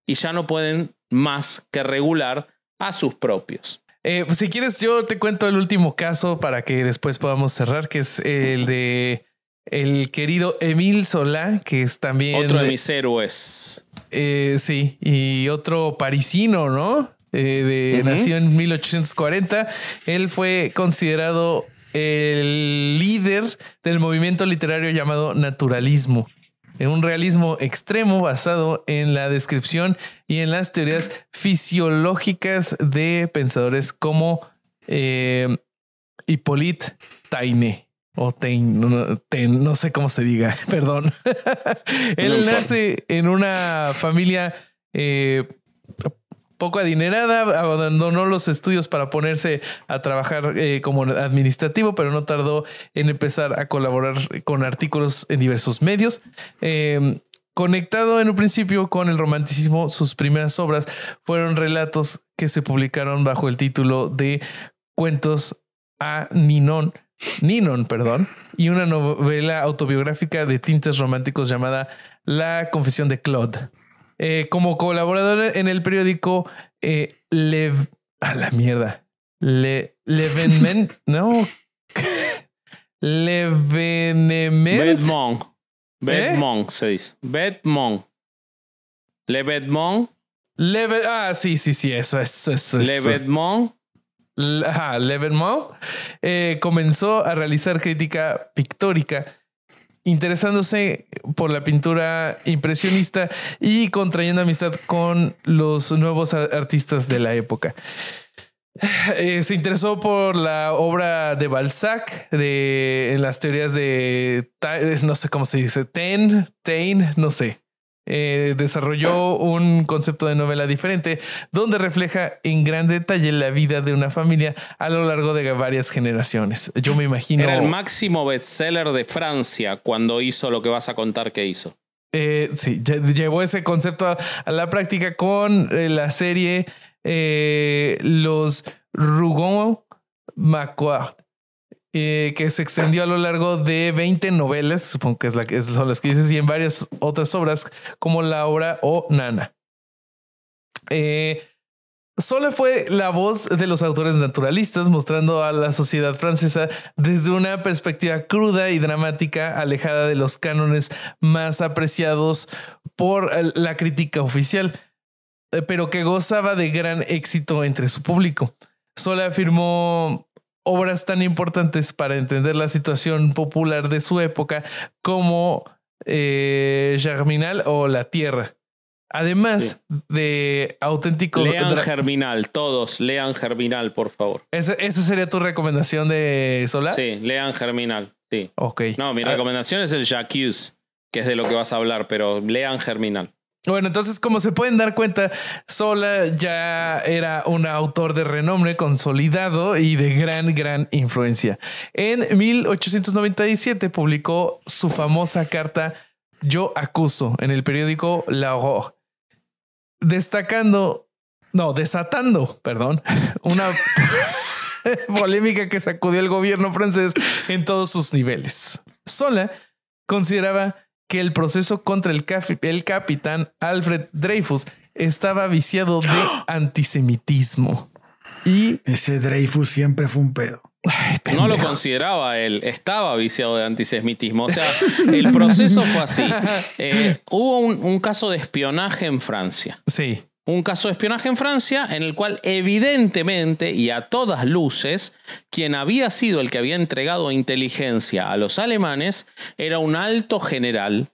y ya no pueden más que regular a sus propios. Eh, pues, si quieres, yo te cuento el último caso para que después podamos cerrar, que es el de el querido Emil Solá, que es también otro de mis héroes. Eh, sí, y otro parisino, ¿no? Eh, nació en 1840. Él fue considerado el líder del movimiento literario llamado naturalismo en un realismo extremo basado en la descripción y en las teorías fisiológicas de pensadores como eh, Hippolyte Taine o Taine no, sé cómo se diga, perdón. Él nace en una familia eh, poco adinerada, abandonó los estudios para ponerse a trabajar eh, como administrativo, pero no tardó en empezar a colaborar con artículos en diversos medios. Em, conectado en un principio con el romanticismo, sus primeras obras fueron relatos que se publicaron bajo el título de Cuentos a Ninon, Ninon, perdón, y una novela autobiográfica de tintes románticos llamada La Confesión de Claude. Eh, como colaborador en el periódico eh, Le... A la mierda. Le... Levenment. no. Levenement. Bedmon Bedmont ¿Eh? se dice. Bedmon ah, sí, sí, sí, eso, eso, eso. Levedmont. eh, comenzó a realizar crítica pictórica interesándose por la pintura impresionista y contrayendo amistad con los nuevos artistas de la época. Eh, se interesó por la obra de Balzac, de, en las teorías de, no sé cómo se dice, Ten, Tain, no sé. Eh, desarrolló un concepto de novela diferente donde refleja en gran detalle la vida de una familia a lo largo de varias generaciones. Yo me imagino. Era el máximo bestseller de Francia cuando hizo lo que vas a contar que hizo. Eh, sí, llevó ese concepto a, la práctica con eh, la serie Los Rougon Macquart eh, que se extendió a lo largo de 20 novelas, supongo que es la son las que dices, y en varias otras obras como la obra O Nana. Eh, fue la voz de los autores naturalistas mostrando a la sociedad francesa desde una perspectiva cruda y dramática, alejada de los cánones más apreciados por eh, la crítica oficial, eh, pero que gozaba de gran éxito entre su público. Sola afirmó obras tan importantes para entender la situación popular de su época como eh, Germinal o La Tierra. Además de auténticos. Lean Germinal, todos, lean Germinal, por favor. ¿Esa, sería tu recomendación de Solar? Sí, lean Germinal, sí. Ok. No, mi ah, recomendación es el Jacques, que es de lo que vas a hablar, pero lean Germinal. Bueno, entonces, como se pueden dar cuenta, Sola ya era un autor de renombre consolidado y de gran, gran influencia. En 1897 publicó su famosa carta Yo acuso en el periódico La Roche, destacando, no, desatando, perdón, una polémica que sacudió el gobierno francés en todos sus niveles. Sola consideraba que el proceso contra el, el capitán Alfred Dreyfus estaba viciado de ¡Ah! antisemitismo. Y ese Dreyfus siempre fue un pedo. no lo consideraba él, estaba viciado de antisemitismo. O sea, el proceso fue así. Eh, hubo un, un, caso de espionaje en Francia. Sí un caso de espionaje en Francia en el cual evidentemente y a todas luces quien había sido el que había entregado inteligencia a los alemanes era un alto general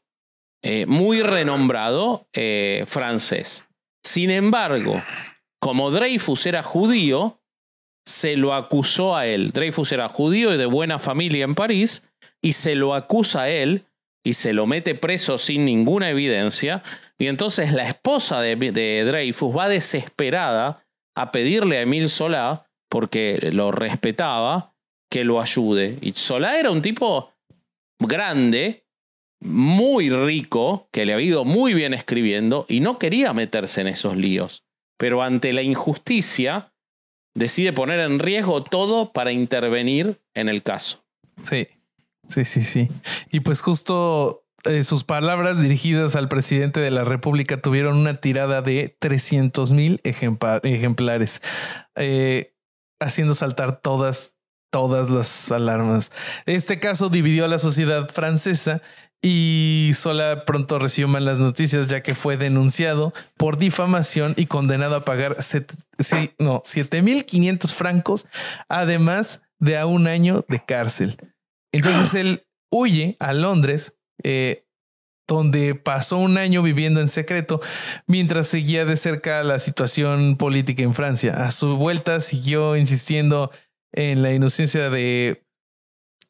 eh, muy renombrado eh, francés. Sin embargo, como Dreyfus era judío, se lo acusó a él. Dreyfus era judío y de buena familia en París, y se lo acusa a él y se lo mete preso sin ninguna evidencia y entonces la esposa de, Dreyfus va desesperada a pedirle a Emil Solá, porque lo respetaba, que lo ayude. Y Solá era un tipo grande, muy rico, que le había ido muy bien escribiendo y no quería meterse en esos líos. Pero ante la injusticia, decide poner en riesgo todo para intervenir en el caso. Sí, sí, sí, sí. Y pues justo eh, sus palabras dirigidas al presidente de la República tuvieron una tirada de 300 mil ejemplares, eh, haciendo saltar todas, todas las alarmas. Este caso dividió a la sociedad francesa y Sola pronto recibió malas noticias ya que fue denunciado por difamación y condenado a pagar 7.500 no, 7500 francos, además de a un año de cárcel. Entonces él huye a Londres eh, donde pasó un año viviendo en secreto mientras seguía de cerca la situación política en Francia. A su vuelta siguió insistiendo en la inocencia de,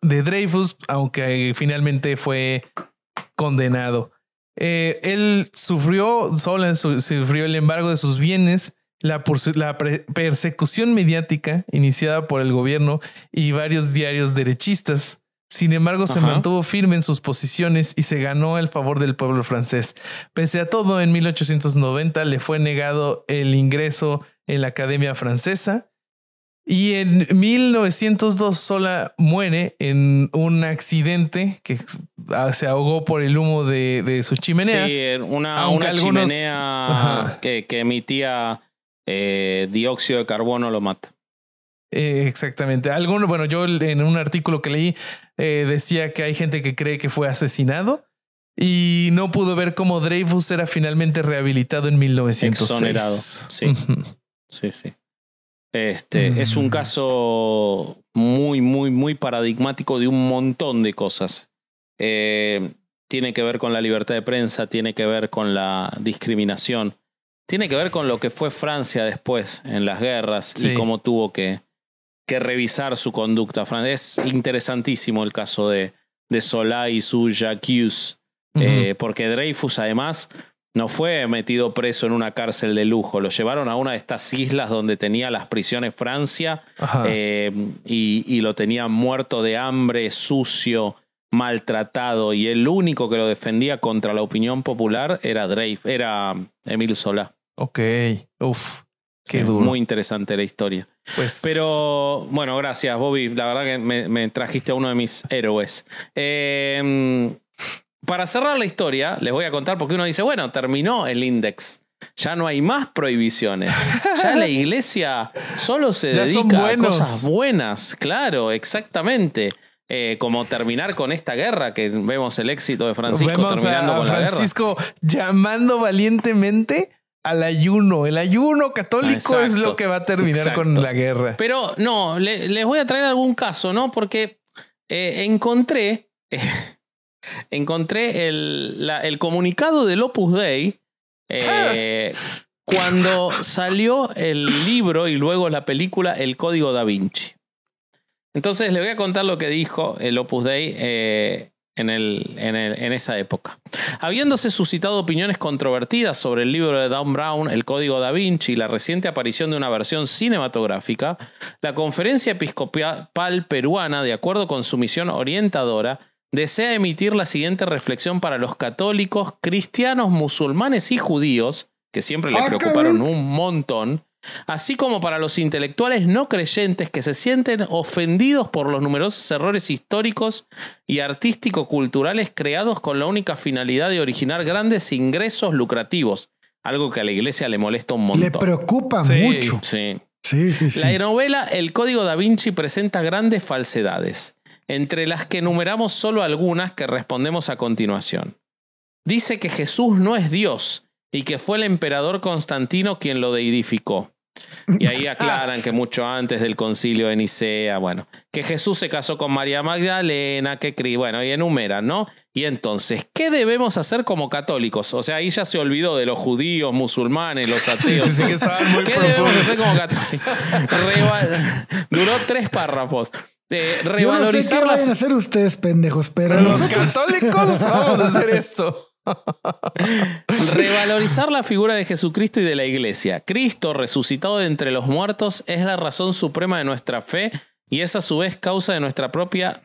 de Dreyfus, aunque finalmente fue condenado. Eh, él sufrió, sufrió el embargo de sus bienes, la persecución mediática iniciada por el gobierno y varios diarios derechistas sin embargo, se mantuvo firme en sus posiciones y se ganó el favor del pueblo francés. Pese a todo, en 1890 le fue negado el ingreso en la Academia Francesa y en 1902 sola muere en un accidente que se ahogó por el humo de, su chimenea. Sí, una, chimenea que, emitía eh, dióxido de carbono lo mata. Eh, exactamente. bueno, yo en un artículo que leí eh, decía que hay gente que cree que fue asesinado y no pudo ver cómo Dreyfus era finalmente rehabilitado en 1906. Exonerado. Sí. sí, sí. Este es un mm. caso muy, muy, muy paradigmático de un montón de cosas. Eh, tiene que ver con la libertad de prensa, tiene que ver con la discriminación, tiene que ver con lo que fue Francia después en las guerras y cómo tuvo que que revisar su conducta. Es interesantísimo el caso de, de Solá y su Jacques, eh, porque Dreyfus además no fue metido preso en una cárcel de lujo, lo llevaron a una de estas islas donde tenía las prisiones Francia eh, y, lo tenían muerto de hambre, sucio, maltratado, y el único que lo defendía contra la opinión popular era Dreyfus, era Emil Solá. Ok, uff, qué duro. Muy interesante la historia. Pues... Pero bueno, gracias, Bobby. La verdad que me, trajiste a uno de mis héroes. Eh, para cerrar la historia, les voy a contar porque uno dice, bueno, terminó el index. Ya no hay más prohibiciones. Ya la iglesia solo se dedica a cosas buenas. Claro, exactamente. Eh, como terminar con esta guerra, que vemos el éxito de Francisco terminando con la guerra. Francisco llamando valientemente al ayuno. El ayuno católico es lo que va a terminar con la guerra. Pero no, les voy a traer algún caso, ¿no? Porque eh, encontré, encontré el, el, comunicado del Opus Dei eh, cuando salió el libro y luego la película El Código da Vinci. Entonces le voy a contar lo que dijo el Opus Dei eh, en, esa época. Habiéndose suscitado opiniones controvertidas sobre el libro de Don Brown, El Código da Vinci y la reciente aparición de una versión cinematográfica, la Conferencia Episcopal Peruana, de acuerdo con su misión orientadora, desea emitir la siguiente reflexión para los católicos, cristianos, musulmanes y judíos, que siempre les preocuparon ¿eh? un montón, así como para los intelectuales no creyentes que se sienten ofendidos por los numerosos errores históricos y artístico-culturales creados con la única finalidad de originar grandes ingresos lucrativos, algo que a la iglesia le molesta un montón. Le preocupa mucho. Sí. Sí, sí, La novela El Código da Vinci presenta grandes falsedades, entre las que enumeramos solo algunas que respondemos a continuación. Dice que Jesús no es Dios, y que fue el emperador Constantino quien lo deidificó. Y ahí aclaran que mucho antes del concilio de Nicea, bueno, que Jesús se casó con María Magdalena, que cri, bueno, y enumeran, ¿no? Y entonces, ¿qué debemos hacer como católicos? O sea, ahí ya se olvidó de los judíos, musulmanes, los ateos. Sí, sí, sí, que muy ¿Qué debemos hacer como católicos? Duró tres párrafos. Eh, revalorizar no sé qué la... a hacer ustedes, pendejos, pero los católicos vamos a hacer esto. Revalorizar la figura de Jesucristo y de la Iglesia. Cristo, resucitado de entre los muertos, es la razón suprema de nuestra fe y es a su vez causa de nuestra propia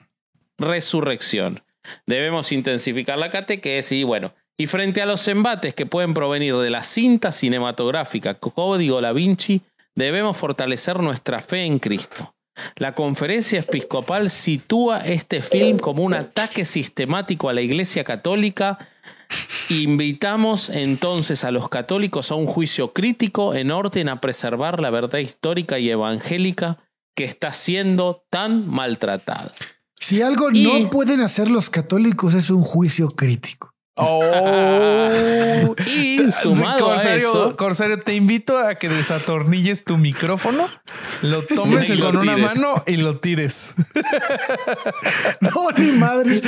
resurrección. Debemos intensificar la catequesis y bueno, y frente a los embates que pueden provenir de la cinta cinematográfica Código La Vinci, debemos fortalecer nuestra fe en Cristo. La conferencia episcopal sitúa este film como un ataque sistemático a la Iglesia Católica Invitamos entonces a los católicos a un juicio crítico en orden a preservar la verdad histórica y evangélica que está siendo tan maltratada. Si algo no pueden hacer los católicos es un juicio crítico. Oh. y sumado a eso, Corsario, te invito a que desatornilles tu micrófono, lo tomes con una mano y lo tires. no, ni madre.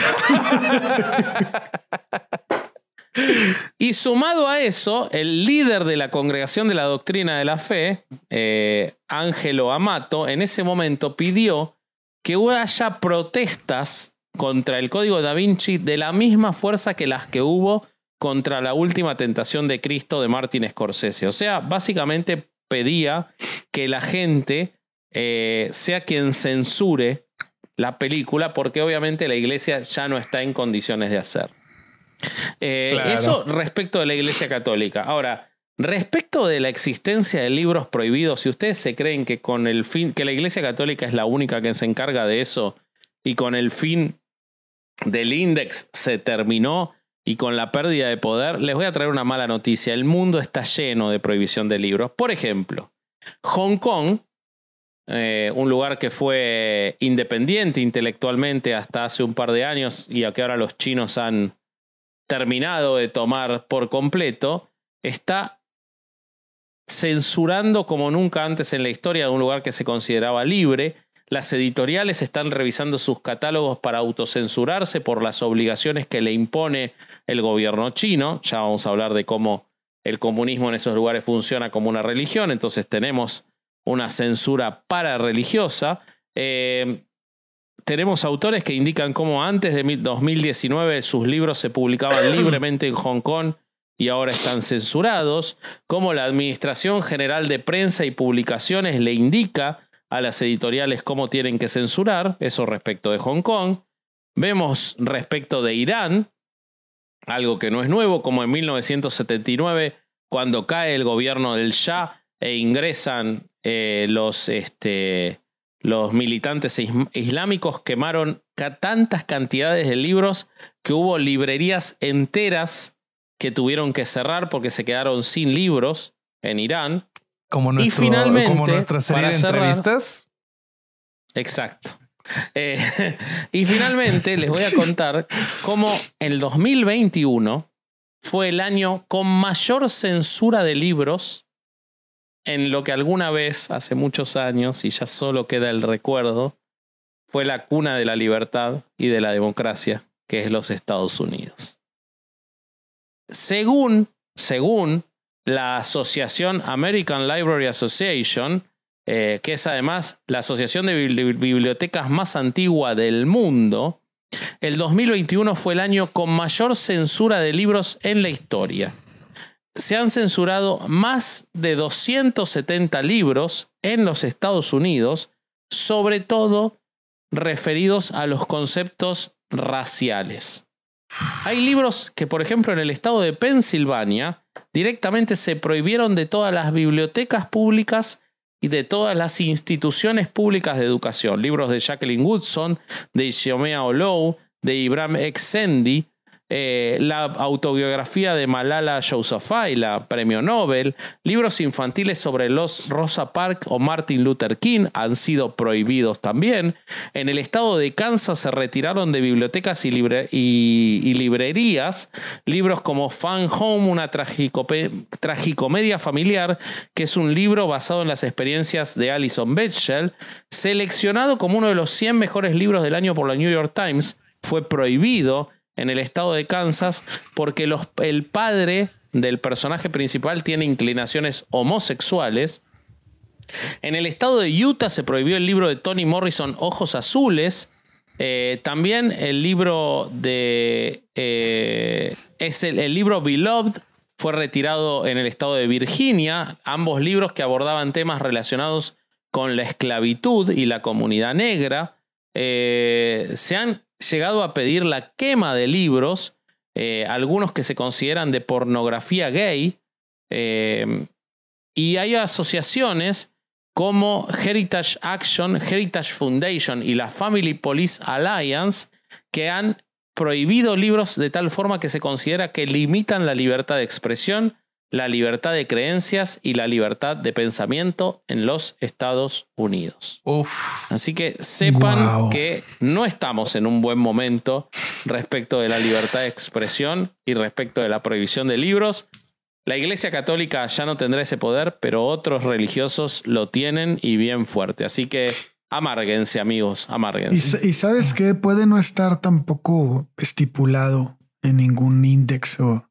Y sumado a eso, el líder de la Congregación de la Doctrina de la Fe, eh, Ángelo Amato, en ese momento pidió que haya protestas contra el Código da Vinci de la misma fuerza que las que hubo contra la última tentación de Cristo de Martin Scorsese. O sea, básicamente pedía que la gente eh, sea quien censure la película porque obviamente la iglesia ya no está en condiciones de hacer. Eh, eso respecto de la Iglesia Católica. Ahora, respecto de la existencia de libros prohibidos, si ustedes se creen que con el fin, que la Iglesia Católica es la única que se encarga de eso, y con el fin del index se terminó y con la pérdida de poder, les voy a traer una mala noticia. El mundo está lleno de prohibición de libros. Por ejemplo, Hong Kong, eh, un lugar que fue independiente intelectualmente hasta hace un par de años y a que ahora los chinos han terminado de tomar por completo, está censurando como nunca antes en la historia de un lugar que se consideraba libre. Las editoriales están revisando sus catálogos para autocensurarse por las obligaciones que le impone el gobierno chino. Ya vamos a hablar de cómo el comunismo en esos lugares funciona como una religión, entonces tenemos una censura para religiosa eh, tenemos autores que indican cómo antes de 2019 sus libros se publicaban libremente en Hong Kong y ahora están censurados, cómo la Administración General de Prensa y Publicaciones le indica a las editoriales cómo tienen que censurar, eso respecto de Hong Kong. Vemos respecto de Irán, algo que no es nuevo, como en 1979, cuando cae el gobierno del Shah e ingresan eh, los, este, los militantes islámicos quemaron tantas cantidades de libros que hubo librerías enteras que tuvieron que cerrar porque se quedaron sin libros en Irán. Como, como nuestra serie de entrevistas. Exacto. Eh, y finalmente les voy a contar cómo el 2021 fue el año con mayor censura de libros en lo que alguna vez, hace muchos años, y ya solo queda el recuerdo, fue la cuna de la libertad y de la democracia, que es los Estados Unidos. Según, según la Asociación American Library Association, eh, que es además la asociación de bibliotecas más antigua del mundo, el 2021 fue el año con mayor censura de libros en la historia se han censurado más de 270 libros en los Estados Unidos, sobre todo referidos a los conceptos raciales. Hay libros que, por ejemplo, en el estado de Pensilvania, directamente se prohibieron de todas las bibliotecas públicas y de todas las instituciones públicas de educación. Libros de Jacqueline Woodson, de Isiomea Olow, de Ibram Exendi, eh, la autobiografía de Malala Yousafzai, la premio Nobel, libros infantiles sobre los Rosa Parks o Martin Luther King han sido prohibidos también. En el estado de Kansas se retiraron de bibliotecas y, librerías libros como Fan Home, una tragicomedia familiar, que es un libro basado en las experiencias de Alison Bechdel, seleccionado como uno de los 100 mejores libros del año por la New York Times, fue prohibido en el estado de Kansas porque el padre del personaje principal tiene inclinaciones homosexuales. En el estado de Utah se prohibió el libro de Tony Morrison, Ojos Azules. Eh, también el libro de. Eh, es el, libro Beloved fue retirado en el estado de Virginia. Ambos libros que abordaban temas relacionados con la esclavitud y la comunidad negra. Eh, se han llegado a pedir la quema de libros, eh, algunos que se consideran de pornografía gay, eh, y hay asociaciones como Heritage Action, Heritage Foundation y la Family Police Alliance que han prohibido libros de tal forma que se considera que limitan la libertad de expresión la libertad de creencias y la libertad de pensamiento en los Estados Unidos. Así que sepan que no estamos en un buen momento respecto de la libertad de expresión y respecto de la prohibición de libros. La Iglesia Católica ya no tendrá ese poder, pero otros religiosos lo tienen y bien fuerte. Así que amárguense, amigos, amárguense. Y, sabes que puede no estar tampoco estipulado en ningún índice o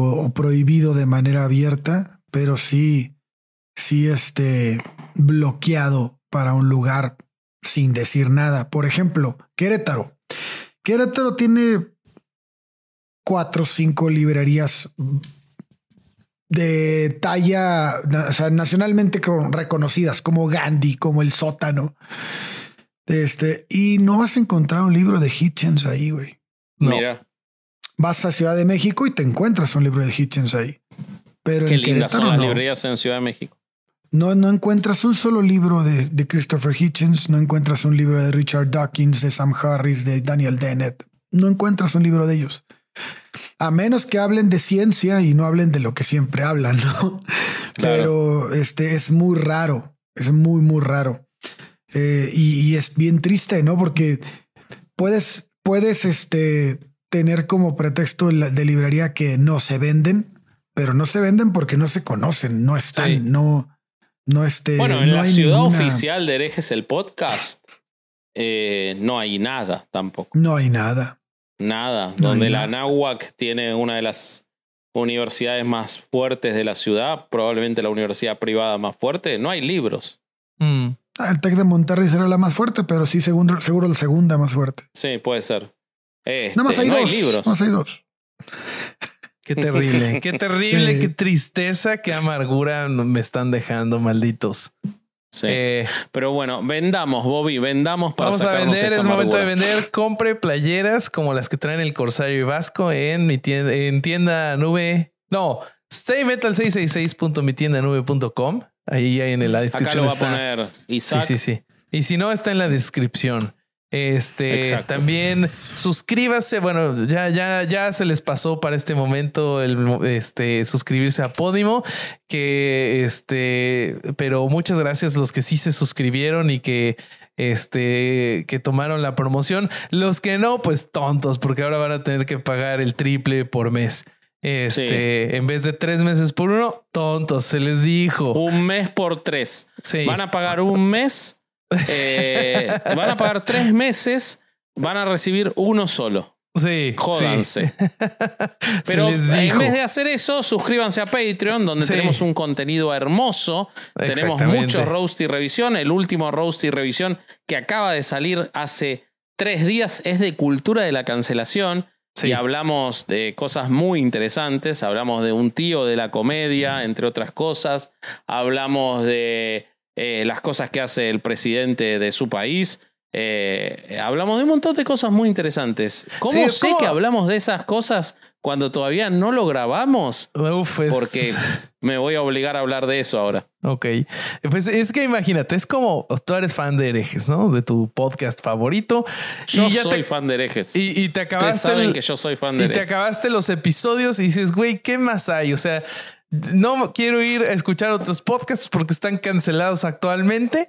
o, prohibido de manera abierta, pero sí, sí este, bloqueado para un lugar sin decir nada. Por ejemplo, Querétaro. Querétaro tiene cuatro o cinco librerías de talla nacionalmente reconocidas, como Gandhi, como El Sótano. Este, y no vas a encontrar un libro de Hitchens ahí, güey. No vas a Ciudad de México y te encuentras un libro de Hitchens ahí. Pero Qué son las librerías en Ciudad de México. No, no encuentras un solo libro de, Christopher Hitchens, no encuentras un libro de Richard Dawkins, de Sam Harris, de Daniel Dennett. No encuentras un libro de ellos. A menos que hablen de ciencia y no hablen de lo que siempre hablan, ¿no? Pero este es muy raro, es muy, muy raro. Eh, y, y, es bien triste, ¿no? Porque puedes, puedes este, tener como pretexto de librería que no se venden, pero no se venden porque no se conocen, no están, no, no esté Bueno, en la ciudad oficial de herejes el podcast eh, no hay nada tampoco. No hay nada. Nada. donde la NAWAC tiene una de las universidades más fuertes de la ciudad, probablemente la universidad privada más fuerte, no hay libros. Mm. Ah, el TEC de Monterrey será la más fuerte, pero sí, segundo, seguro la segunda más fuerte. Sí, puede ser. Este, nada más hay dos. Nada dos. Qué terrible, qué terrible, qué tristeza, qué amargura me están dejando, malditos. Sí. Eh, Pero bueno, vendamos, Bobby, vendamos para Vamos a vender, es momento de vender. Compre playeras como las que traen el Corsario Vasco en mi tienda, en tienda nube. No, staymetal666.mitiendanube.com. Ahí hay en la descripción. Acá lo va a poner Sí, sí, sí. Y si no, está en la descripción. Este también suscríbase. Bueno, ya, ya, ya se les pasó para este momento el este suscribirse a Podimo. Que este, pero muchas gracias a los que sí se suscribieron y que este, que tomaron la promoción. Los que no, pues tontos, porque ahora van a tener que pagar el triple por mes. Este, en vez de tres meses por uno, tontos, se les dijo. Un mes por tres. Van a pagar un mes eh, van a pagar tres meses, van a recibir uno solo. Sí. Jódanse. Pero en vez de hacer eso, suscríbanse a Patreon, donde tenemos un contenido hermoso. Tenemos muchos roast y revisión. El último roast y revisión que acaba de salir hace tres días es de cultura de la cancelación. Y hablamos de cosas muy interesantes. Hablamos de un tío de la comedia, entre otras cosas. Hablamos de eh, las cosas que hace el presidente de su país. Eh, hablamos de un montón de cosas muy interesantes. ¿Cómo sé que hablamos de esas cosas cuando todavía no lo grabamos? Porque me voy a obligar a hablar de eso ahora. Ok. Pues es que imagínate, es como tú eres fan de herejes, ¿no? De tu podcast favorito. Yo y soy fan de herejes. Y, te acabaste. Saben que yo soy fan de herejes. Y te acabaste los episodios y dices, güey, ¿qué más hay? O sea, no quiero ir a escuchar otros podcasts porque están cancelados actualmente,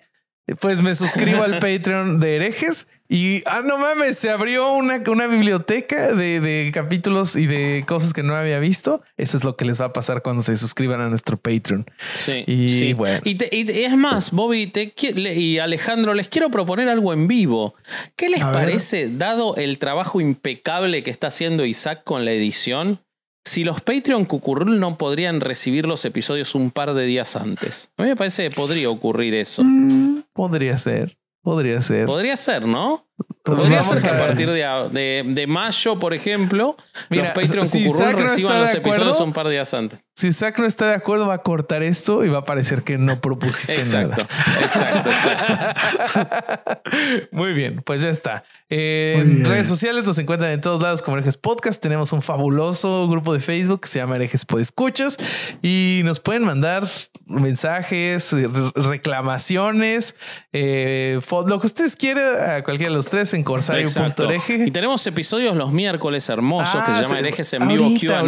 pues me suscribo al Patreon de herejes. Y, ah, no mames, se abrió una, una biblioteca de, capítulos y de cosas que no había visto. Eso es lo que les va a pasar cuando se suscriban a nuestro Patreon. Sí. sí. bueno. Y, es más, Bobby y Alejandro, les quiero proponer algo en vivo. ¿Qué les parece, dado el trabajo impecable que está haciendo Isaac con la edición? si los Patreon Cucurrul no podrían recibir los episodios un par de días antes. A mí me parece que podría ocurrir eso. Mm, podría ser. Podría ser. Podría ser, ¿no? Podría ser a partir de, mayo, por ejemplo, los Patreon si Cucurrún reciban los episodios un par de días antes. Si Sacro está de acuerdo, va a cortar esto y va a parecer que no propusiste nada. Exacto, exacto. Muy bien, pues ya está. En redes sociales nos encuentran en todos lados como Herejes Podcast. Tenemos un fabuloso grupo de Facebook que se llama Herejes Podescuchas y nos pueden mandar mensajes, reclamaciones, eh, lo que ustedes quieran a cualquiera de los tres en corsario.org Y tenemos episodios los miércoles hermosos que ah, se llama herejes en vivo QA.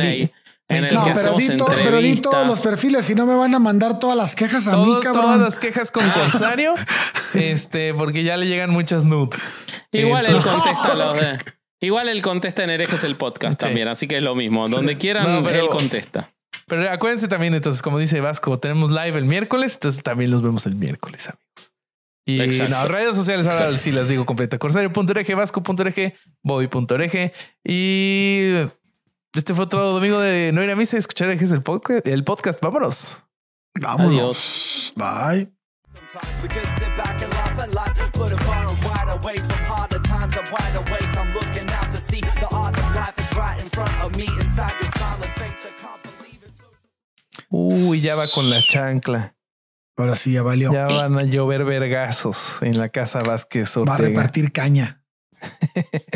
En el que pero, di todos los perfiles y no me van a mandar todas las quejas a mí, Todas las quejas con Corsario, este, porque ya le llegan muchas nudes. Igual él contesta Igual él contesta en herejes el podcast también, así que es lo mismo. Donde quieran, él contesta. Pero acuérdense también, entonces, como dice Vasco, tenemos live el miércoles, entonces también los vemos el miércoles, amigos. Y redes sociales ahora sí las digo completa. Corsario.org, Vasco.org, Bobby.org. Y este fue otro domingo de no ir a misa y escuchar el podcast. El podcast. Vámonos. Vámonos. Adiós. Bye. Uy, ya va con la chancla. Ahora sí ya valió. Ya van a llover vergazos en la casa Vázquez. Ortega. Va a repartir caña.